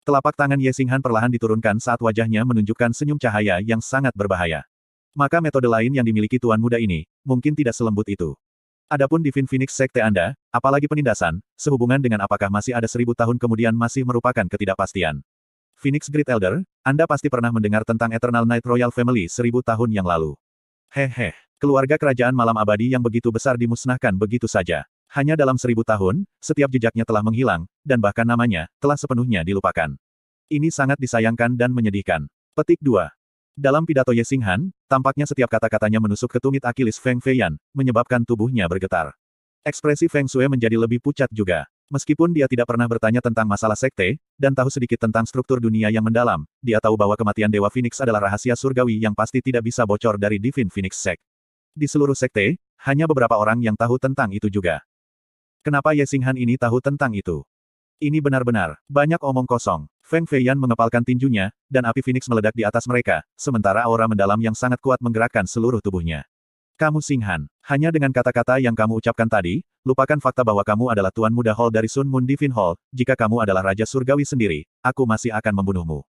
Telapak tangan Ye Singhan perlahan diturunkan saat wajahnya menunjukkan senyum cahaya yang sangat berbahaya. Maka metode lain yang dimiliki tuan muda ini, mungkin tidak selembut itu. Adapun Divine Phoenix Sekte Anda, apalagi penindasan, sehubungan dengan apakah masih ada seribu tahun kemudian masih merupakan ketidakpastian. Phoenix Great Elder, Anda pasti pernah mendengar tentang Eternal Night Royal Family seribu tahun yang lalu. Hehe, keluarga kerajaan malam abadi yang begitu besar dimusnahkan begitu saja. Hanya dalam seribu tahun, setiap jejaknya telah menghilang, dan bahkan namanya, telah sepenuhnya dilupakan. Ini sangat disayangkan dan menyedihkan. Petik 2. Dalam pidato Ye Singhan, tampaknya setiap kata-katanya menusuk ke tumit Akilis Feng Feiyan, menyebabkan tubuhnya bergetar. Ekspresi Feng Shui menjadi lebih pucat juga. Meskipun dia tidak pernah bertanya tentang masalah sekte, dan tahu sedikit tentang struktur dunia yang mendalam, dia tahu bahwa kematian Dewa Phoenix adalah rahasia surgawi yang pasti tidak bisa bocor dari Divine Phoenix Sect. Di seluruh sekte, hanya beberapa orang yang tahu tentang itu juga. Kenapa Ye Singhan ini tahu tentang itu? Ini benar-benar, banyak omong kosong. Feng Feiyan mengepalkan tinjunya, dan api Phoenix meledak di atas mereka, sementara aura mendalam yang sangat kuat menggerakkan seluruh tubuhnya. Kamu Singhan, hanya dengan kata-kata yang kamu ucapkan tadi, lupakan fakta bahwa kamu adalah Tuan Muda Hall dari Sun Moon Divine Hall, jika kamu adalah Raja Surgawi sendiri, aku masih akan membunuhmu.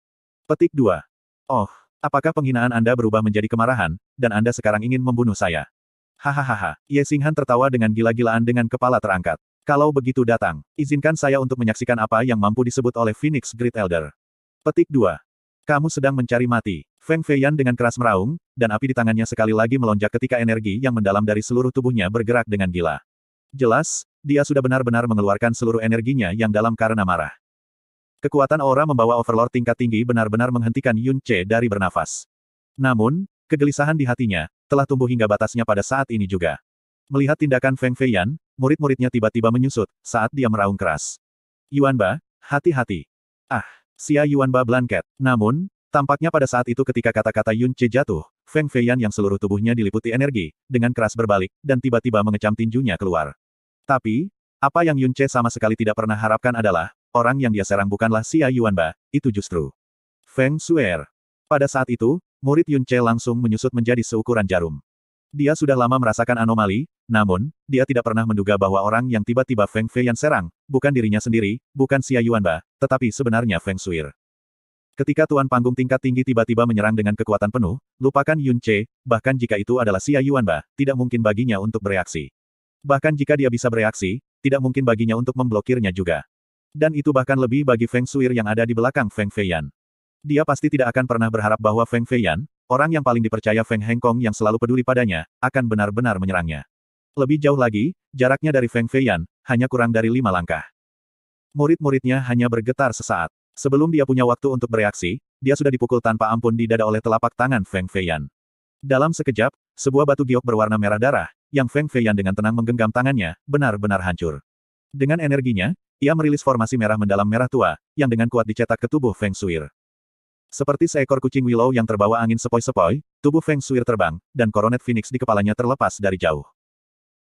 Petik 2. Oh, apakah penghinaan Anda berubah menjadi kemarahan, dan Anda sekarang ingin membunuh saya? Hahaha, Ye Singhan tertawa dengan gila-gilaan dengan kepala terangkat. Kalau begitu datang, izinkan saya untuk menyaksikan apa yang mampu disebut oleh Phoenix Great Elder. Petik 2. Kamu sedang mencari mati. Feng Feiyan dengan keras meraung, dan api di tangannya sekali lagi melonjak ketika energi yang mendalam dari seluruh tubuhnya bergerak dengan gila. Jelas, dia sudah benar-benar mengeluarkan seluruh energinya yang dalam karena marah. Kekuatan aura membawa Overlord tingkat tinggi benar-benar menghentikan Yun Che dari bernafas. Namun, kegelisahan di hatinya, telah tumbuh hingga batasnya pada saat ini juga. Melihat tindakan Feng Feiyan, murid-muridnya tiba-tiba menyusut, saat dia meraung keras. Yuanba, hati-hati. Ah, Sia Yuanba Ba blanket. Namun, tampaknya pada saat itu ketika kata-kata Yun Che jatuh, Feng Feiyan yang seluruh tubuhnya diliputi energi, dengan keras berbalik, dan tiba-tiba mengecam tinjunya keluar. Tapi, apa yang Yun Che sama sekali tidak pernah harapkan adalah, orang yang dia serang bukanlah Sia Yuanba, itu justru. Feng Suer. Pada saat itu, Murid Yun Che langsung menyusut menjadi seukuran jarum. Dia sudah lama merasakan anomali, namun, dia tidak pernah menduga bahwa orang yang tiba-tiba Feng Feiyan serang, bukan dirinya sendiri, bukan Xia Yuanba, tetapi sebenarnya Feng Shuir. Ketika Tuan Panggung tingkat tinggi tiba-tiba menyerang dengan kekuatan penuh, lupakan Yun Che, bahkan jika itu adalah Xia Yuanba, tidak mungkin baginya untuk bereaksi. Bahkan jika dia bisa bereaksi, tidak mungkin baginya untuk memblokirnya juga. Dan itu bahkan lebih bagi Feng Shuir yang ada di belakang Feng Feiyan. Dia pasti tidak akan pernah berharap bahwa Feng Feiyan, orang yang paling dipercaya Feng Hengkong yang selalu peduli padanya, akan benar-benar menyerangnya. Lebih jauh lagi, jaraknya dari Feng Feiyan, hanya kurang dari lima langkah. Murid-muridnya hanya bergetar sesaat. Sebelum dia punya waktu untuk bereaksi, dia sudah dipukul tanpa ampun di dada oleh telapak tangan Feng Feiyan. Dalam sekejap, sebuah batu giok berwarna merah darah, yang Feng Feiyan dengan tenang menggenggam tangannya, benar-benar hancur. Dengan energinya, ia merilis formasi merah mendalam merah tua, yang dengan kuat dicetak ke tubuh Feng Suir. Seperti seekor kucing willow yang terbawa angin sepoi-sepoi, tubuh Feng Suir terbang, dan koronet phoenix di kepalanya terlepas dari jauh.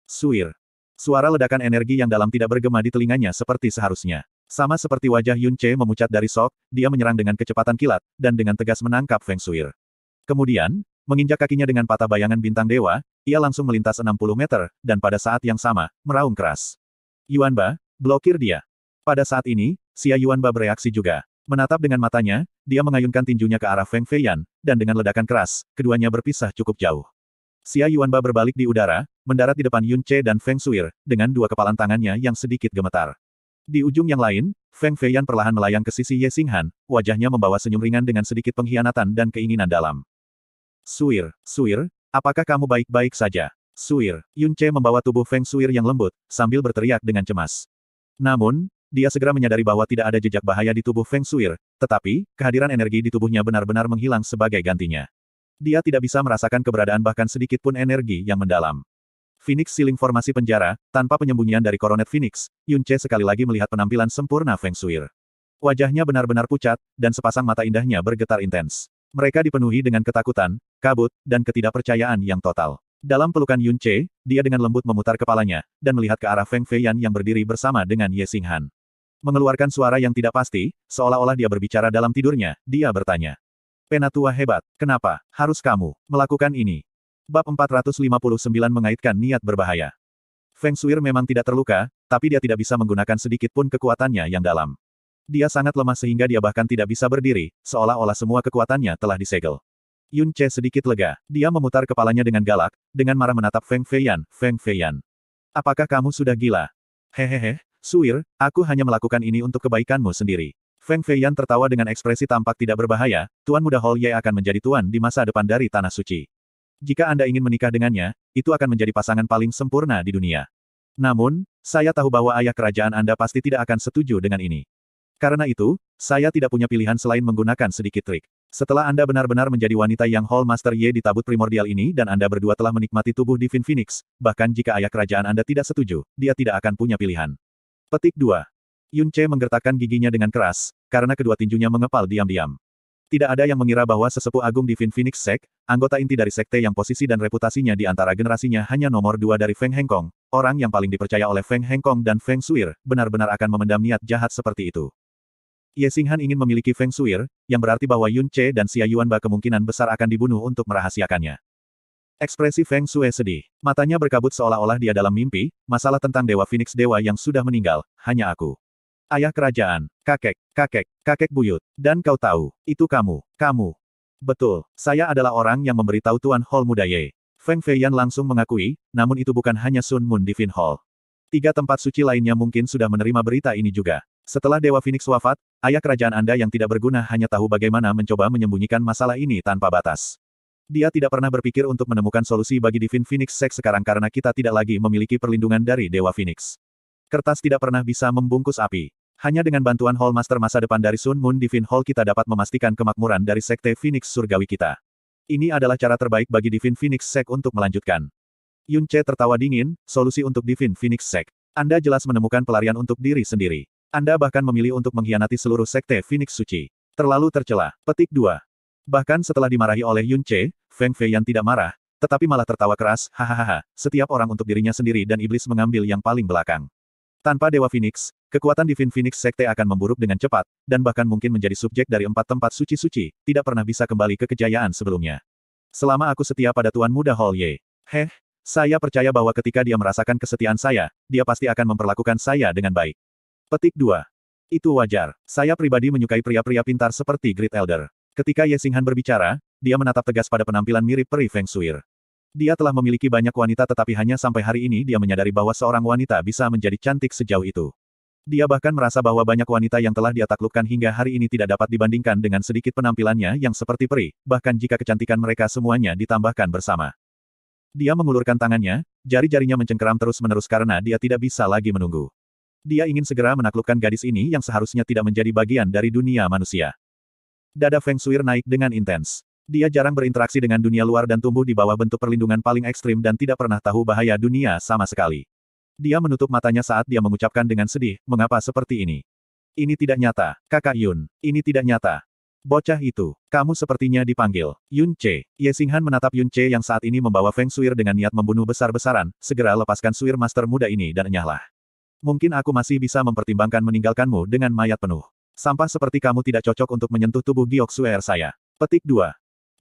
Suir. Suara ledakan energi yang dalam tidak bergema di telinganya seperti seharusnya. Sama seperti wajah Yun Che memucat dari sok, dia menyerang dengan kecepatan kilat, dan dengan tegas menangkap Feng Suir. Kemudian, menginjak kakinya dengan patah bayangan bintang dewa, ia langsung melintas 60 meter, dan pada saat yang sama, meraung keras. Yuan Ba, blokir dia. Pada saat ini, Xia Yuan Ba bereaksi juga. Menatap dengan matanya, dia mengayunkan tinjunya ke arah Feng Feiyan, dan dengan ledakan keras, keduanya berpisah cukup jauh. Xia Yuanba berbalik di udara, mendarat di depan Yun Che dan Feng Suir, dengan dua kepalan tangannya yang sedikit gemetar. Di ujung yang lain, Feng Feiyan perlahan melayang ke sisi Ye Xinghan, wajahnya membawa senyum ringan dengan sedikit pengkhianatan dan keinginan dalam. Suir, Suir, apakah kamu baik-baik saja? Suir, Yun Che membawa tubuh Feng Suir yang lembut, sambil berteriak dengan cemas. Namun, dia segera menyadari bahwa tidak ada jejak bahaya di tubuh Feng Shuir, tetapi, kehadiran energi di tubuhnya benar-benar menghilang sebagai gantinya. Dia tidak bisa merasakan keberadaan bahkan sedikit pun energi yang mendalam. Phoenix siling formasi penjara, tanpa penyembunyian dari koronet Phoenix, Yun Yunche sekali lagi melihat penampilan sempurna Feng Shuir. Wajahnya benar-benar pucat, dan sepasang mata indahnya bergetar intens. Mereka dipenuhi dengan ketakutan, kabut, dan ketidakpercayaan yang total. Dalam pelukan Yun Che, dia dengan lembut memutar kepalanya, dan melihat ke arah Feng Feiyan yang berdiri bersama dengan Ye Xinghan. Mengeluarkan suara yang tidak pasti, seolah-olah dia berbicara dalam tidurnya, dia bertanya. Penatua hebat, kenapa, harus kamu, melakukan ini? Bab 459 mengaitkan niat berbahaya. Feng Suir memang tidak terluka, tapi dia tidak bisa menggunakan sedikit pun kekuatannya yang dalam. Dia sangat lemah sehingga dia bahkan tidak bisa berdiri, seolah-olah semua kekuatannya telah disegel. Yun Che sedikit lega. Dia memutar kepalanya dengan galak, dengan marah menatap Feng Feiyan, Feng Feiyan. Apakah kamu sudah gila? Hehehe, Suir, aku hanya melakukan ini untuk kebaikanmu sendiri. Feng Feiyan tertawa dengan ekspresi tampak tidak berbahaya, Tuan Muda Hall Ye akan menjadi tuan di masa depan dari Tanah Suci. Jika Anda ingin menikah dengannya, itu akan menjadi pasangan paling sempurna di dunia. Namun, saya tahu bahwa ayah kerajaan Anda pasti tidak akan setuju dengan ini. Karena itu, saya tidak punya pilihan selain menggunakan sedikit trik. Setelah Anda benar-benar menjadi wanita yang Hall Master Ye di tabut primordial ini dan Anda berdua telah menikmati tubuh Divine Phoenix, bahkan jika ayah kerajaan Anda tidak setuju, dia tidak akan punya pilihan. Petik 2. Yun Che menggertakkan giginya dengan keras, karena kedua tinjunya mengepal diam-diam. Tidak ada yang mengira bahwa sesepuh agung di Fin Phoenix Sect, anggota inti dari sekte yang posisi dan reputasinya di antara generasinya hanya nomor dua dari Feng Hengkong, orang yang paling dipercaya oleh Feng Hengkong dan Feng Suir, benar-benar akan memendam niat jahat seperti itu. Ye Singhan ingin memiliki Feng Suir, yang berarti bahwa Yun Che dan Xia Yuan Yuanba kemungkinan besar akan dibunuh untuk merahasiakannya. Ekspresi Feng Sue sedih. Matanya berkabut seolah-olah dia dalam mimpi, masalah tentang Dewa Phoenix Dewa yang sudah meninggal, hanya aku. Ayah kerajaan, kakek, kakek, kakek buyut. Dan kau tahu, itu kamu, kamu. Betul, saya adalah orang yang memberitahu Tuan Hall Mudaye. Feng Feiyan langsung mengakui, namun itu bukan hanya Sun Moon Divine Hall. Tiga tempat suci lainnya mungkin sudah menerima berita ini juga. Setelah Dewa Phoenix wafat, ayah kerajaan Anda yang tidak berguna hanya tahu bagaimana mencoba menyembunyikan masalah ini tanpa batas. Dia tidak pernah berpikir untuk menemukan solusi bagi Divine Phoenix Sek sekarang karena kita tidak lagi memiliki perlindungan dari Dewa Phoenix. Kertas tidak pernah bisa membungkus api. Hanya dengan bantuan Hall Master masa depan dari Sun Moon Divine Hall kita dapat memastikan kemakmuran dari Sekte Phoenix Surgawi kita. Ini adalah cara terbaik bagi Divine Phoenix Sek untuk melanjutkan. Yun Che tertawa dingin, solusi untuk Divine Phoenix Sek. Anda jelas menemukan pelarian untuk diri sendiri. Anda bahkan memilih untuk mengkhianati seluruh Sekte Phoenix Suci. Terlalu tercela. Petik 2. Bahkan setelah dimarahi oleh Yun Che, Feng Fei yang tidak marah, tetapi malah tertawa keras, hahaha, setiap orang untuk dirinya sendiri dan iblis mengambil yang paling belakang. Tanpa Dewa Phoenix, kekuatan Divine Phoenix Sekte akan memburuk dengan cepat, dan bahkan mungkin menjadi subjek dari empat tempat suci-suci, tidak pernah bisa kembali ke kejayaan sebelumnya. Selama aku setia pada Tuan Muda Hall Ye. Heh, saya percaya bahwa ketika dia merasakan kesetiaan saya, dia pasti akan memperlakukan saya dengan baik. Petik 2. Itu wajar. Saya pribadi menyukai pria-pria pintar seperti Great Elder. Ketika Ye Singhan berbicara, dia menatap tegas pada penampilan mirip peri Feng Shuir. Dia telah memiliki banyak wanita tetapi hanya sampai hari ini dia menyadari bahwa seorang wanita bisa menjadi cantik sejauh itu. Dia bahkan merasa bahwa banyak wanita yang telah dia taklukkan hingga hari ini tidak dapat dibandingkan dengan sedikit penampilannya yang seperti peri, bahkan jika kecantikan mereka semuanya ditambahkan bersama. Dia mengulurkan tangannya, jari-jarinya mencengkeram terus-menerus karena dia tidak bisa lagi menunggu. Dia ingin segera menaklukkan gadis ini yang seharusnya tidak menjadi bagian dari dunia manusia. Dada Feng Shui naik dengan intens. Dia jarang berinteraksi dengan dunia luar dan tumbuh di bawah bentuk perlindungan paling ekstrim dan tidak pernah tahu bahaya dunia sama sekali. Dia menutup matanya saat dia mengucapkan dengan sedih, mengapa seperti ini? Ini tidak nyata, kakak Yun. Ini tidak nyata. Bocah itu, kamu sepertinya dipanggil. Yun Che. Ye Singhan menatap Yun Che yang saat ini membawa Feng Shui dengan niat membunuh besar-besaran, segera lepaskan Suir Master muda ini dan enyahlah. Mungkin aku masih bisa mempertimbangkan meninggalkanmu dengan mayat penuh. Sampah seperti kamu tidak cocok untuk menyentuh tubuh Gioxuer saya. Petik 2.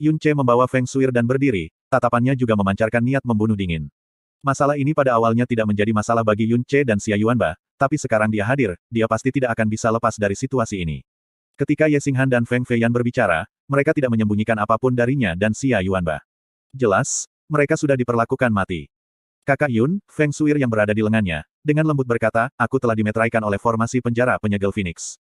Yun Che membawa Feng Shuir dan berdiri, tatapannya juga memancarkan niat membunuh dingin. Masalah ini pada awalnya tidak menjadi masalah bagi Yun Che dan Xia Yuanba, tapi sekarang dia hadir, dia pasti tidak akan bisa lepas dari situasi ini. Ketika Ye Xinghan dan Feng Feiyan berbicara, mereka tidak menyembunyikan apapun darinya dan Xia Yuanba. Jelas, mereka sudah diperlakukan mati. Kakak Yun, Feng Shuir yang berada di lengannya, dengan lembut berkata, aku telah dimeteraikan oleh formasi penjara penyegel Phoenix.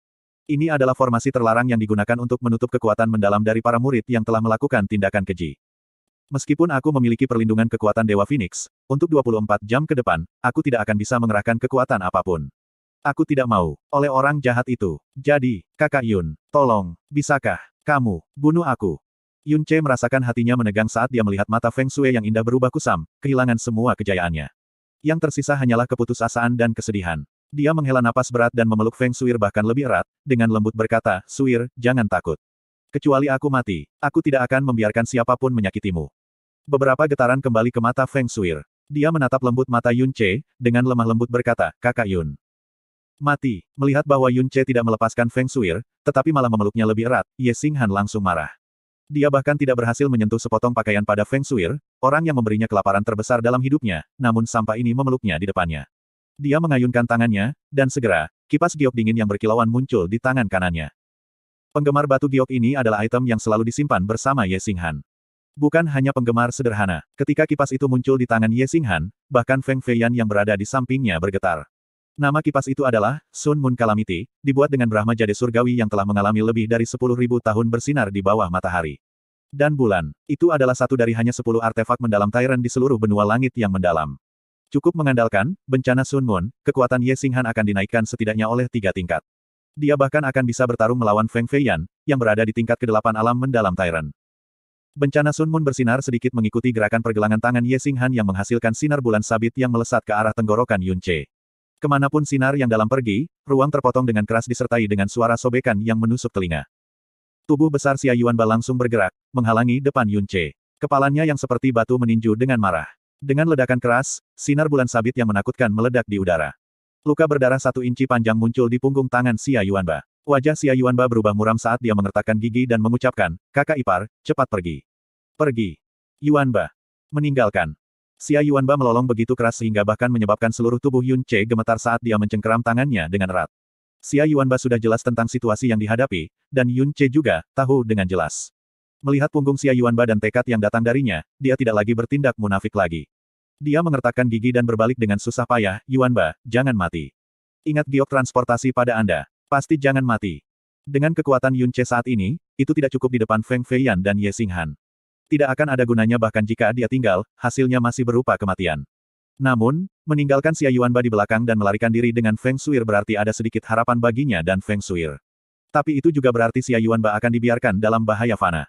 Ini adalah formasi terlarang yang digunakan untuk menutup kekuatan mendalam dari para murid yang telah melakukan tindakan keji. Meskipun aku memiliki perlindungan kekuatan Dewa Phoenix, untuk 24 jam ke depan, aku tidak akan bisa mengerahkan kekuatan apapun. Aku tidak mau, oleh orang jahat itu. Jadi, kakak Yun, tolong, bisakah, kamu, bunuh aku. Yun Che merasakan hatinya menegang saat dia melihat mata Feng Shui yang indah berubah kusam, kehilangan semua kejayaannya. Yang tersisa hanyalah keputusasaan dan kesedihan. Dia menghela napas berat dan memeluk Feng Suir bahkan lebih erat, dengan lembut berkata, Suir, jangan takut. Kecuali aku mati, aku tidak akan membiarkan siapapun menyakitimu. Beberapa getaran kembali ke mata Feng Suir. Dia menatap lembut mata Yun Che, dengan lemah lembut berkata, kakak Yun. Mati. Melihat bahwa Yun Che tidak melepaskan Feng Suir, tetapi malah memeluknya lebih erat, Ye Sing Han langsung marah. Dia bahkan tidak berhasil menyentuh sepotong pakaian pada Feng Suir, orang yang memberinya kelaparan terbesar dalam hidupnya, namun sampah ini memeluknya di depannya. Dia mengayunkan tangannya, dan segera, kipas giok dingin yang berkilauan muncul di tangan kanannya. Penggemar batu giok ini adalah item yang selalu disimpan bersama Ye Singhan. Bukan hanya penggemar sederhana, ketika kipas itu muncul di tangan Ye Singhan, bahkan Feng Feiyan yang berada di sampingnya bergetar. Nama kipas itu adalah Sun Moon Calamity, dibuat dengan Brahma Jade Surgawi yang telah mengalami lebih dari 10.000 tahun bersinar di bawah matahari. Dan bulan, itu adalah satu dari hanya 10 artefak mendalam Tyrant di seluruh benua langit yang mendalam. Cukup mengandalkan, bencana Sun Moon, kekuatan Ye Xinghan akan dinaikkan setidaknya oleh tiga tingkat. Dia bahkan akan bisa bertarung melawan Feng Feiyan, yang berada di tingkat kedelapan alam mendalam Tyrant. Bencana Sun Moon bersinar sedikit mengikuti gerakan pergelangan tangan Ye Xinghan yang menghasilkan sinar bulan sabit yang melesat ke arah tenggorokan Yun Che. Kemanapun sinar yang dalam pergi, ruang terpotong dengan keras disertai dengan suara sobekan yang menusuk telinga. Tubuh besar Xia Yuan Ba langsung bergerak, menghalangi depan Yun Che. Kepalanya yang seperti batu meninju dengan marah. Dengan ledakan keras, sinar bulan sabit yang menakutkan meledak di udara. Luka berdarah satu inci panjang muncul di punggung tangan Xia Yuanba. Wajah Xia Yuanba berubah muram saat dia mengertakkan gigi dan mengucapkan, kakak ipar, cepat pergi. Pergi. Yuanba. Meninggalkan. Xia Yuanba melolong begitu keras sehingga bahkan menyebabkan seluruh tubuh Yun Che gemetar saat dia mencengkeram tangannya dengan erat. Xia Yuanba sudah jelas tentang situasi yang dihadapi, dan Yun Che juga tahu dengan jelas. Melihat punggung Xia Yuanba dan tekad yang datang darinya, dia tidak lagi bertindak munafik lagi. Dia mengertakkan gigi dan berbalik dengan susah payah, Yuan Ba, jangan mati. Ingat giok transportasi pada Anda. Pasti jangan mati. Dengan kekuatan Yun Che saat ini, itu tidak cukup di depan Feng Feiyan dan Ye Xinghan. Tidak akan ada gunanya bahkan jika dia tinggal, hasilnya masih berupa kematian. Namun, meninggalkan Xia Yuanba di belakang dan melarikan diri dengan Feng Suir berarti ada sedikit harapan baginya dan Feng Suir. Tapi itu juga berarti Xia Yuanba akan dibiarkan dalam bahaya fana.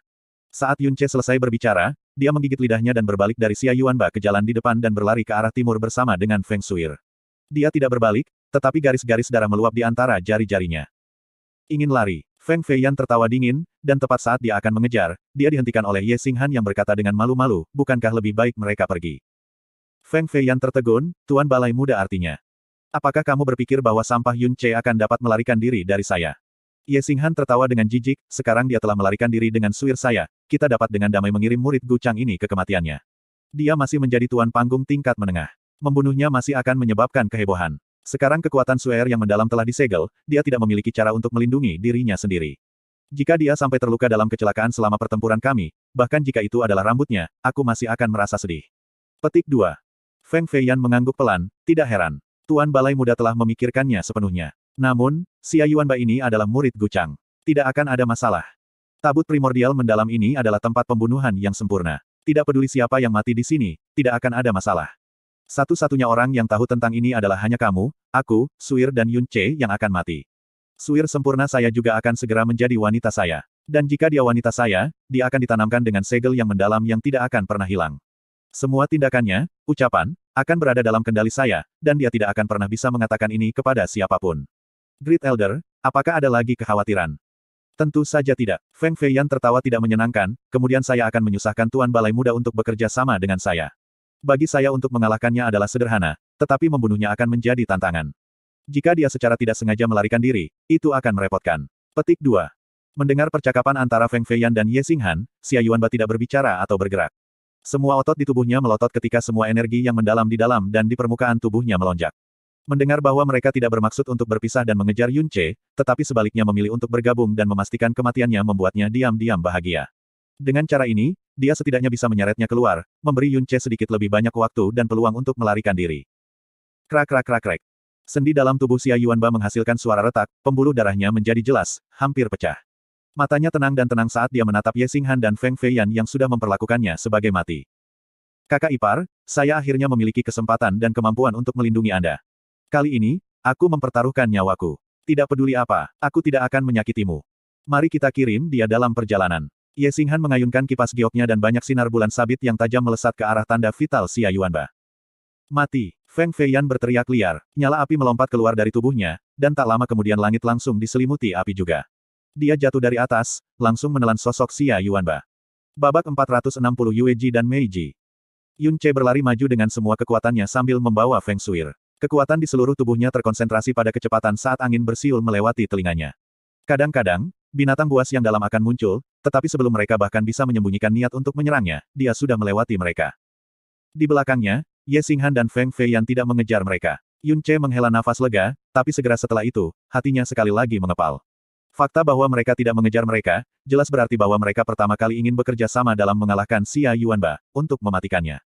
Saat Yun Che selesai berbicara, dia menggigit lidahnya dan berbalik dari Xia Yuanba ke jalan di depan dan berlari ke arah timur bersama dengan Feng Shuir. Dia tidak berbalik, tetapi garis-garis darah meluap di antara jari-jarinya. Ingin lari, Feng Feiyan tertawa dingin, dan tepat saat dia akan mengejar, dia dihentikan oleh Ye Xinghan yang berkata dengan malu-malu, bukankah lebih baik mereka pergi. Feng Feiyan tertegun, Tuan Balai Muda artinya. Apakah kamu berpikir bahwa sampah Yun Che akan dapat melarikan diri dari saya? Ye Singhan tertawa dengan jijik, sekarang dia telah melarikan diri dengan suir saya, kita dapat dengan damai mengirim murid Gu Chang ini ke kematiannya. Dia masih menjadi tuan panggung tingkat menengah. Membunuhnya masih akan menyebabkan kehebohan. Sekarang kekuatan Suir er yang mendalam telah disegel, dia tidak memiliki cara untuk melindungi dirinya sendiri. Jika dia sampai terluka dalam kecelakaan selama pertempuran kami, bahkan jika itu adalah rambutnya, aku masih akan merasa sedih. Petik 2. Feng Feiyan mengangguk pelan, tidak heran. Tuan Balai Muda telah memikirkannya sepenuhnya. Namun, Xia Yuanba ini adalah murid Chang. Tidak akan ada masalah. Tabut primordial mendalam ini adalah tempat pembunuhan yang sempurna. Tidak peduli siapa yang mati di sini, tidak akan ada masalah. Satu-satunya orang yang tahu tentang ini adalah hanya kamu, aku, Suir dan Yun Che yang akan mati. Suir sempurna saya juga akan segera menjadi wanita saya. Dan jika dia wanita saya, dia akan ditanamkan dengan segel yang mendalam yang tidak akan pernah hilang. Semua tindakannya, ucapan, akan berada dalam kendali saya, dan dia tidak akan pernah bisa mengatakan ini kepada siapapun. Great Elder, apakah ada lagi kekhawatiran? Tentu saja tidak. Feng Feiyan tertawa tidak menyenangkan, kemudian saya akan menyusahkan Tuan Balai Muda untuk bekerja sama dengan saya. Bagi saya untuk mengalahkannya adalah sederhana, tetapi membunuhnya akan menjadi tantangan. Jika dia secara tidak sengaja melarikan diri, itu akan merepotkan. Petik 2. Mendengar percakapan antara Feng Feiyan dan Ye Xinghan, Xia Yuanba tidak berbicara atau bergerak. Semua otot di tubuhnya melotot ketika semua energi yang mendalam di dalam dan di permukaan tubuhnya melonjak. Mendengar bahwa mereka tidak bermaksud untuk berpisah dan mengejar Yun Che, tetapi sebaliknya memilih untuk bergabung dan memastikan kematiannya membuatnya diam-diam bahagia. Dengan cara ini, dia setidaknya bisa menyeretnya keluar, memberi Yun Che sedikit lebih banyak waktu dan peluang untuk melarikan diri. Krak krak krak krak. Sendi dalam tubuh Xia Yuanba menghasilkan suara retak, pembuluh darahnya menjadi jelas, hampir pecah. Matanya tenang dan tenang saat dia menatap Ye Xinghan dan Feng Feiyan yang sudah memperlakukannya sebagai mati. Kakak ipar, saya akhirnya memiliki kesempatan dan kemampuan untuk melindungi Anda. Kali ini, aku mempertaruhkan nyawaku. Tidak peduli apa, aku tidak akan menyakitimu. Mari kita kirim dia dalam perjalanan. Ye Singhan mengayunkan kipas gioknya dan banyak sinar bulan sabit yang tajam melesat ke arah tanda vital Xia Yuanba. Mati! Feng Feiyan berteriak liar, nyala api melompat keluar dari tubuhnya, dan tak lama kemudian langit langsung diselimuti api juga. Dia jatuh dari atas, langsung menelan sosok Xia Yuanba. Babak 460 Yueji dan Meiji. Yun Che berlari maju dengan semua kekuatannya sambil membawa Feng Suir. Kekuatan di seluruh tubuhnya terkonsentrasi pada kecepatan saat angin bersiul melewati telinganya. Kadang-kadang, binatang buas yang dalam akan muncul, tetapi sebelum mereka bahkan bisa menyembunyikan niat untuk menyerangnya, dia sudah melewati mereka. Di belakangnya, Ye Singhan dan Feng Fei yang tidak mengejar mereka. Yun Che menghela nafas lega, tapi segera setelah itu, hatinya sekali lagi mengepal. Fakta bahwa mereka tidak mengejar mereka, jelas berarti bahwa mereka pertama kali ingin bekerja sama dalam mengalahkan Xia Yuanba, untuk mematikannya.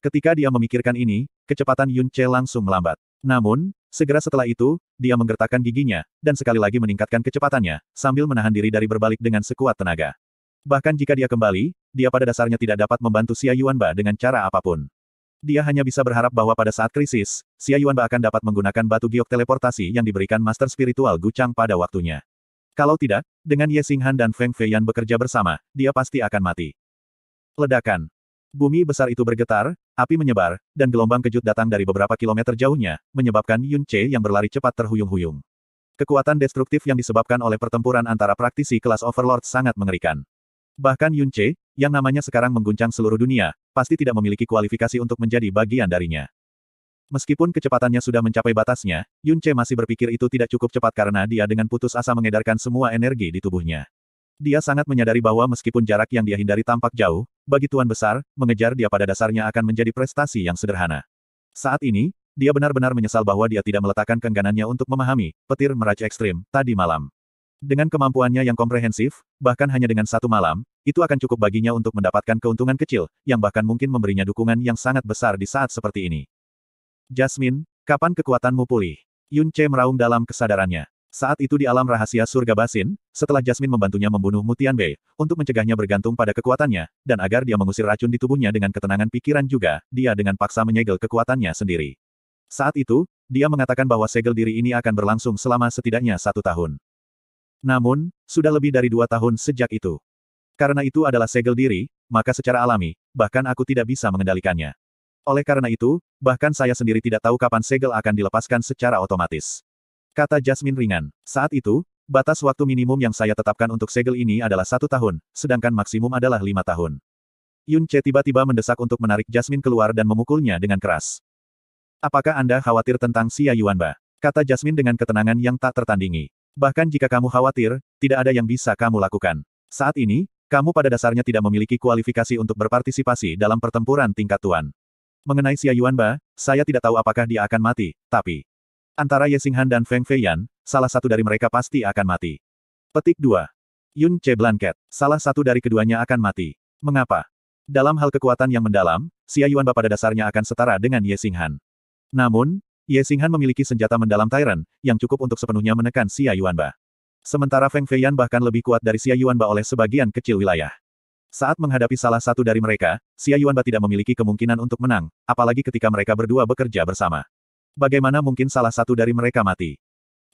Ketika dia memikirkan ini, kecepatan Yun Che langsung melambat. Namun, segera setelah itu, dia menggertakkan giginya, dan sekali lagi meningkatkan kecepatannya, sambil menahan diri dari berbalik dengan sekuat tenaga. Bahkan jika dia kembali, dia pada dasarnya tidak dapat membantu Xia Yuanba dengan cara apapun. Dia hanya bisa berharap bahwa pada saat krisis, Xia Yuanba akan dapat menggunakan batu giok teleportasi yang diberikan Master Spiritual Gucang pada waktunya. Kalau tidak, dengan Ye Xinghan dan Feng Fei Feiyan bekerja bersama, dia pasti akan mati. Ledakan. Bumi besar itu bergetar, Api menyebar, dan gelombang kejut datang dari beberapa kilometer jauhnya, menyebabkan Yun Che yang berlari cepat terhuyung-huyung. Kekuatan destruktif yang disebabkan oleh pertempuran antara praktisi kelas Overlord sangat mengerikan. Bahkan Yun Che, yang namanya sekarang mengguncang seluruh dunia, pasti tidak memiliki kualifikasi untuk menjadi bagian darinya. Meskipun kecepatannya sudah mencapai batasnya, Yun Che masih berpikir itu tidak cukup cepat karena dia dengan putus asa mengedarkan semua energi di tubuhnya. Dia sangat menyadari bahwa meskipun jarak yang dia hindari tampak jauh, bagi Tuan Besar, mengejar dia pada dasarnya akan menjadi prestasi yang sederhana. Saat ini, dia benar-benar menyesal bahwa dia tidak meletakkan kengganannya untuk memahami petir meracik ekstrim tadi malam. Dengan kemampuannya yang komprehensif, bahkan hanya dengan satu malam, itu akan cukup baginya untuk mendapatkan keuntungan kecil, yang bahkan mungkin memberinya dukungan yang sangat besar di saat seperti ini. Jasmine, kapan kekuatanmu pulih? Yunche meraung dalam kesadarannya. Saat itu di alam rahasia surga Basin, setelah Jasmine membantunya membunuh Mutian Bei, untuk mencegahnya bergantung pada kekuatannya, dan agar dia mengusir racun di tubuhnya dengan ketenangan pikiran juga, dia dengan paksa menyegel kekuatannya sendiri. Saat itu, dia mengatakan bahwa segel diri ini akan berlangsung selama setidaknya satu tahun. Namun, sudah lebih dari dua tahun sejak itu. Karena itu adalah segel diri, maka secara alami, bahkan aku tidak bisa mengendalikannya. Oleh karena itu, bahkan saya sendiri tidak tahu kapan segel akan dilepaskan secara otomatis. Kata Jasmine ringan. Saat itu, batas waktu minimum yang saya tetapkan untuk segel ini adalah satu tahun, sedangkan maksimum adalah lima tahun. Yun Che tiba-tiba mendesak untuk menarik Jasmine keluar dan memukulnya dengan keras. Apakah Anda khawatir tentang Xia Yuanba? Kata Jasmine dengan ketenangan yang tak tertandingi. Bahkan jika kamu khawatir, tidak ada yang bisa kamu lakukan. Saat ini, kamu pada dasarnya tidak memiliki kualifikasi untuk berpartisipasi dalam pertempuran tingkat tuan. Mengenai Xia Yuanba, saya tidak tahu apakah dia akan mati, tapi Antara Ye Xinghan dan Feng Feiyan, salah satu dari mereka pasti akan mati. Petik 2. Yun Che Blanket, salah satu dari keduanya akan mati. Mengapa? Dalam hal kekuatan yang mendalam, Xia Yuanba pada dasarnya akan setara dengan Ye Xinghan. Namun, Ye Xinghan memiliki senjata mendalam Tyrant, yang cukup untuk sepenuhnya menekan Xia Yuanba. Sementara Feng Feiyan bahkan lebih kuat dari Xia Yuanba oleh sebagian kecil wilayah. Saat menghadapi salah satu dari mereka, Xia Yuan Yuanba tidak memiliki kemungkinan untuk menang, apalagi ketika mereka berdua bekerja bersama. Bagaimana mungkin salah satu dari mereka mati?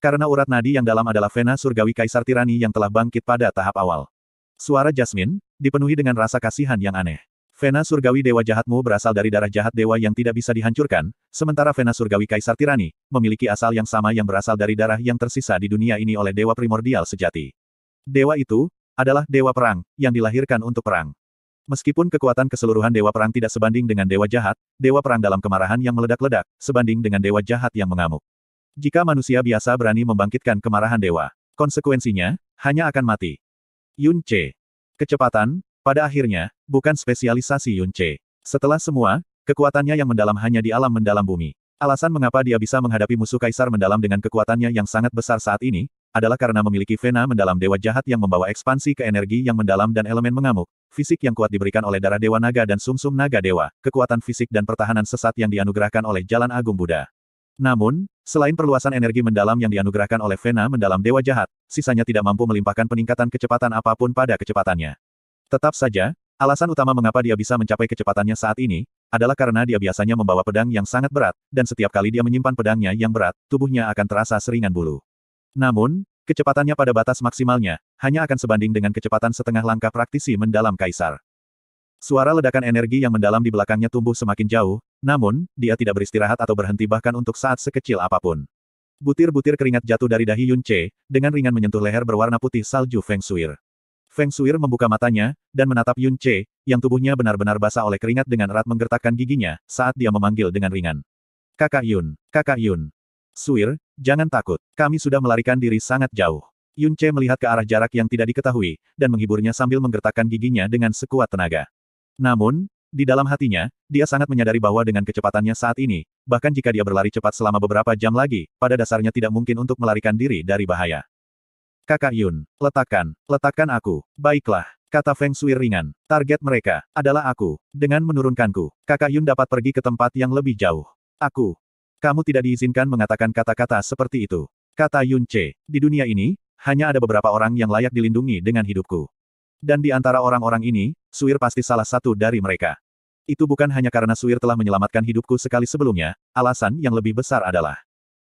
Karena urat nadi yang dalam adalah vena surgawi Kaisar Tirani yang telah bangkit pada tahap awal. Suara Jasmine, dipenuhi dengan rasa kasihan yang aneh. Vena surgawi dewa jahatmu berasal dari darah jahat dewa yang tidak bisa dihancurkan, sementara vena surgawi Kaisar Tirani, memiliki asal yang sama yang berasal dari darah yang tersisa di dunia ini oleh dewa primordial sejati. Dewa itu, adalah dewa perang, yang dilahirkan untuk perang. Meskipun kekuatan keseluruhan Dewa Perang tidak sebanding dengan Dewa Jahat, Dewa Perang dalam kemarahan yang meledak-ledak, sebanding dengan Dewa Jahat yang mengamuk. Jika manusia biasa berani membangkitkan kemarahan Dewa, konsekuensinya, hanya akan mati. Yun Che. Kecepatan, pada akhirnya, bukan spesialisasi Yun Che. Setelah semua, kekuatannya yang mendalam hanya di alam mendalam bumi. Alasan mengapa dia bisa menghadapi musuh kaisar mendalam dengan kekuatannya yang sangat besar saat ini, adalah karena memiliki vena mendalam dewa jahat yang membawa ekspansi ke energi yang mendalam dan elemen mengamuk, Fisik yang kuat diberikan oleh darah Dewa Naga dan sumsum -sum Naga Dewa, kekuatan fisik dan pertahanan sesat yang dianugerahkan oleh Jalan Agung Buddha. Namun, selain perluasan energi mendalam yang dianugerahkan oleh Vena mendalam Dewa Jahat, sisanya tidak mampu melimpahkan peningkatan kecepatan apapun pada kecepatannya. Tetap saja, alasan utama mengapa dia bisa mencapai kecepatannya saat ini, adalah karena dia biasanya membawa pedang yang sangat berat, dan setiap kali dia menyimpan pedangnya yang berat, tubuhnya akan terasa seringan bulu. Namun, kecepatannya pada batas maksimalnya, hanya akan sebanding dengan kecepatan setengah langkah praktisi mendalam kaisar. Suara ledakan energi yang mendalam di belakangnya tumbuh semakin jauh, namun, dia tidak beristirahat atau berhenti bahkan untuk saat sekecil apapun. Butir-butir keringat jatuh dari dahi Yun Che, dengan ringan menyentuh leher berwarna putih salju Feng Shuir. Feng Shuir membuka matanya, dan menatap Yun Che, yang tubuhnya benar-benar basah oleh keringat dengan erat menggertakkan giginya, saat dia memanggil dengan ringan. Kakak Yun, kakak Yun. Suir, jangan takut, kami sudah melarikan diri sangat jauh. Yun Che melihat ke arah jarak yang tidak diketahui, dan menghiburnya sambil menggertakkan giginya dengan sekuat tenaga. Namun, di dalam hatinya, dia sangat menyadari bahwa dengan kecepatannya saat ini, bahkan jika dia berlari cepat selama beberapa jam lagi, pada dasarnya tidak mungkin untuk melarikan diri dari bahaya. Kakak Yun, letakkan, letakkan aku. Baiklah, kata Feng Shui ringan. Target mereka adalah aku. Dengan menurunkanku, kakak Yun dapat pergi ke tempat yang lebih jauh. Aku. Kamu tidak diizinkan mengatakan kata-kata seperti itu. Kata Yun Che, di dunia ini, hanya ada beberapa orang yang layak dilindungi dengan hidupku. Dan di antara orang-orang ini, Suir pasti salah satu dari mereka. Itu bukan hanya karena Suir telah menyelamatkan hidupku sekali sebelumnya, alasan yang lebih besar adalah.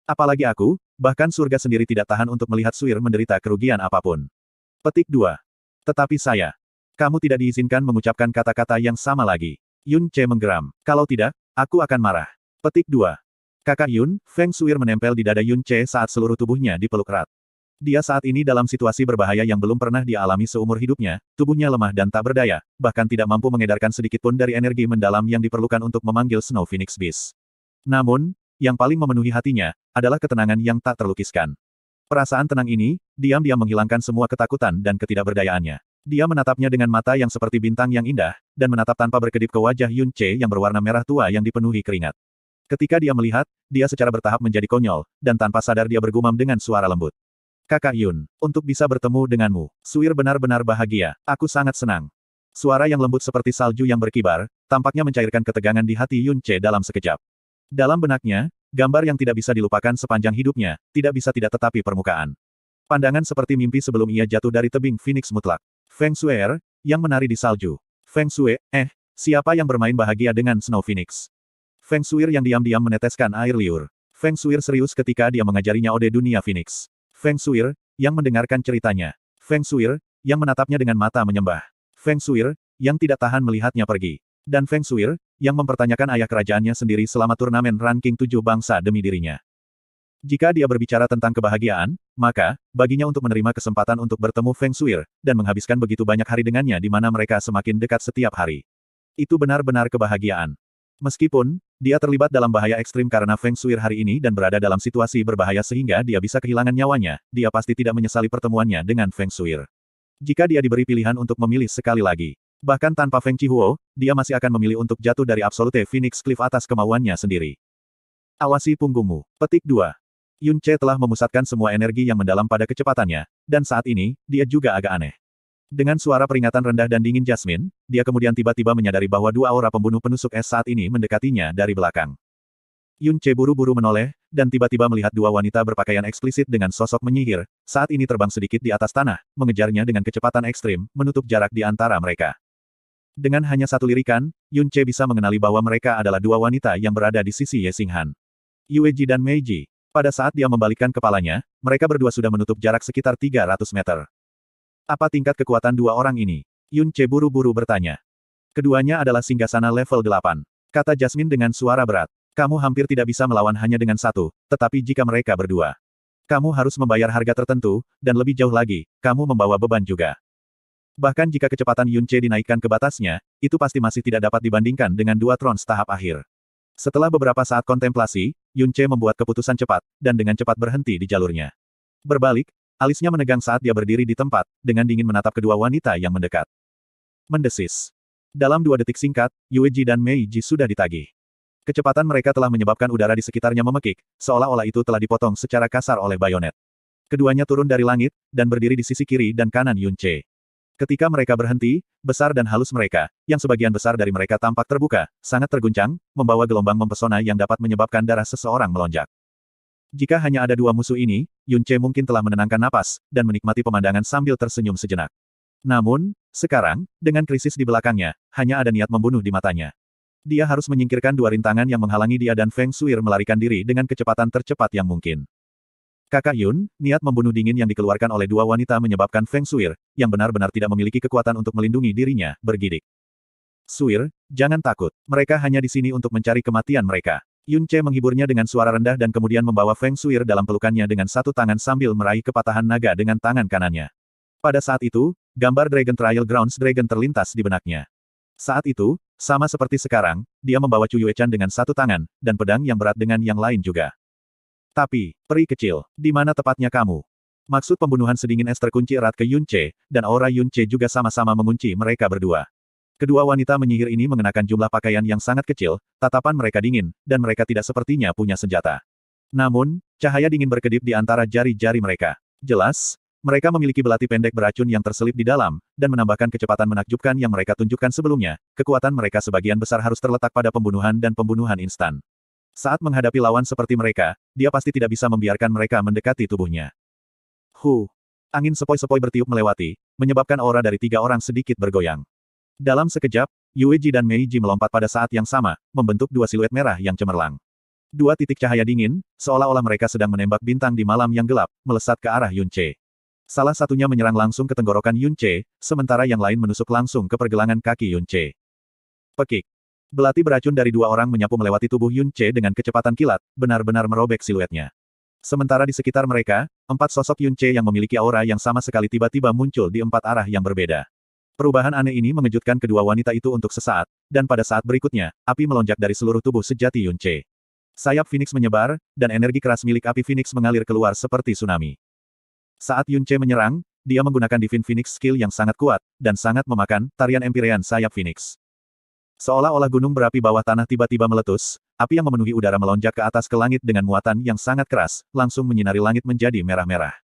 Apalagi aku, bahkan surga sendiri tidak tahan untuk melihat Suir menderita kerugian apapun. Petik 2. Tetapi saya. Kamu tidak diizinkan mengucapkan kata-kata yang sama lagi. Yun Che menggeram. Kalau tidak, aku akan marah. Petik 2. Kakak Yun, Feng Suir menempel di dada Yun Che saat seluruh tubuhnya dipeluk erat. Dia saat ini dalam situasi berbahaya yang belum pernah dialami seumur hidupnya, tubuhnya lemah dan tak berdaya, bahkan tidak mampu mengedarkan sedikitpun dari energi mendalam yang diperlukan untuk memanggil Snow Phoenix Beast. Namun, yang paling memenuhi hatinya, adalah ketenangan yang tak terlukiskan. Perasaan tenang ini, diam-diam menghilangkan semua ketakutan dan ketidakberdayaannya. Dia menatapnya dengan mata yang seperti bintang yang indah, dan menatap tanpa berkedip ke wajah Yun Che yang berwarna merah tua yang dipenuhi keringat. Ketika dia melihat, dia secara bertahap menjadi konyol, dan tanpa sadar dia bergumam dengan suara lembut. Kakak Yun, untuk bisa bertemu denganmu, Suir benar-benar bahagia, aku sangat senang. Suara yang lembut seperti salju yang berkibar, tampaknya mencairkan ketegangan di hati Yun Che dalam sekejap. Dalam benaknya, gambar yang tidak bisa dilupakan sepanjang hidupnya, tidak bisa tidak tetapi permukaan. Pandangan seperti mimpi sebelum ia jatuh dari tebing Phoenix mutlak. Feng Suer, yang menari di salju. Feng Shui, eh, siapa yang bermain bahagia dengan Snow Phoenix? Feng Suir yang diam-diam meneteskan air liur. Feng Suir serius ketika dia mengajarinya ode dunia Phoenix. Feng Shuir, yang mendengarkan ceritanya. Feng Shuir, yang menatapnya dengan mata menyembah. Feng Shuir, yang tidak tahan melihatnya pergi. Dan Feng Shuir, yang mempertanyakan ayah kerajaannya sendiri selama turnamen ranking tujuh bangsa demi dirinya. Jika dia berbicara tentang kebahagiaan, maka, baginya untuk menerima kesempatan untuk bertemu Feng Shuir, dan menghabiskan begitu banyak hari dengannya di mana mereka semakin dekat setiap hari. Itu benar-benar kebahagiaan. Meskipun, dia terlibat dalam bahaya ekstrim karena Feng Shui hari ini dan berada dalam situasi berbahaya sehingga dia bisa kehilangan nyawanya, dia pasti tidak menyesali pertemuannya dengan Feng Shui. Jika dia diberi pilihan untuk memilih sekali lagi, bahkan tanpa Feng Chihuo, dia masih akan memilih untuk jatuh dari Absolute Phoenix Cliff atas kemauannya sendiri. Awasi punggungmu. Petik 2. Yun Che telah memusatkan semua energi yang mendalam pada kecepatannya, dan saat ini, dia juga agak aneh. Dengan suara peringatan rendah dan dingin Jasmine, dia kemudian tiba-tiba menyadari bahwa dua aura pembunuh penusuk es saat ini mendekatinya dari belakang. Yun Che buru-buru menoleh, dan tiba-tiba melihat dua wanita berpakaian eksplisit dengan sosok menyihir, saat ini terbang sedikit di atas tanah, mengejarnya dengan kecepatan ekstrim, menutup jarak di antara mereka. Dengan hanya satu lirikan, Yun Che bisa mengenali bahwa mereka adalah dua wanita yang berada di sisi Ye Singhan. Ji dan Mei Ji. Pada saat dia membalikkan kepalanya, mereka berdua sudah menutup jarak sekitar 300 meter. Apa tingkat kekuatan dua orang ini? Yun Che buru-buru bertanya. Keduanya adalah singgasana level 8. Kata Jasmine dengan suara berat. Kamu hampir tidak bisa melawan hanya dengan satu, tetapi jika mereka berdua. Kamu harus membayar harga tertentu, dan lebih jauh lagi, kamu membawa beban juga. Bahkan jika kecepatan Yun Che dinaikkan ke batasnya, itu pasti masih tidak dapat dibandingkan dengan dua trons tahap akhir. Setelah beberapa saat kontemplasi, Yun Che membuat keputusan cepat, dan dengan cepat berhenti di jalurnya. Berbalik, Alisnya menegang saat dia berdiri di tempat, dengan dingin menatap kedua wanita yang mendekat. Mendesis. Dalam dua detik singkat, Yueji dan Meiji sudah ditagih. Kecepatan mereka telah menyebabkan udara di sekitarnya memekik, seolah-olah itu telah dipotong secara kasar oleh bayonet. Keduanya turun dari langit, dan berdiri di sisi kiri dan kanan Yun Che. Ketika mereka berhenti, besar dan halus mereka, yang sebagian besar dari mereka tampak terbuka, sangat terguncang, membawa gelombang mempesona yang dapat menyebabkan darah seseorang melonjak. Jika hanya ada dua musuh ini, Yun Che mungkin telah menenangkan napas, dan menikmati pemandangan sambil tersenyum sejenak. Namun, sekarang, dengan krisis di belakangnya, hanya ada niat membunuh di matanya. Dia harus menyingkirkan dua rintangan yang menghalangi dia dan Feng Suir melarikan diri dengan kecepatan tercepat yang mungkin. Kakak Yun, niat membunuh dingin yang dikeluarkan oleh dua wanita menyebabkan Feng Suir, yang benar-benar tidak memiliki kekuatan untuk melindungi dirinya, bergidik. Suir, jangan takut, mereka hanya di sini untuk mencari kematian mereka. Yun Che menghiburnya dengan suara rendah dan kemudian membawa Feng Shuir dalam pelukannya dengan satu tangan sambil meraih kepatahan naga dengan tangan kanannya. Pada saat itu, gambar Dragon Trial Grounds Dragon terlintas di benaknya. Saat itu, sama seperti sekarang, dia membawa Yue Chan dengan satu tangan, dan pedang yang berat dengan yang lain juga. Tapi, peri kecil, di mana tepatnya kamu? Maksud pembunuhan sedingin es terkunci erat ke Yun Che, dan aura Yun Che juga sama-sama mengunci mereka berdua. Kedua wanita menyihir ini mengenakan jumlah pakaian yang sangat kecil, tatapan mereka dingin, dan mereka tidak sepertinya punya senjata. Namun, cahaya dingin berkedip di antara jari-jari mereka. Jelas, mereka memiliki belati pendek beracun yang terselip di dalam, dan menambahkan kecepatan menakjubkan yang mereka tunjukkan sebelumnya, kekuatan mereka sebagian besar harus terletak pada pembunuhan dan pembunuhan instan. Saat menghadapi lawan seperti mereka, dia pasti tidak bisa membiarkan mereka mendekati tubuhnya. Hu, Angin sepoi-sepoi bertiup melewati, menyebabkan aura dari tiga orang sedikit bergoyang. Dalam sekejap, Yueji dan Meiji melompat pada saat yang sama, membentuk dua siluet merah yang cemerlang. Dua titik cahaya dingin, seolah-olah mereka sedang menembak bintang di malam yang gelap, melesat ke arah Yunche. Salah satunya menyerang langsung ke tenggorokan Yunche, sementara yang lain menusuk langsung ke pergelangan kaki Yunche. Pekik. Belati beracun dari dua orang menyapu melewati tubuh Yunche dengan kecepatan kilat, benar-benar merobek siluetnya. Sementara di sekitar mereka, empat sosok Yunche yang memiliki aura yang sama sekali tiba-tiba muncul di empat arah yang berbeda. Perubahan aneh ini mengejutkan kedua wanita itu untuk sesaat, dan pada saat berikutnya, api melonjak dari seluruh tubuh sejati Yun Che. Sayap Phoenix menyebar, dan energi keras milik api Phoenix mengalir keluar seperti tsunami. Saat Yun Che menyerang, dia menggunakan Divine Phoenix skill yang sangat kuat, dan sangat memakan tarian empirean sayap Phoenix. Seolah-olah gunung berapi bawah tanah tiba-tiba meletus, api yang memenuhi udara melonjak ke atas ke langit dengan muatan yang sangat keras, langsung menyinari langit menjadi merah-merah.